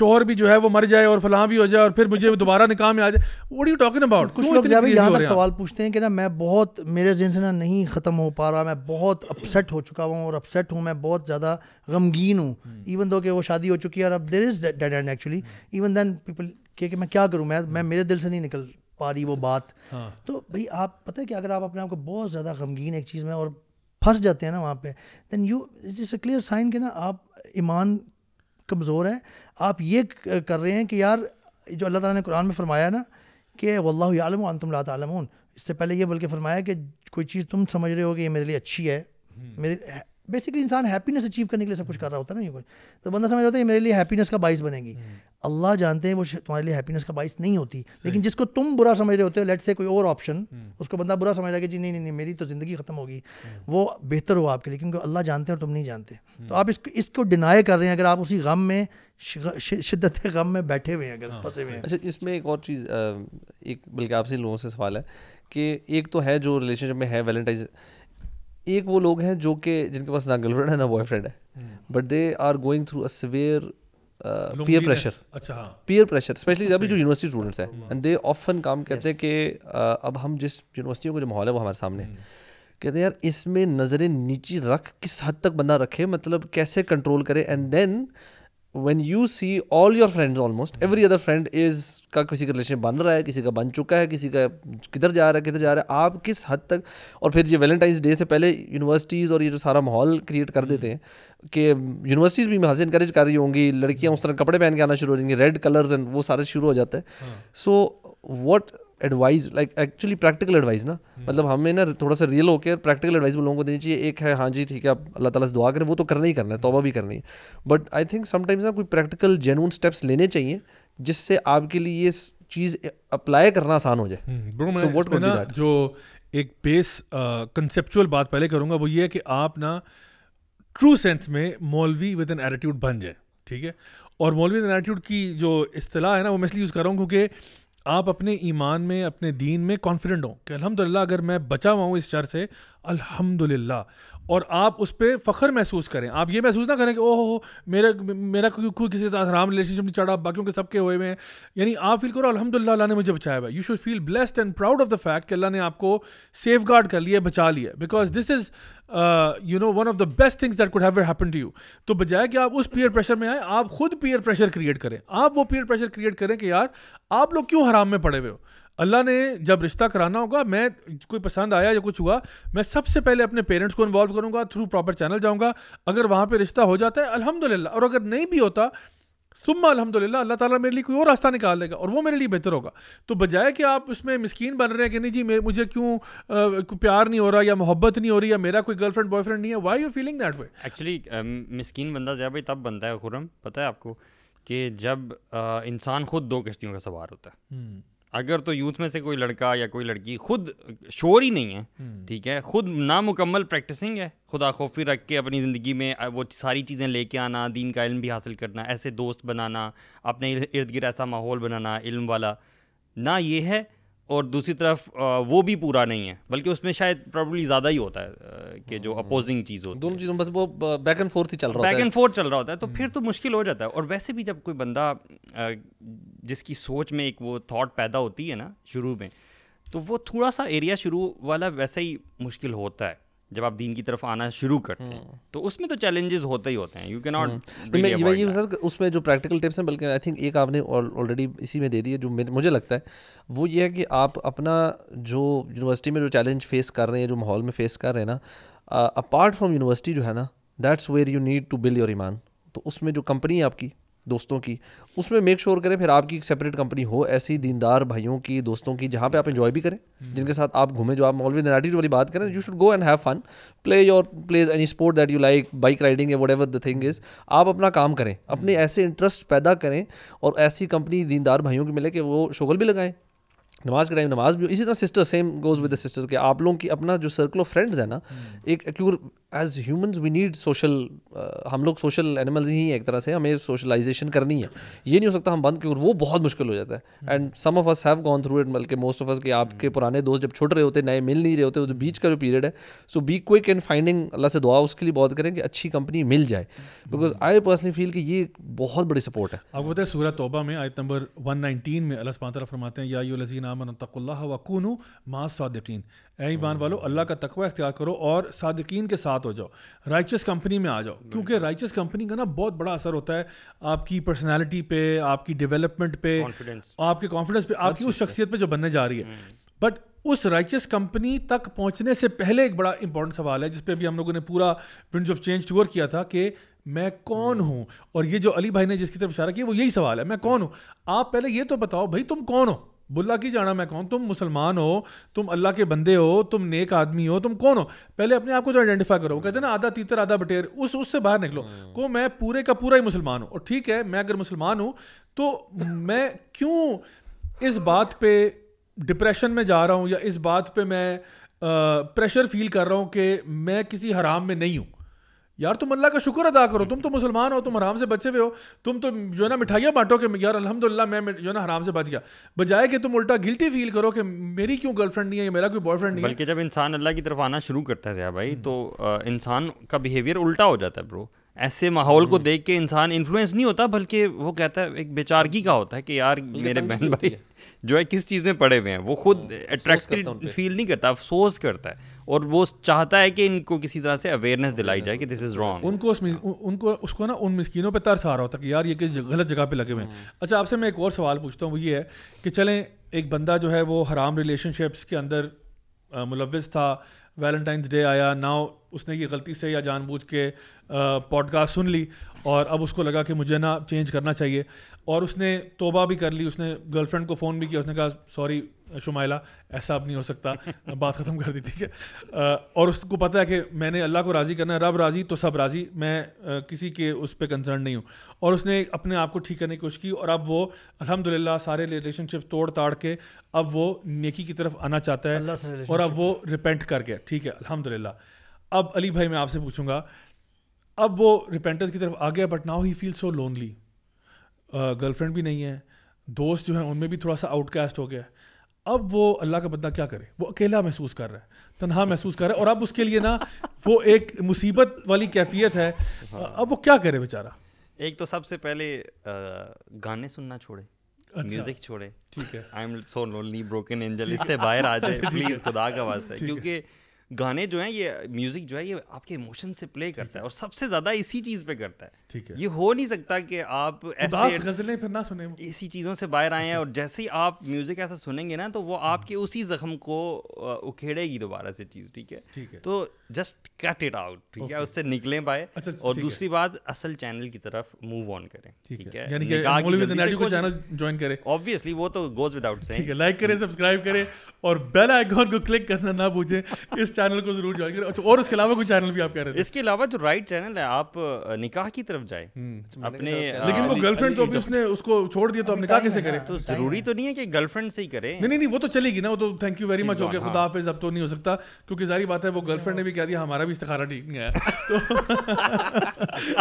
शोहर भी जो है वो मर जाए और फलां भी हो जाए और फिर मुझे अच्छा, दोबारा निकाह में आ जाए वोट यू टॉकिंग अबाउट कुछ लोग यहाँ पर सवाल पूछते हैं कि ना मैं बहुत मेरे जिन से ना नहीं ख़त्म हो पा रहा मैं बहुत अपसेट हो चुका हूँ और अपसेट हूँ मैं बहुत ज़्यादा गमगीन हूँ इवन हम्म। दो कि वो शादी हो चुकी है और अब there is dead and actually even then people कि मैं क्या करूँ मैं मैं मेरे दिल से नहीं निकल पा रही वो बात हाँ। तो भाई आप पता है कि अगर आप अपने आप को बहुत ज़्यादा गमगीन एक चीज़ में और फंस जाते हैं ना वहाँ पे then you it is a clear sign कि ना आप ईमान कमज़ोर है आप ये कर रहे हैं कि यार जो अल्लाह ताला ने कुरान में फरमाया ना कि वल्लाह आलम अनतम ला इससे पहले ये बल्कि फरमाया कि कोई चीज़ तुम समझ रहे हो कि ये मेरे लिए अच्छी है हम्म। मेरे बेसिकली इंसान हैप्पीनेस अचीव करने के लिए सब कुछ कर रहा होता है ना ये कुछ तो बंदा समझ रहा होता है ये मेरे लिए हैप्पीनेस का बाइस बनेगी हम्म। अल्लाह जानते हैं वो तुम्हारे लिए हैप्पीनेस का बाइस नहीं होती लेकिन जिसको तुम बुरा समझ रहे होते हो लेट से कोई और ऑप्शन हम्म। उसको बंदा बुरा समझ रहा है कि जी नहीं नहीं नहीं मेरी तो ज़िंदगी ख़त्म होगी हम्म। वो बेहतर हो आपके लिए क्योंकि अल्लाह जानते हैं और तुम नहीं जानते हम्म। तो आप इसको इसको डिनाई कर रहे हैं अगर आप उसी गम में शिद्दत गम में बैठे हुए हैं अगर हाँ, फंसे हुए हैं अच्छा इसमें एक और चीज़ एक बल्कि आपसे लोगों से सवाल है कि एक तो है जो रिलेशनशिप में है वेलेंटाइज एक वो लोग हैं जो कि जिनके पास ना गर्लफ्रेंड है ना बॉयफ्रेंड है but they are going through a severe peer uh, pressure अच्छा पीयर प्रेशर स्पेशली अभी जो यूनिवर्सिटी स्टूडेंट्स हैं एंड दे ऑफन काम कहते हैं कि uh, अब हम जिस यूनिवर्सिटियों का जो माहौल है वो हमारे सामने hmm. कहते हैं यार इसमें नज़रें नीचे रख किस हद तक बंदा रखे मतलब कैसे कंट्रोल करे and then when you see all your friend almost every other friend is का किसी का रिलेशन बन रहा है किसी का बन चुका है किसी का किधर जा रहा है किधर जा रहा है आप किस हद तक और फिर ये वैलेंटाइंस डे से पहले यूनिवर्सिटीज़ और ये जो सारा माहौल क्रिएट कर hmm. देते हैं कि यूनिवर्सिटीज़ um, भी यहाँ से इंकरेज कर रही होंगी लड़कियाँ उस तरह कपड़े पहन के आना शुरू हो जाएंगी रेड कलर्स एंड वो सारे शुरू हो जाते हैं सो हाँ। What advice like actually practical advice ना hmm. मतलब हमें ना थोड़ा सा रियल होकर प्रैक्टिकल एडवाइस लोगों को देनी चाहिए एक है हाँ जी ठीक है आप अल्लाह ताला से दुआ करें वो तो करना ही करना है तोबा भी करनी है बट आई थिंक समटाइम्स ना कोई प्रैक्टिकल जेनुअन स्टेप्स लेने चाहिए जिससे आपके लिए ये चीज़ अप्लाई करना आसान हो जाए hmm, so what be जो एक बेस कंसेप्चुअल बात पहले करूँगा वो ये है कि आप ना ट्रू सेंस में मौलवी विद एन एटीट्यूड बन जाए ठीक है और मौलवी एटीट्यूड की जो असलाह है ना वो मैं इसलिए यूज़ कर रहा हूँ क्योंकि आप अपने ईमान में अपने दीन में कॉन्फिडेंट हो कि अलहमदिल्ला अगर मैं बचा हुआ हूँ इस शर से अल्हम्दुलिल्लाह और आप उस पर फ़ख्र महसूस करें आप ये महसूस ना करें कि ओहो मेरा मेरा कोई कोई किसी आराम रिलेशनशिप नहीं चढ़ा बाकियों के सबके हुए हुए हैं यानी आप फील करो अलहमदिल्ला अल्लाह ने मुझे बचाया हुआ you should feel blessed and proud of the fact कि अल्लाह ने आपको सेफ गार्ड कर लिया बचा लिया because this is you know one of the best things that could have happen to you तो बजाय कि आप उस पीयर प्रेशर में आए आप खुद पीयर प्रेशर क्रिएट करें आप वो पीयर प्रेशर क्रिएट करें कि यार आप लोग क्यों हराम में पड़े हुए हो अल्लाह ने जब रिश्ता कराना होगा मैं कोई पसंद आया या कुछ हुआ मैं सबसे पहले अपने पेरेंट्स को इन्वॉल्व करूँगा थ्रू प्रॉपर चैनल जाऊँगा अगर वहाँ पर रिश्ता हो जाता है अलहमदिल्ला और अगर नहीं भी होता सुम्मा अलहमदिल्ला अल्लाह ताला मेरे लिए कोई और रास्ता निकाल देगा और वो मेरे लिए बेहतर होगा तो बजाय कि आप उसमें मस्किन बन रहे हैं कि नहीं जी मुझे क्यों प्यार नहीं हो रहा या मोहब्बत नहीं हो रही या मेरा कोई गर्लफ्रेंड बॉयफ्रेंड नहीं है why you feeling that way actually मिसकीन बंदा जया भाई तब बनता है खुरम पता है आपको कि जब इंसान खुद दो कश्तियों का सवार होता है हम्म। अगर तो यूथ में से कोई लड़का या कोई लड़की खुद शोर ही नहीं है हम्म। ठीक है खुद नामुकम्मल प्रैक्टिसिंग है खुदा खौफी रख के अपनी ज़िंदगी में वो सारी चीज़ें लेके आना दीन का इल्म भी हासिल करना ऐसे दोस्त बनाना अपने इर्द गिर्द ऐसा माहौल बनाना इल्म वाला ना ये है और दूसरी तरफ वो भी पूरा नहीं है बल्कि उसमें शायद प्रॉब्लम ज़्यादा ही होता है कि जो अपोजिंग हम्म। चीज़ होती दोनों चीज़ों बस वो बैक एंड फोर्थ ही चल रहा बैक एंड फोर्थ चल रहा होता है तो हम्म। फिर तो मुश्किल हो जाता है और वैसे भी जब कोई बंदा जिसकी सोच में एक वो थाट पैदा होती है ना शुरू में तो वो थोड़ा सा एरिया शुरू वाला वैसे ही मुश्किल होता है जब आप दीन की तरफ आना शुरू करते हैं हम्म। तो उसमें तो चैलेंजेस होते ही होते हैं यू कैन नॉट सर उसमें जो प्रैक्टिकल टिप्स हैं बल्कि आई थिंक एक आपने ऑलरेडी इसी में दे दी है जो मुझे लगता है वो ये है कि आप अपना जो यूनिवर्सिटी में जो चैलेंज फेस कर रहे हैं जो माहौल में फेस कर रहे हैं ना अपार्ट फ्रॉम यूनिवर्सिटी जो है ना that's where you need to build your ईमान तो उसमें जो कंपनी है आपकी दोस्तों की उसमें मेक श्योर sure करें फिर आपकी एक सेपरेट कंपनी हो ऐसी दीनदार भाइयों की दोस्तों की जहाँ पे आप इन्जॉय भी करें हम्म। जिनके साथ आप घूमें जो आप मॉलवी एटीट्यूड वाली बात करें you should go and have fun play your plays any sport that you like bike riding whatever the thing is आप अपना काम करें अपने हम्म। ऐसे इंटरेस्ट पैदा करें और ऐसी कंपनी दीनदार भाइयों की मिले कि वो शोगल भी लगाएं नमाज के टाइम नमाज भी इसी तरह sister same goes with the sisters के आप लोगों की अपना जो सर्कल ऑफ फ्रेंड्स है ना हम्म। एक एक्यूर as humans we need social हम लोग सोशल एनिमल्स ही हैं एक तरह से हमें सोशलाइजेशन करनी है ये नहीं हो सकता हम बंद क्यों वो बहुत मुश्किल हो जाता है and some of us have gone through it बल्कि मोस्ट ऑफ अस कि आपके hmm. पुराने दोस्त जब छुट रहे होते नए मिल नहीं रहे होते तो बीच का जो पीरियड है so be quick and finding Allah से दुआ उसके लिए बहुत करें कि अच्छी कंपनी मिल जाए बिकॉज आई पर्सनली फील कि ये बहुत बड़ी सपोर्ट है आपको पता सूरत तोबा में आयत नंबर वन नाइनटीन में अल्लाह फरमाते हैं या यू लजीन वकून मा सादिकीन ए ईमान वालो अल्लाह का तकवा अख्तियार करो और सादकिन के साथ हो जाओ राइचस कंपनी में आ जाओ क्योंकि राइचस कंपनी का ना बहुत बड़ा असर होता है आपकी पर्सनैलिटी पे आपकी डेवलपमेंट पे confidence. आपके कॉन्फिडेंस पे आपकी उस शख्सियत पे जो बनने जा रही है बट हम्म। उस राइचस कंपनी तक पहुंचने से पहले एक बड़ा इंपॉर्टेंट सवाल है जिसपे भी हम लोगों ने पूरा विंड्स ऑफ चेंज टूर किया था कि मैं कौन हम्म। हूँ और ये जो अली भाई ने जिसकी तरफ इशारा किया वो यही सवाल है मैं कौन हम्म। हूँ आप पहले ये तो बताओ भाई तुम कौन हो बुल्ला की जाना मैं कौन तुम मुसलमान हो तुम अल्लाह के बंदे हो तुम नेक आदमी हो तुम कौन हो पहले अपने आप को तो आइडेंटिफाई करो कहते हैं ना आधा तीतर आधा बटेर उस उससे बाहर निकलो हाँ। को मैं पूरे का पूरा ही मुसलमान हूँ और ठीक है मैं अगर मुसलमान हूँ तो मैं क्यों इस बात पे डिप्रेशन में जा रहा हूँ या इस बात पे मैं प्रेशर फील कर रहा हूँ कि मैं किसी हराम में नहीं हूँ यार तुम अल्लाह का शुक्र अदा करो तुम तो मुसलमान हो तुम हराम से बचे हुए हो तुम तो जो है ना मिठाइयाँ बांटो कि यार अल्हम्दुलिल्लाह मैं जो है ना हराम से बच गया बजाय कि तुम उल्टा गिल्टी फील करो कि मेरी क्यों गर्लफ्रेंड नहीं है मेरा कोई बॉयफ्रेंड नहीं बल्कि जब इंसान अल्लाह की तरफ आना शुरू करता है जया भाई तो इंसान का बिहेवियर उल्टा हो जाता है ब्रो ऐसे माहौल को हम्म। देख के इंसान इन्फ्लुएंस नहीं होता बल्कि वो कहता है एक बेचारगी का होता है कि यार मेरे बहन तो भाई जो है किस चीज़ में पड़े हुए हैं वो खुद अट्रैक्टिव हाँ, फील नहीं करता अफसोस करता है और वो चाहता है कि इनको किसी तरह से अवेयरनेस दिलाई जाए कि दिस इज़ रॉन्ग उनको उस उनको उसको ना उन मस्किनों पर तरस आ रहा होता कि यार ये किस गलत जगह पे लगे हुए हैं हाँ। अच्छा आपसे मैं एक और सवाल पूछता हूँ वो ये है कि चलें एक बंदा जो है वो हराम रिलेशनशिप्स के अंदर मुलविस था वैलेंटाइंस डे आया नाउ उसने ये गलती से या जानबूझ के पॉडकास्ट सुन ली और अब उसको लगा कि मुझे ना चेंज करना चाहिए और उसने तोबा भी कर ली उसने गर्लफ्रेंड को फ़ोन भी किया उसने कहा सॉरी शुमाइला ऐसा अब नहीं हो सकता बात ख़त्म कर दी ठीक है और उसको पता है कि मैंने अल्लाह को राज़ी करना है रब राज़ी तो सब राज़ी मैं किसी के उस पर कंसर्न नहीं हूँ और उसने अपने आप को ठीक करने की कोशिश की और अब वो अलहमदिल्ला सारे रिलेशनशिप तोड़ ताड़ के अब वो नेकी की तरफ आना चाहता है और अब वो रिपेंट करके ठीक है अलहमदिल्ला अब अली भाई मैं आपसे पूछूंगा अब वो रिपेंटर्स की तरफ आ गया but now he feel so lonely girlfriend भी नहीं है दोस्त जो है उनमें भी थोड़ा सा आउटकास्ट हो गया अब वो अल्लाह का बंदा क्या करे वो अकेला महसूस कर रहा है तनहा महसूस कर रहा है और अब उसके लिए ना वो एक मुसीबत वाली कैफियत है हाँ। अब वो क्या करे बेचारा एक तो सबसे पहले uh, गाने सुनना छोड़े अच्छा, म्यूजिक छोड़े ठीक है I am so lonely broken angel इससे बाहर आ जाए प्लीज खुदा का वास्ता क्योंकि गाने जो हैं ये म्यूज़िक जो है ये आपके इमोशन से प्ले करता है और सबसे ज़्यादा इसी चीज़ पे करता है ठीक है ये हो नहीं सकता कि आप ऐसे गज़लें फिर ना सुने इसी चीज़ों से बाहर आए हैं और जैसे ही आप म्यूज़िक ऐसा सुनेंगे ना तो वो आपके उसी ज़ख्म को उखेड़ेगी दोबारा से चीज़ ठीक है ठीक है तो जस्ट कट इट आउट ठीक है उससे निकले बाय अच्छा, अच्छा और दूसरी बात असल चैनल की तरफ मूव ऑन करें ठीक है ज्वाइन करें ऑब्वियसली वो तो गोज विदाउट सेइंग ठीक है लाइक करें सब्सक्राइब करें और बेल आइकॉन को क्लिक करना ना भूलें इस चैनल को जरूर ज्वाइन करें अच्छा और उसके अलावा कोई चैनल भी आप कह रहे हैं इसके अलावा जो राइट चैनल है आप निकाह की तरफ जाए हम्म। अपने लेकिन वो गर्लफ्रेंड तो उसने उसको छोड़ दिया तो आप निकाह कैसे करें हाँ, तो, तो जरूरी तो नहीं है कि गर्लफ्रेंड से ही करें नहीं नहीं वो तो चलेगी ना वो तो थैंक यू वेरी मच हो गया खुदा हाफिज अब तो नहीं हो सकता क्योंकि जारी बात है वो गर्लफ्रेंड हाँ। ने भी कह दिया हमारा भी इस्तारा ठीक नहीं आया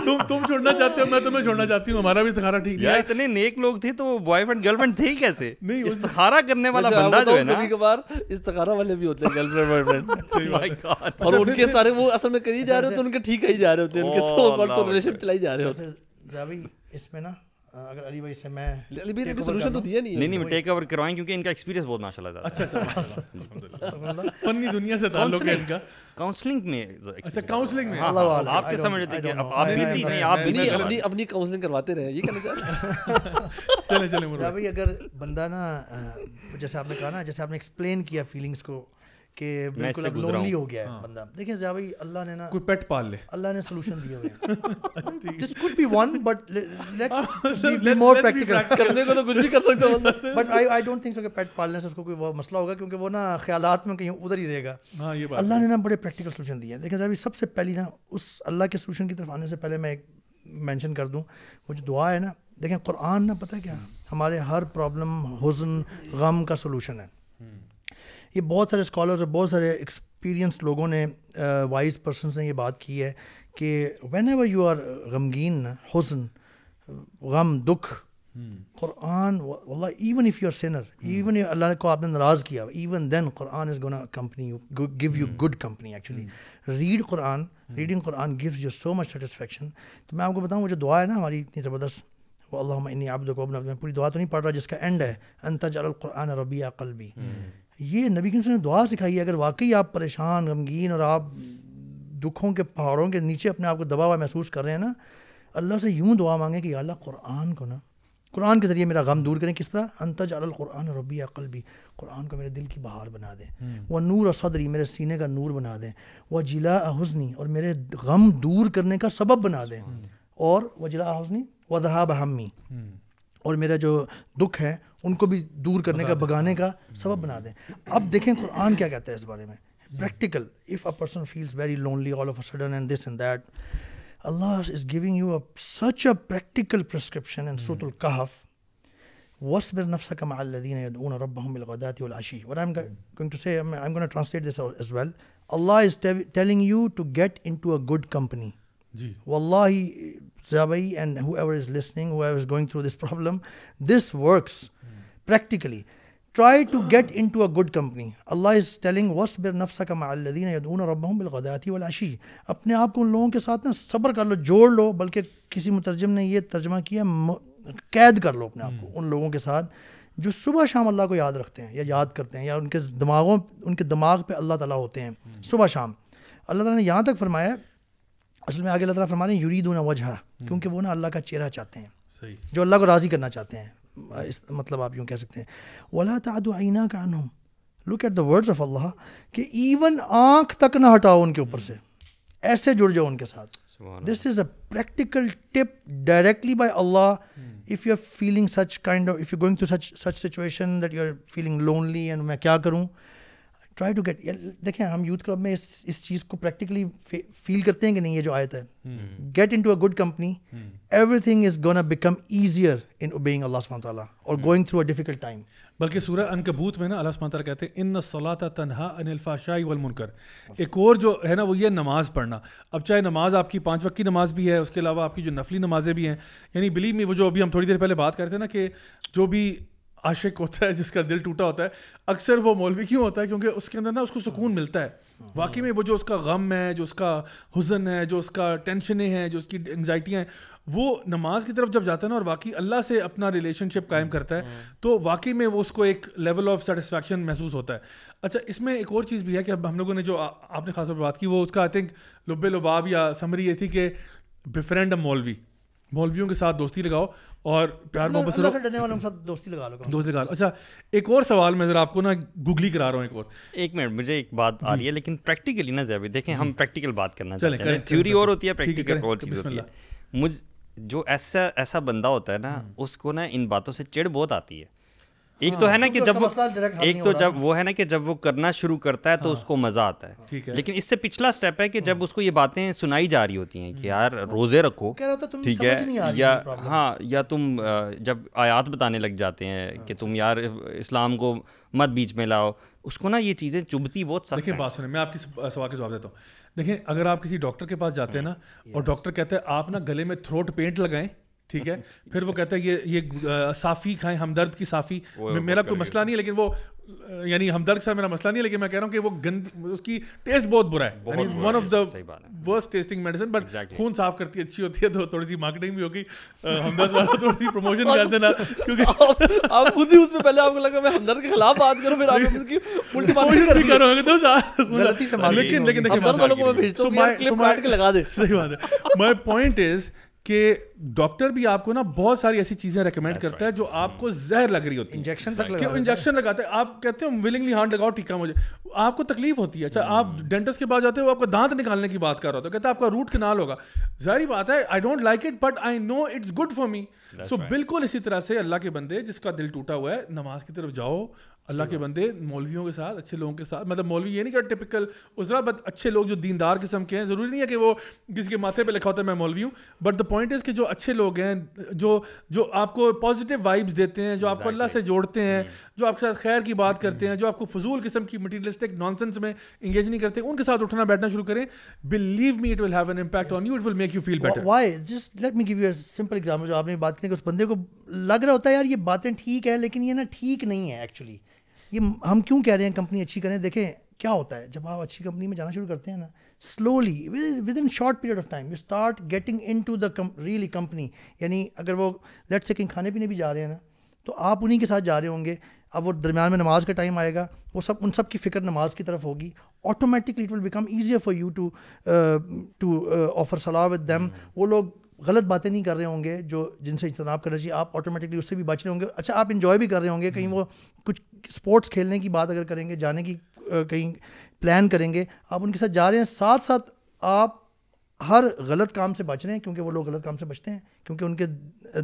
तो तुम तुम छोड़ना चाहते हो मैं तुम्हें छोड़ना चाहती हूँ हमारा भी इस्तारा ठीक नहीं है इतने नेक लोग थे तो बॉयफ्रेंड गर्लफ्रेंड थे ही कैसे नहीं इस्तारा करने वाला बंदा जो है ना कभी कभार इस्तारा वाले भी होते हैं गर्लफ्रेंड बॉयफ्रेंड और उनके सारे वो असल में करी जा रहे होते तो हैं अच्छा, उनके ठीक ही जा रहे होते हैं उनके सो तो रिलेशनशिप चलाई जा रहे होते हैं रवि इसमें ना अगर अली भाई से मैं अली भाई ने सलूशन तो, तो दिया नहीं नहीं नहीं टेक ओवर करवाएं क्योंकि इनका एक्सपीरियंस बहुत माशाल्लाह ज्यादा अच्छा अच्छा, अच्छा। फनी दुनिया से ताल्लुक है इनका काउंसलिंग में अच्छा काउंसलिंग में हाँ, आप क्या समझते हैं आप भी नहीं आप भी अपनी अपनी काउंसलिंग करवाते रहे ये कहना चाहते चले चले भाई अगर बंदा ना जैसे आपने कहा ना जैसे आपने एक्सप्लेन किया फीलिंग्स को कि बिल्कुल अब लोनली हो गया है हाँ। बंदा देखिए जा भाई अल्लाह ने ना कोई पेट पाल ले अल्लाह ने सॉल्यूशन दिए हुए this could be one but let's be more practical करने को तो कुछ भी कर सकता बंदा but I I don't think so कि पेट पालने से उसको कोई मसला होगा क्योंकि वो ना ख्यालात में कहीं उधर ही रहेगा हाँ, ये बात अल्लाह ने ना बड़े प्रैक्टिकल सॉल्यूशन दिए देखिए सबसे पहली ना उस अल्लाह के की तरफ आने से पहले मैं एक मेंशन कर वो जो दुआ है ना देखें कुरान ना पता क्या हमारे हर प्रॉब्लम हुजन गम का सोलूशन है हम्म। ये बहुत सारे स्कॉलर्स और बहुत सारे एक्सपीरियंस लोगों ने वाइज uh, पर्सन ने ये बात की है कि वेन एवर यू आर गमगीन हसन गम दुख कुरान वल्ला even if you are sinner even Allah को आपने नाराज़ किया even then Quran is gonna company give you good company actually read Quran reading Quran gives you so much satisfaction तो मैं आपको बताऊँ वो जो दुआ है ना हमारी इतनी ज़बरदस्त वो अल्लाह इन्नी आबद को मैं पूरी दुआ तो नहीं पढ़ रहा जिसका एंड है अंतज कुरान रबी भी ये नबी करीम ने दुआ सिखाई है अगर वाकई आप परेशान गमगीन और आप दुखों के पहाड़ों के नीचे अपने आप को दबा हुआ महसूस कर रहे हैं ना अल्लाह से यूँ दुआ मांगे कि अल्लाह कुरान को ना कुरान के ज़रिए मेरा गम दूर करें किस तरह अंतज अलकुरान रबी अकल भी कुरान को मेरे दिल की बहार बना दें हम्म। वह नूर और सदरी मेरे सीने का नूर बना दें वह जिला हजनी और मेरे गम दूर करने का सबब बना दें और वह जिला हजनी वजहा बहमी और मेरा जो दुख है उनको भी दूर करने का भगाने का सबब बना दें अब देखें कुरान क्या कहता है इस बारे में practical if a person feels very lonely all of a sudden and this and that Allah is giving you a such a practical prescription and सूतुल कहफ़ وَاصْبِرْ نَفْسَكَ مَعَ الَّذِينَ يَدْعُونَ رَبَّهُمْ بِالْغَدَاةِ وَالْعَشِيِّ What I'm going to say, I'm, I'm going to translate this as well. Allah is telling you to get into a good company. Wallahi, Zabai and whoever is listening, whoever is going through this problem, this works mm. practically. Try to get into a good company. Allah is telling wasbir nafsaka ma'alladhina yad'una rabbahum bil ghadati wal ashi. अपने आप को उन लोगों के साथ ना सब्र कर लो जोड़ लो बल्कि किसी मुतरजम ने ये तर्जमा किया कैद कर लो अपने आप को उन लोगों के साथ जो सुबह शाम अल्लाह को याद रखते हैं या याद करते हैं या उनके दिमागों उनके दिमाग पे अल्लाह ताला होते हैं सुबह शाम अल्लाह ताला ने यहाँ तक फरमाया असल में आगे अल्लाह ताला फरमाने यूरी यूरीदून वजह हम्म। क्योंकि वो ना अल्लाह का चेहरा चाहते हैं सही। जो अल्लाह को राज़ी करना चाहते हैं इस मतलब आप यूँ कह सकते हैं वला तदीना का अनुम look at the words of Allah कि इवन आँख तक ना हटाओ उनके ऊपर से हम्म। ऐसे जुड़ जाओ उनके साथ this is a practical tip directly by Allah if you are feeling such kind of if you going to such such situation that you are feeling lonely and मैं क्या करूँ ट्राई टू गेट देखें हम यूथ क्लब में इस इस चीज़ को प्रैक्टिकली फील करते हैं कि नहीं ये जो आयत है get into a good company everything is gonna become easier in obeying Allah सुबहान तआला और going through a difficult time बल्कि सूरह अनकबूत में ना अल्लाह सुबहान तआला कहते हैं इन सलात तनहा अनिल फहशाई वल मुनकर एक और जो है ना वो ये नमाज पढ़ना अब चाहे नमाज आपकी पाँच वक्त की नमाज भी है उसके अलावा आपकी जो नफली नमाजें भी हैं यानी बिलीव मी वो जो अभी हम थोड़ी देर पहले बात करते हैं ना कि जो भी आशिक होता है जिसका दिल टूटा होता है अक्सर वो मौलवी क्यों होता है क्योंकि उसके अंदर ना उसको सुकून मिलता है वाकई में वो जो उसका गम है जो उसका हुजन है जो उसका टेंशनें हैं जो उसकी एंगजाइटियाँ हैं वो नमाज की तरफ जब जाता है ना और वाकई अल्लाह से अपना रिलेशनशिप कायम करता है तो वाकई में वो उसको एक लेवल ऑफ सेटिसफेक्शन महसूस होता है अच्छा इसमें एक और चीज़ भी है कि अब हम लोगों ने जो आपने खासतौर पर बात की वो उसका आई थिंक लुबे लुबाब या समरी ये थी कि बिफ्रेंड अ मौलवी मौलवियों के साथ दोस्ती लगाओ और प्यार मोहब्बत से डरने वालों के साथ दोस्ती लगा लो दोस्ती लगा लो अच्छा एक और सवाल मैं जरा आपको ना गूगली करा रहा हूँ एक और एक मिनट मुझे एक बात आ रही है लेकिन प्रैक्टिकली ना जैबी देखें हम प्रैक्टिकल बात करना चाहते हैं थ्योरी और होती है प्रैक्टिकल और चीज़ होती है मुझ जो ऐसा ऐसा बंदा होता है ना हम्म। उसको ना इन बातों से चिड़ बहुत आती है एक तो हाँ। है ना तो कि जब वो एक तो जब वो है ना कि जब वो करना शुरू करता है तो हाँ। उसको मजा आता है ठीक है लेकिन इससे पिछला स्टेप है कि जब हाँ। उसको ये बातें सुनाई जा रही होती हैं कि यार रोजे रखो ठीक है या हाँ या तुम जब आयात बताने लग जाते हैं कि तुम यार इस्लाम को मत बीच में लाओ उसको ना ये चीज़ें चुभती बहुत देखिए बात सुने मैं आपकी सवाल के जवाब देता हूँ देखिए अगर आप किसी डॉक्टर के पास जाते हैं ना और डॉक्टर कहते हैं आप ना गले में थ्रोट पेंट लगाएं ठीक है फिर वो कहता है ये ये साफी खाएं हमदर्द की साफी मेरा कोई मसला नहीं है लेकिन वो यानी हमदर्द का मेरा मसला नहीं है लेकिन मैं कह रहा हूँ कि वो गंद उसकी टेस्ट बहुत बुरा है one of the worst tasting medicine but खून साफ करती अच्छी होती है तो थोड़ी सी मार्केटिंग भी होगी हमदर्द वाला थोड़ी सी प्रमोशन कर देना क्योंकि आप खुद ही उसमें पहले आपको लगा मैं हमदर्द के खिलाफ बात करूँ फिर आप उल्टी प्रमोशन भी करोगे तो लेकिन लेकिन लगा दे सही बात है माय पॉइंट इज के डॉक्टर भी आपको ना बहुत सारी ऐसी चीजें रेकमेंड करता है जो आपको hmm. जहर लग रही होती है इंजेक्शन तक लगा इंजेक्शन लगाते हैं आप कहते हो विलिंगली हाथ लगाओ टीका मुझे आपको तकलीफ होती है अच्छा आप डेंटिस्ट hmm. के पास जाते हो आपका दांत निकालने की बात कर रहा होता है कहते है आपका रूट कनाल होगा जाहरी बात है I don't like it but I know it's good for me so बिल्कुल इसी तरह से अल्लाह के बंदे जिसका दिल टूटा हुआ है नमाज की तरफ जाओ अल्लाह के बंदे मौलवियों के साथ अच्छे लोगों के साथ मतलब मौलवी ये नहीं कि टिपिकल उस तरह बट अच्छे लोग जो दीनदार किस्म के हैं ज़रूरी नहीं है कि वो किसी के माथे पे लिखा होता है मैं मौलवी हूँ बट द पॉइंट इज़ कि जो अच्छे लोग हैं जो जो आपको पॉजिटिव वाइब्स देते हैं जो exactly. आपको अल्लाह से जोड़ते हैं हम्म। जो आपके साथ खैर की बात करते हम्म। हैं जो आपको फजूल किस्म की मटीरियलिस्टिक नॉनसेंस में इंगेज नहीं करते उनके साथ उठना बैठना शुरू करें believe me it will have an impact on you it will make you feel better why just let me give you a simple example जो आपने बात की उस बंदे को लग रहा होता है यार ये बातें ठीक है लेकिन ये ना ठीक नहीं है एक्चुअली ये हम क्यों कह रहे हैं कंपनी अच्छी करें देखें क्या होता है जब आप अच्छी कंपनी में जाना शुरू करते हैं ना slowly within short period of time you start getting into the really company यानी अगर वो लेट से कहीं खाने पीने भी जा रहे हैं ना तो आप उन्हीं के साथ जा रहे होंगे अब वो दरमियान में नमाज का टाइम आएगा वो सब उन सब की फ़िक्र नमाज की तरफ होगी automatically it will become easier for you to to offer सलाह विद दैम वो लोग गलत बातें नहीं कर रहे होंगे जो जिनसे इजतनाब रहे चाहिए आप ऑटोमेटिकली उससे भी बच रहे होंगे अच्छा आप इन्जॉय भी कर रहे होंगे कहीं hmm. वो कुछ स्पोर्ट्स खेलने की बात अगर करेंगे जाने की कहीं प्लान करेंगे आप उनके साथ जा रहे हैं साथ साथ आप हर गलत काम से बच रहे हैं क्योंकि वो लोग गलत काम से बचते हैं क्योंकि उनके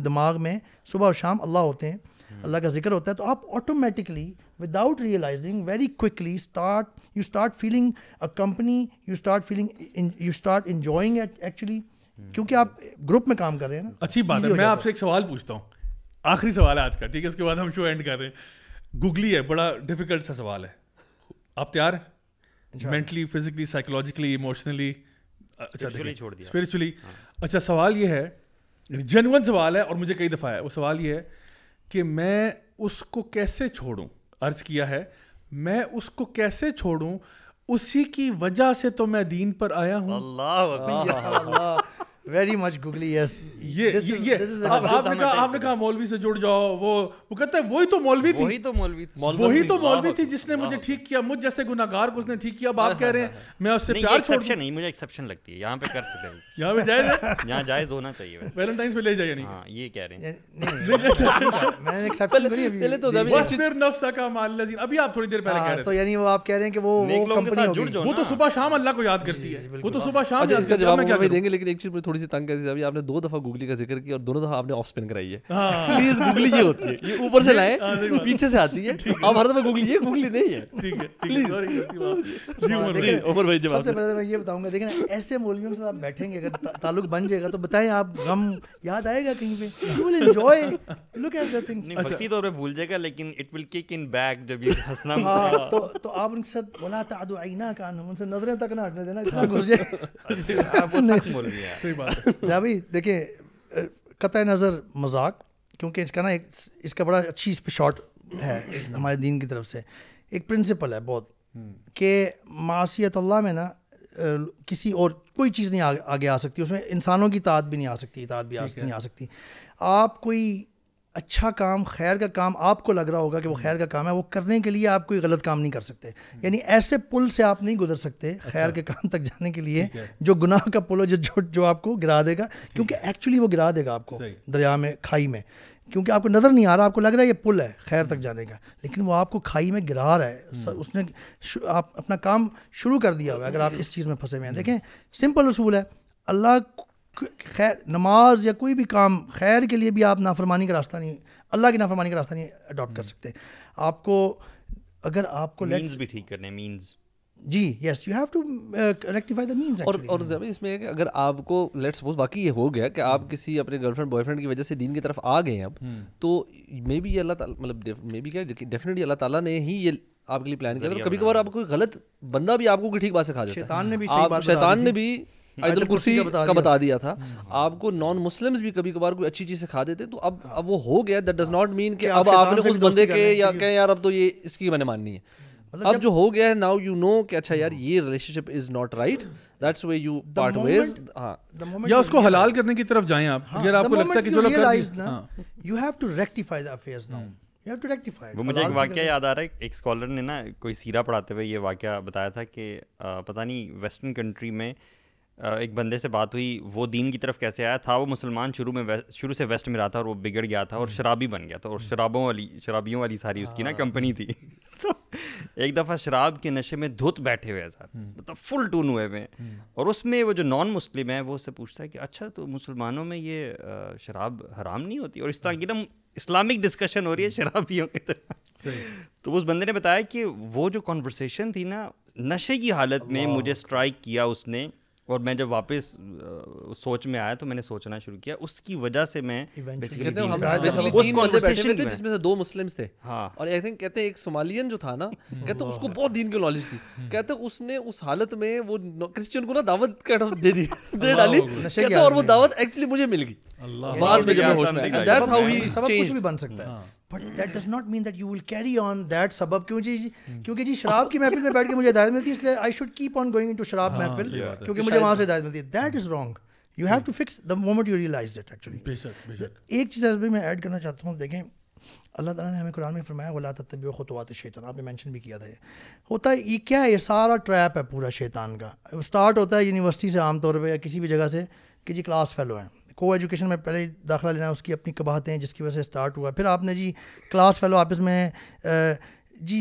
दिमाग में सुबह और शाम अल्लाह होते हैं हम्म। अल्लाह का जिक्र होता है तो आप automatically without realising very quickly start you start feeling a company you start feeling you start enjoying actually क्योंकि आप ग्रुप में काम कर रहे हैं ना अच्छी बात है मैं आपसे एक सवाल पूछता हूँ आखिरी सवाल है आज का ठीक है उसके बाद हम शो एंड कर रहे हैं गूगली है बड़ा डिफिकल्ट सा सवाल है आप तैयार मेंटली फिजिकली साइकोलॉजिकली इमोशनली अच्छा स्पिरिचुअली हाँ। अच्छा सवाल ये है जेनुअन सवाल है और मुझे कई दफ़ा है वो सवाल ये है कि मैं उसको कैसे छोड़ूं अर्ज किया है मैं उसको कैसे छोड़ूं उसी की वजह से तो मैं दीन पर आया हूँ अल्लाह वेरी मच गुगली यस ये ये, आपने कहा आपने कहा मौलवी से जुड़ जाओ वो वो कहते हैं वही तो मौलवी थी वही तो मौलवी थी वही तो मौलवी थी जिसने मुझे ठीक किया मुझ जैसे गुनाहगार को उसने ठीक किया अब आप हाँ, हाँ, कह रहे हाँ, हैं मैं उससे प्यार छोड़ दूं नहीं मुझे एक्सेप्शन लगती है यहां पे कर सकते हैं यहां पे जायज है यहां जायज होना चाहिए वैलेंटाइंस पे ले जाइए नहीं हां ये कह रहे हैं मैंने एक्सेप्शन करी अभी पहले तो बस फिर नफ्सा का माल लजीन अभी आप थोड़ी देर पहले कह रहे थे तो यानी वो आप कह रहे हैं कि वो वो कंपनी जुड़ जाओ वो तो सुबह शाम अल्लाह को याद तो अच्छा, करती है वो तो सुबह शाम इसका जवाब मैं क्या देंगे लेकिन एक चीज थोड़ी सी तंग कैसी अभी आपने दो दफा गुगली का जिक्र किया और दोनों दफा आपने ऑफ स्पिन कराई है प्लीज हाँ। गुगली ये होती है ये ऊपर से लाए पीछे से आती है अब हर दफा गुगली ये गुगली नहीं है ठीक है सबसे पहले मैं ये बताऊंगा देखिए ऐसे मौलवियों के साथ आप बैठेंगे अगर ताल्लुक बन जाएगा तो बताएं आप गम याद आएगा कहीं पे you will enjoy look at the things भक्ति तो भूल जाएगा लेकिन it will kick in back जब ये हंसना हाँ, तो तो आप उनके साथ बोला आईना कान उनसे नजरें तक ना हटने देना इतना घुस जाए वो मौलवी है सही बात जावी देखिए कत नज़र मजाक क्योंकि इसका ना एक इसका बड़ा अच्छी इस शॉर्ट है हमारे दीन की तरफ से एक प्रिंसिपल है बहुत हम्म। कि मासीत अल्लाह में ना किसी और कोई चीज़ नहीं आ, आगे आ सकती उसमें इंसानों की ताद भी नहीं आ सकती ताद भी आ, नहीं आ सकती आप कोई अच्छा काम खैर का काम आपको लग रहा होगा कि वो खैर का काम है वो करने के लिए आप कोई गलत काम नहीं कर सकते यानी ऐसे पुल से आप नहीं गुजर सकते अच्छा। खैर के काम तक जाने के लिए जो गुनाह का पुल हो जो जो जो आपको गिरा देगा क्योंकि एक्चुअली वो गिरा देगा आपको दरिया में खाई में क्योंकि आपको नज़र नहीं आ रहा आपको लग रहा है ये पुल है खैर तक जाने का लेकिन वो आपको खाई में गिरा रहा है हम्म। उसने आप अपना काम शुरू कर दिया हुआ है अगर आप हम्म। इस चीज़ में फंसे हुए हैं देखें सिंपल असूल है अल्लाह खैर नमाज या कोई भी काम खैर के लिए भी आप नाफरमानी का रास्ता नहीं अल्लाह की नाफरमानी का रास्ता नहीं अडॉप्ट कर hmm. सकते आपको अगर आपको मीन्स भी ठीक करने मींस जी yes you have to rectify the means और और जब इसमें है कि अगर आपको लेट्स सपोज बाकी ये हो गया कि आप hmm. किसी अपने गर्लफ्रेंड बॉयफ्रेंड की वजह से दीन की तरफ आ गए अब hmm. तो मे बी अल्लाह ताला मतलब मे बी क्या डेफिनेटली अल्लाह ताला ने ही ये आपके लिए प्लान किया कभी कभार आपको गलत बंदा भी आपको ठीक बात सिखा देता है शैतान ने भी शैतान ने भी आयतुल अच्छा, कुर्सी का बता दिया था हम्म। आपको नॉन मुस्लिम्स भी कभी कभार कोई अच्छी चीज़ सिखा देते तो अब अब वो हो गया दैट डज नॉट मीन कि अब आपने उस बंदे के या कहें यार अब तो ये इसकी मैंने माननी है मतलब अब जो हो गया है नाउ यू नो कि अच्छा यार हाँ। ये relationship is not right that's way you part ways हां या उसको हलाल करने की तरफ जाएं आप हाँ, अगर आपको लगता है कि चलो you have to rectify the affairs now you have to rectify वो मुझे एक वाक्य याद आ रहा है एक स्कॉलर ने ना कोई सीरा पढ़ाते हुए ये वाक्य बताया था कि पता नहीं वेस्टर्न कंट्री में एक बंदे से बात हुई वो दीन की तरफ कैसे आया था वो मुसलमान शुरू में शुरू से वेस्ट में रहा था और वो बिगड़ गया था और हम्म। शराबी बन गया था और हम्म। शराबों वाली शराबियों वाली सारी उसकी ना हाँ। कंपनी थी तो एक दफ़ा शराब के नशे में धुत बैठे हुए हैं हम्म। मतलब फुल टून हुए हुए और उसमें वो जो नॉन मुस्लिम है वो उससे पूछता है कि अच्छा तो मुसलमानों में ये शराब हराम नहीं होती और इस तरह की ना इस्लामिक डिस्कशन हो रही है शराबियों की तरह तो उस बंदे ने बताया कि वो जो कॉन्वर्सेशन थी ना नशे की हालत में मुझे स्ट्राइक किया उसने और मैं जब वापस सोच में आया तो मैंने सोचना शुरू किया उसकी वजह से मैं जिसमें से दो मुस्लिम थे हाँ और आई थिंक कहते हैं एक सोमालियन जो था ना कहते उसको बहुत दीन की नॉलेज थी कहते उसने उस हालत में वो क्रिश्चियन को ना दावत दे दी दे डाली कहते और वो दावत एक्चुअली मुझे मिल गई बाद में जब होश में दैट्स हाउ ही सब कुछ भी बन सकता है हाँ। But that does not mean that you will carry on that सबब क्यों जी hmm. क्योंकि जी शराब की महफिल में बैठ के मुझे हिदायत मिलती है इसलिए I should keep on going to शराब हाँ, महफिल क्योंकि मुझे वहाँ से हिदायत मिलती है that is wrong you have to fix the moment you realise that actually एक चीज़ भी मैं ऐड करना चाहता हूँ देखें अल्लाह ताला ने हमें कुरान में फरमाया वाला तब खुतवात शैतान आपने मेंशन भी किया था ये होता है ये क्या है ये सारा ट्रैप है पूरा शैतान का स्टार्ट होता है यूनिवर्सिटी से आमतौर पर या किसी भी जगह से कि जी क्लास फेलो हैं को एजुकेशन में पहले दाखिला लेना उसकी अपनी कबाहतें जिसकी वजह से स्टार्ट हुआ फिर आपने जी क्लास फेलो आपस में जी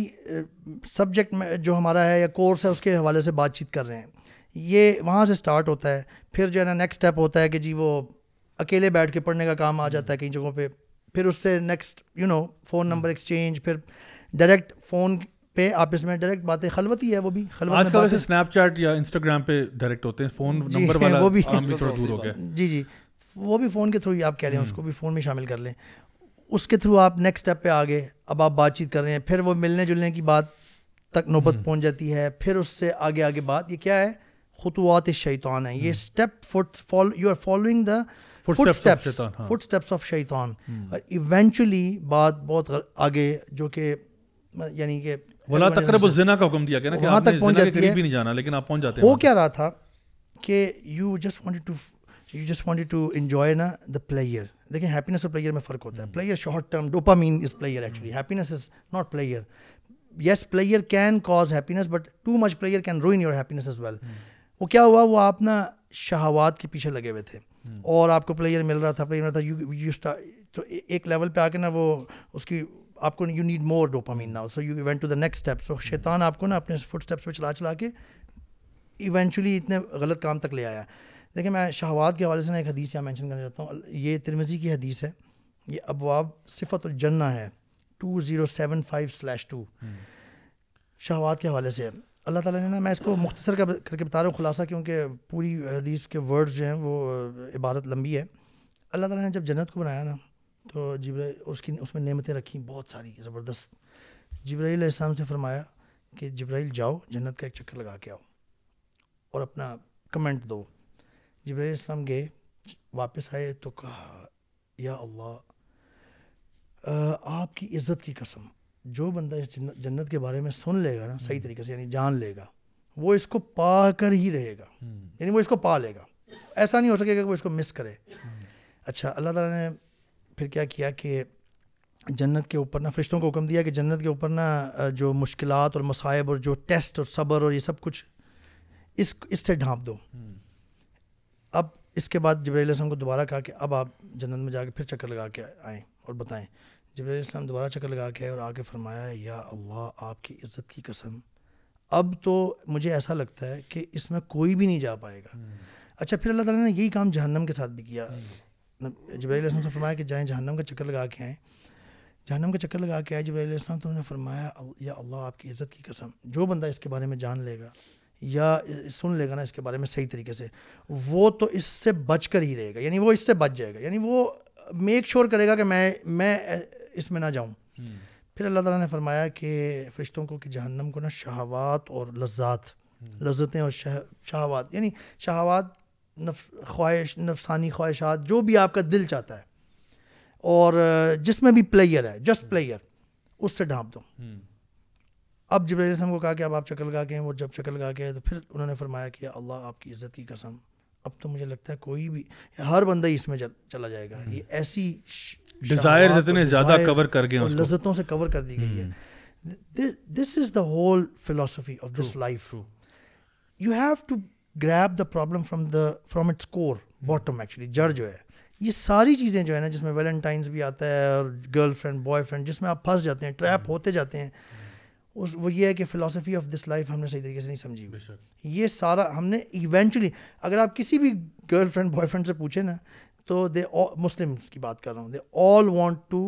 सब्जेक्ट में जो हमारा है या कोर्स है उसके हवाले से बातचीत कर रहे हैं ये वहाँ से स्टार्ट होता है फिर जो है ना नेक्स्ट स्टेप होता है कि जी वो अकेले बैठ के पढ़ने का काम आ जाता है कई जगहों पे फिर उससे next you know phone number exchange फिर डायरेक्ट फ़ोन पे आपस में डायरेक्ट बातें खलवत ही है वो भी खलवत आजकल स्नैपचैट या इंस्टाग्राम पे डायरेक्ट होते हैं फ़ोन नंबर वाला वो भी, भी थोड़ा दूर हो गया जी जी वो भी फ़ोन के थ्रू ही आप कह लें हम्म। उसको भी फ़ोन में शामिल कर लें उसके थ्रू आप नेक्स्ट स्टेप पे आ गए अब आप बातचीत कर रहे हैं फिर वो मिलने जुलने की बात तक नौबत हम्म। पहुंच जाती है फिर उससे आगे आगे बात ये क्या है खतुआत शैतान है ये step foot fall you are following the footsteps of शैतान और इवेंचुअली बात बहुत आगे जो कि यानी कि वला तकरब जिना का हुक्म दिया गया ना कि आपने तक पहुंच जाती है नहीं जाना लेकिन आप पहुंच जाते हैं वो क्या रहा था कि you just wanted to you just wanted to enjoy ना द प्लेयर देखिए हैप्पीनेस और प्लेयर में फ़र्क होता है pleasure short term dopamine is pleasure actually happiness is not pleasure yes pleasure can cause happiness but too much pleasure can in your happiness is well वो क्या हुआ वो आप ना शहावात के पीछे लगे हुए थे hmm. और आपको प्लेयर मिल रहा था प्लेयर मिल रहा था यू यू तो एक लेवल पे आके ना वो उसकी आपको you need more dopamine now so you went to the next step सो शैतान आपको ना अपने फुट स्टेप्स पर चला चला के इवेंचुअली इतने गलत काम तक ले आया देखिए मैं शहवाद के हवाले से ना एक हदीस यहाँ मैंशन करना चाहता हूँ ये तिरमजी की हदीस है ये अबवाब सिफ़तुलजन्ना है two zero seven five slash two शहवाद के हवाले से है अल्लाह ताला ने ना मैं इसको मुख्तसर करके बता रहा हूँ खुलासा क्योंकि पूरी हदीस के वर्ड्स जो हैं वो इबादत लंबी है अल्लाह ताला ने जब जन्नत को बनाया ना तो जब्र उसकी उसमें नेमतें रखी बहुत सारी ज़बरदस्त जब्राईल से फ़रमाया कि जब्राईल जाओ जन्नत का एक चक्कर लगा के आओ और अपना कमेंट दो जब्राम गए वापस आए तो कहा या अल्लाह आपकी इज़्ज़त की कसम जो बंदा इस जन्नत के बारे में सुन लेगा ना सही हम्म। तरीके से यानी जान लेगा वो इसको पा कर ही रहेगा हम्म। यानी वो इसको पा लेगा ऐसा नहीं हो सकेगा कि वो इसको मिस करे हम्म। अच्छा अल्लाह ताला ने फिर क्या किया कि जन्नत के ऊपर ना फरिश्तों को हुक्म दिया कि जन्नत के ऊपर ना जो मुश्किल और मसायब और जो टेस्ट और सब्र और ये सब कुछ इस इससे ढांप दो अब इसके बाद जबरील को दोबारा कहा कि अब आप जन्नत में जाके फिर चक्कर लगा के आएँ और बताएं जबरील दोबारा चक्कर लगा के आए और आके फरमाया या अल्लाह आपकी इज़्ज़त की कसम अब तो मुझे ऐसा लगता है कि इसमें कोई भी नहीं जा पाएगा हम्म। अच्छा फिर अल्लाह ताला ने यही काम जहन्नम के साथ भी किया हम्म। जबरील से फरमाया कि जाएँ जहन्नम का चक्कर लगा के आएँ जहनम का चक्कर लगा के आए जब तो उन्होंने फरमाया या अल्लाह आपकी इज़्ज़त की कसम जो बंदा इसके बारे में जान लेगा या सुन लेगा ना इसके बारे में सही तरीके से वो तो इससे बच कर ही रहेगा यानी वो इससे बच जाएगा यानी वो मेक श्योर करेगा कि मैं मैं इसमें ना जाऊँ हम्म। फिर अल्लाह ताला ने फरमाया कि फरिश्तों को कि जहन्नम को ना शहावात और लज्जात हम्म। लज्जतें और शह शहावात यानी शहावात ख्वाहिश नफसानी ख्वाहिशात जो भी आपका दिल चाहता है और जिसमें भी प्लेयर है जस्ट हम्म। प्लेयर उससे ढांप दो अब जब को कहा कि अब आप चकल गा के हैं वो जब चकल गा के हैं तो फिर उन्होंने फरमाया कि अल्लाह आपकी इज़्ज़त की कसम अब तो मुझे लगता है कोई भी हर बंदा ही इसमें चला जाएगा हम्म। ये ऐसी डिज़ायर इतने ज़्यादा कवर कर गए लज्जतों से कवर कर दी गई है this is the whole philosophy of this life you have to grab the problem from the from its core bottom actually जड़ जो है ये सारी चीज़ें जो है ना जिसमें वैलेंटाइंस भी आता है और गर्लफ्रेंड बॉयफ्रेंड जिसमें आप फंस जाते हैं ट्रैप हम्म। होते जाते हैं उस वो ये है कि फ़िलासफ़ी ऑफ दिस लाइफ हमने सही तरीके से नहीं समझी ये सारा हमने इवेंचुअली अगर आप किसी भी गर्लफ्रेंड बॉयफ्रेंड से पूछे ना तो दे मुस्लिम्स की बात कर रहा हूँ they all want to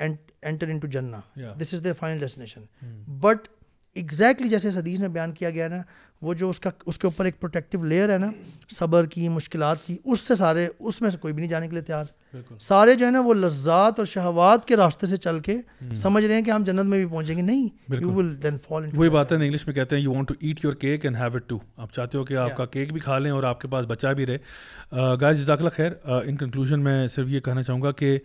enter into जन्ना this is the final destination but exactly जैसे सदीस ने बयान किया गया ना वो जो उसका उसके ऊपर एक प्रोटेक्टिव लेयर है ना सब्र की मुश्किल की उससे सारे उसमें से कोई भी नहीं जाने के लिए तैयार सारे जो है ना वो लज्जात और शहवाद के रास्ते से चल के हम्म। समझ रहे हैं कि हम जन्नत में भी पहुंचेंगे नहीं यू विल देन फॉल वही बात है इंग्लिश में कहते हैं you want to eat your cake and have it too आप चाहते हो कि आपका केक भी खा लें और आपके पास बचा भी रहे गाय जजाकला खैर इन कंक्लूजन मैं सिर्फ ये कहना चाहूँगा कि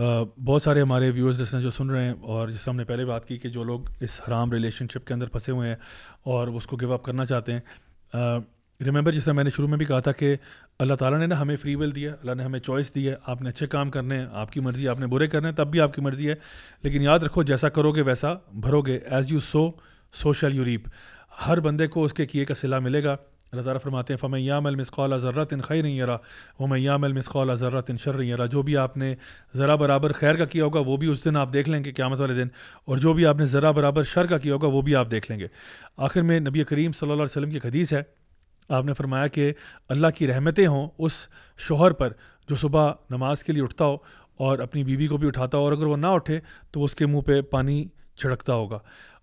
बहुत सारे हमारे व्यूअर्स लिसनर जो सुन रहे हैं और जिस हमने पहले बात की कि जो लोग इस हराम रिलेशनशिप के अंदर फंसे हुए हैं और उसको गिव अप करना चाहते हैं रिमेंबर जैसा मैंने शुरू में भी कहा था कि अल्लाह ताला ने ना हमें फ्री विल दिया अल्लाह ने हमें चॉइस दी है आपने अच्छे काम करने हैं आपकी मर्ज़ी आपने बुरे करने हैं तब भी आपकी मर्ज़ी है लेकिन याद रखो जैसा करोगे वैसा भरोगे as you sow so shall you reap हर बंदे को उसके किए का सिला मिलेगा अल्लाह तारा फरमाते हैं फमै फ़मैयामल मिसकौल ज़र्रत इन खैर यरा वमैयामल मिसकौल ज़र्रत इन शर यरा जो भी आपने ज़रा बराबर खैर का किया होगा वो भी उस दिन आप देख लेंगे क्यामत वाले दिन और जो भी आपने ज़रा बराबर शर का किया होगा वो भी आप देख लेंगे आखिर में नबी करीम सल्ला वसम की हदीस है आपने फरमाया कि अल्लाह की रहमतें हों उस शोहर पर जो सुबह नमाज के लिए उठता हो और अपनी बीवी को भी उठाता हो और अगर वह ना उठे तो उसके मुँह पर पानी छिड़कता होगा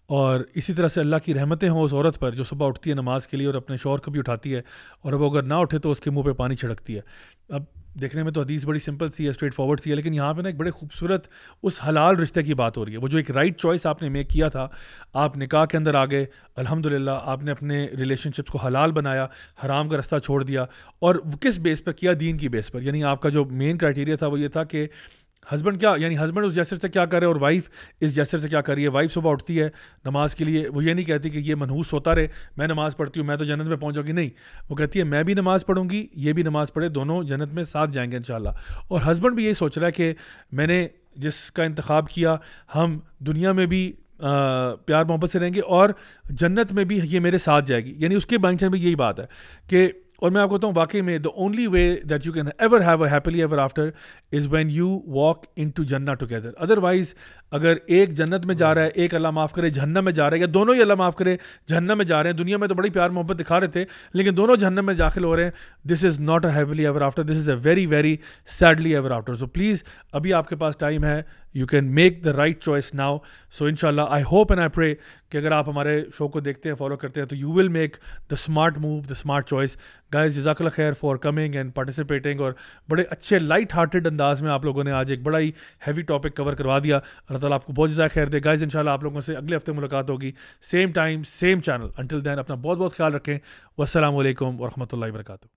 और इसी तरह से अल्लाह की रहमतें हों उस औरत पर जो सुबह उठती है नमाज़ के लिए और अपने शोर को भी उठाती है और वो अगर ना उठे तो उसके मुंह पे पानी छिड़कती है अब देखने में तो हदीस बड़ी सिंपल सी है स्ट्रेट फॉरवर्ड सी है लेकिन यहाँ पे ना एक बड़े खूबसूरत उस हलाल रिश्ते की बात हो रही है वो जो एक राइट चॉइस आपने मेक किया था आप निकाह के अंदर आ गए अलहमदिल्ला आपने अपने रिलेशनशिप्स को हलाल बनाया हराम का रास्ता छोड़ दिया और किस बेस पर किया दीन की बेस पर यानी आपका जो मेन क्राइटेरिया था वो ये था कि हस्बैंड क्या यानी हस्बैंड उस जैसर से क्या कर रहे हैं और वाइफ इस जैसर से क्या कर रही है वाइफ सुबह उठती है नमाज़ के लिए वो ये नहीं कहती कि ये मनहूस होता रहे मैं नमाज़ पढ़ती हूँ मैं तो जन्नत में पहुँचोगी नहीं वो कहती है मैं भी नमाज़ पढ़ूँगी ये भी नमाज़ पढ़े दोनों जन्नत में साथ जाएंगे इन और हस्बैंड भी यही सोच रहा है कि मैंने जिसका इंतखब किया हम दुनिया में भी आ, प्यार मोहब्बत से रहेंगे और जन्नत में भी ये मेरे साथ जाएगी यानी उसके बाइंड में यही बात है कि और मैं आपको बताऊँ वाकई में the only way that you can ever have a happily ever after is when you walk into जन्ना टुगेदर अदरवाइज अगर एक जन्नत में जा रहा है एक अल्लाह माफ़ करे जहन्नम में जा रहा है या दोनों ही अल्लाह माफ़ करे जहन्नम में जा रहे हैं दुनिया में तो बड़ी प्यार मोहब्बत दिखा रहे थे लेकिन दोनों जहन्नम में दाखिल हो रहे हैं this is not a happily ever after this is a very very sadly ever after so please अभी आपके पास टाइम है you can make the right choice now so in I hope and I pray कि अगर आप हमारे शो को देखते हैं फॉलो करते हैं तो you will make the smart move the smart choice guys जजाकल खैर फॉर कमिंग एंड पार्टिसिपेटिंग और बड़े अच्छे लाइट हार्टेड अंदाज में आप लोगों ने आज एक बड़ा ही हैवी टॉपिक कवर करवा दिया अल्लाह तला आपको बहुत ज़्यादा खैर दे गाइज इन आप लोगों से अगले हफ्ते मुलाकात होगी same time same channel until then अपना बहुत बहुत ख्याल रखें वसलम वरहमल वर्का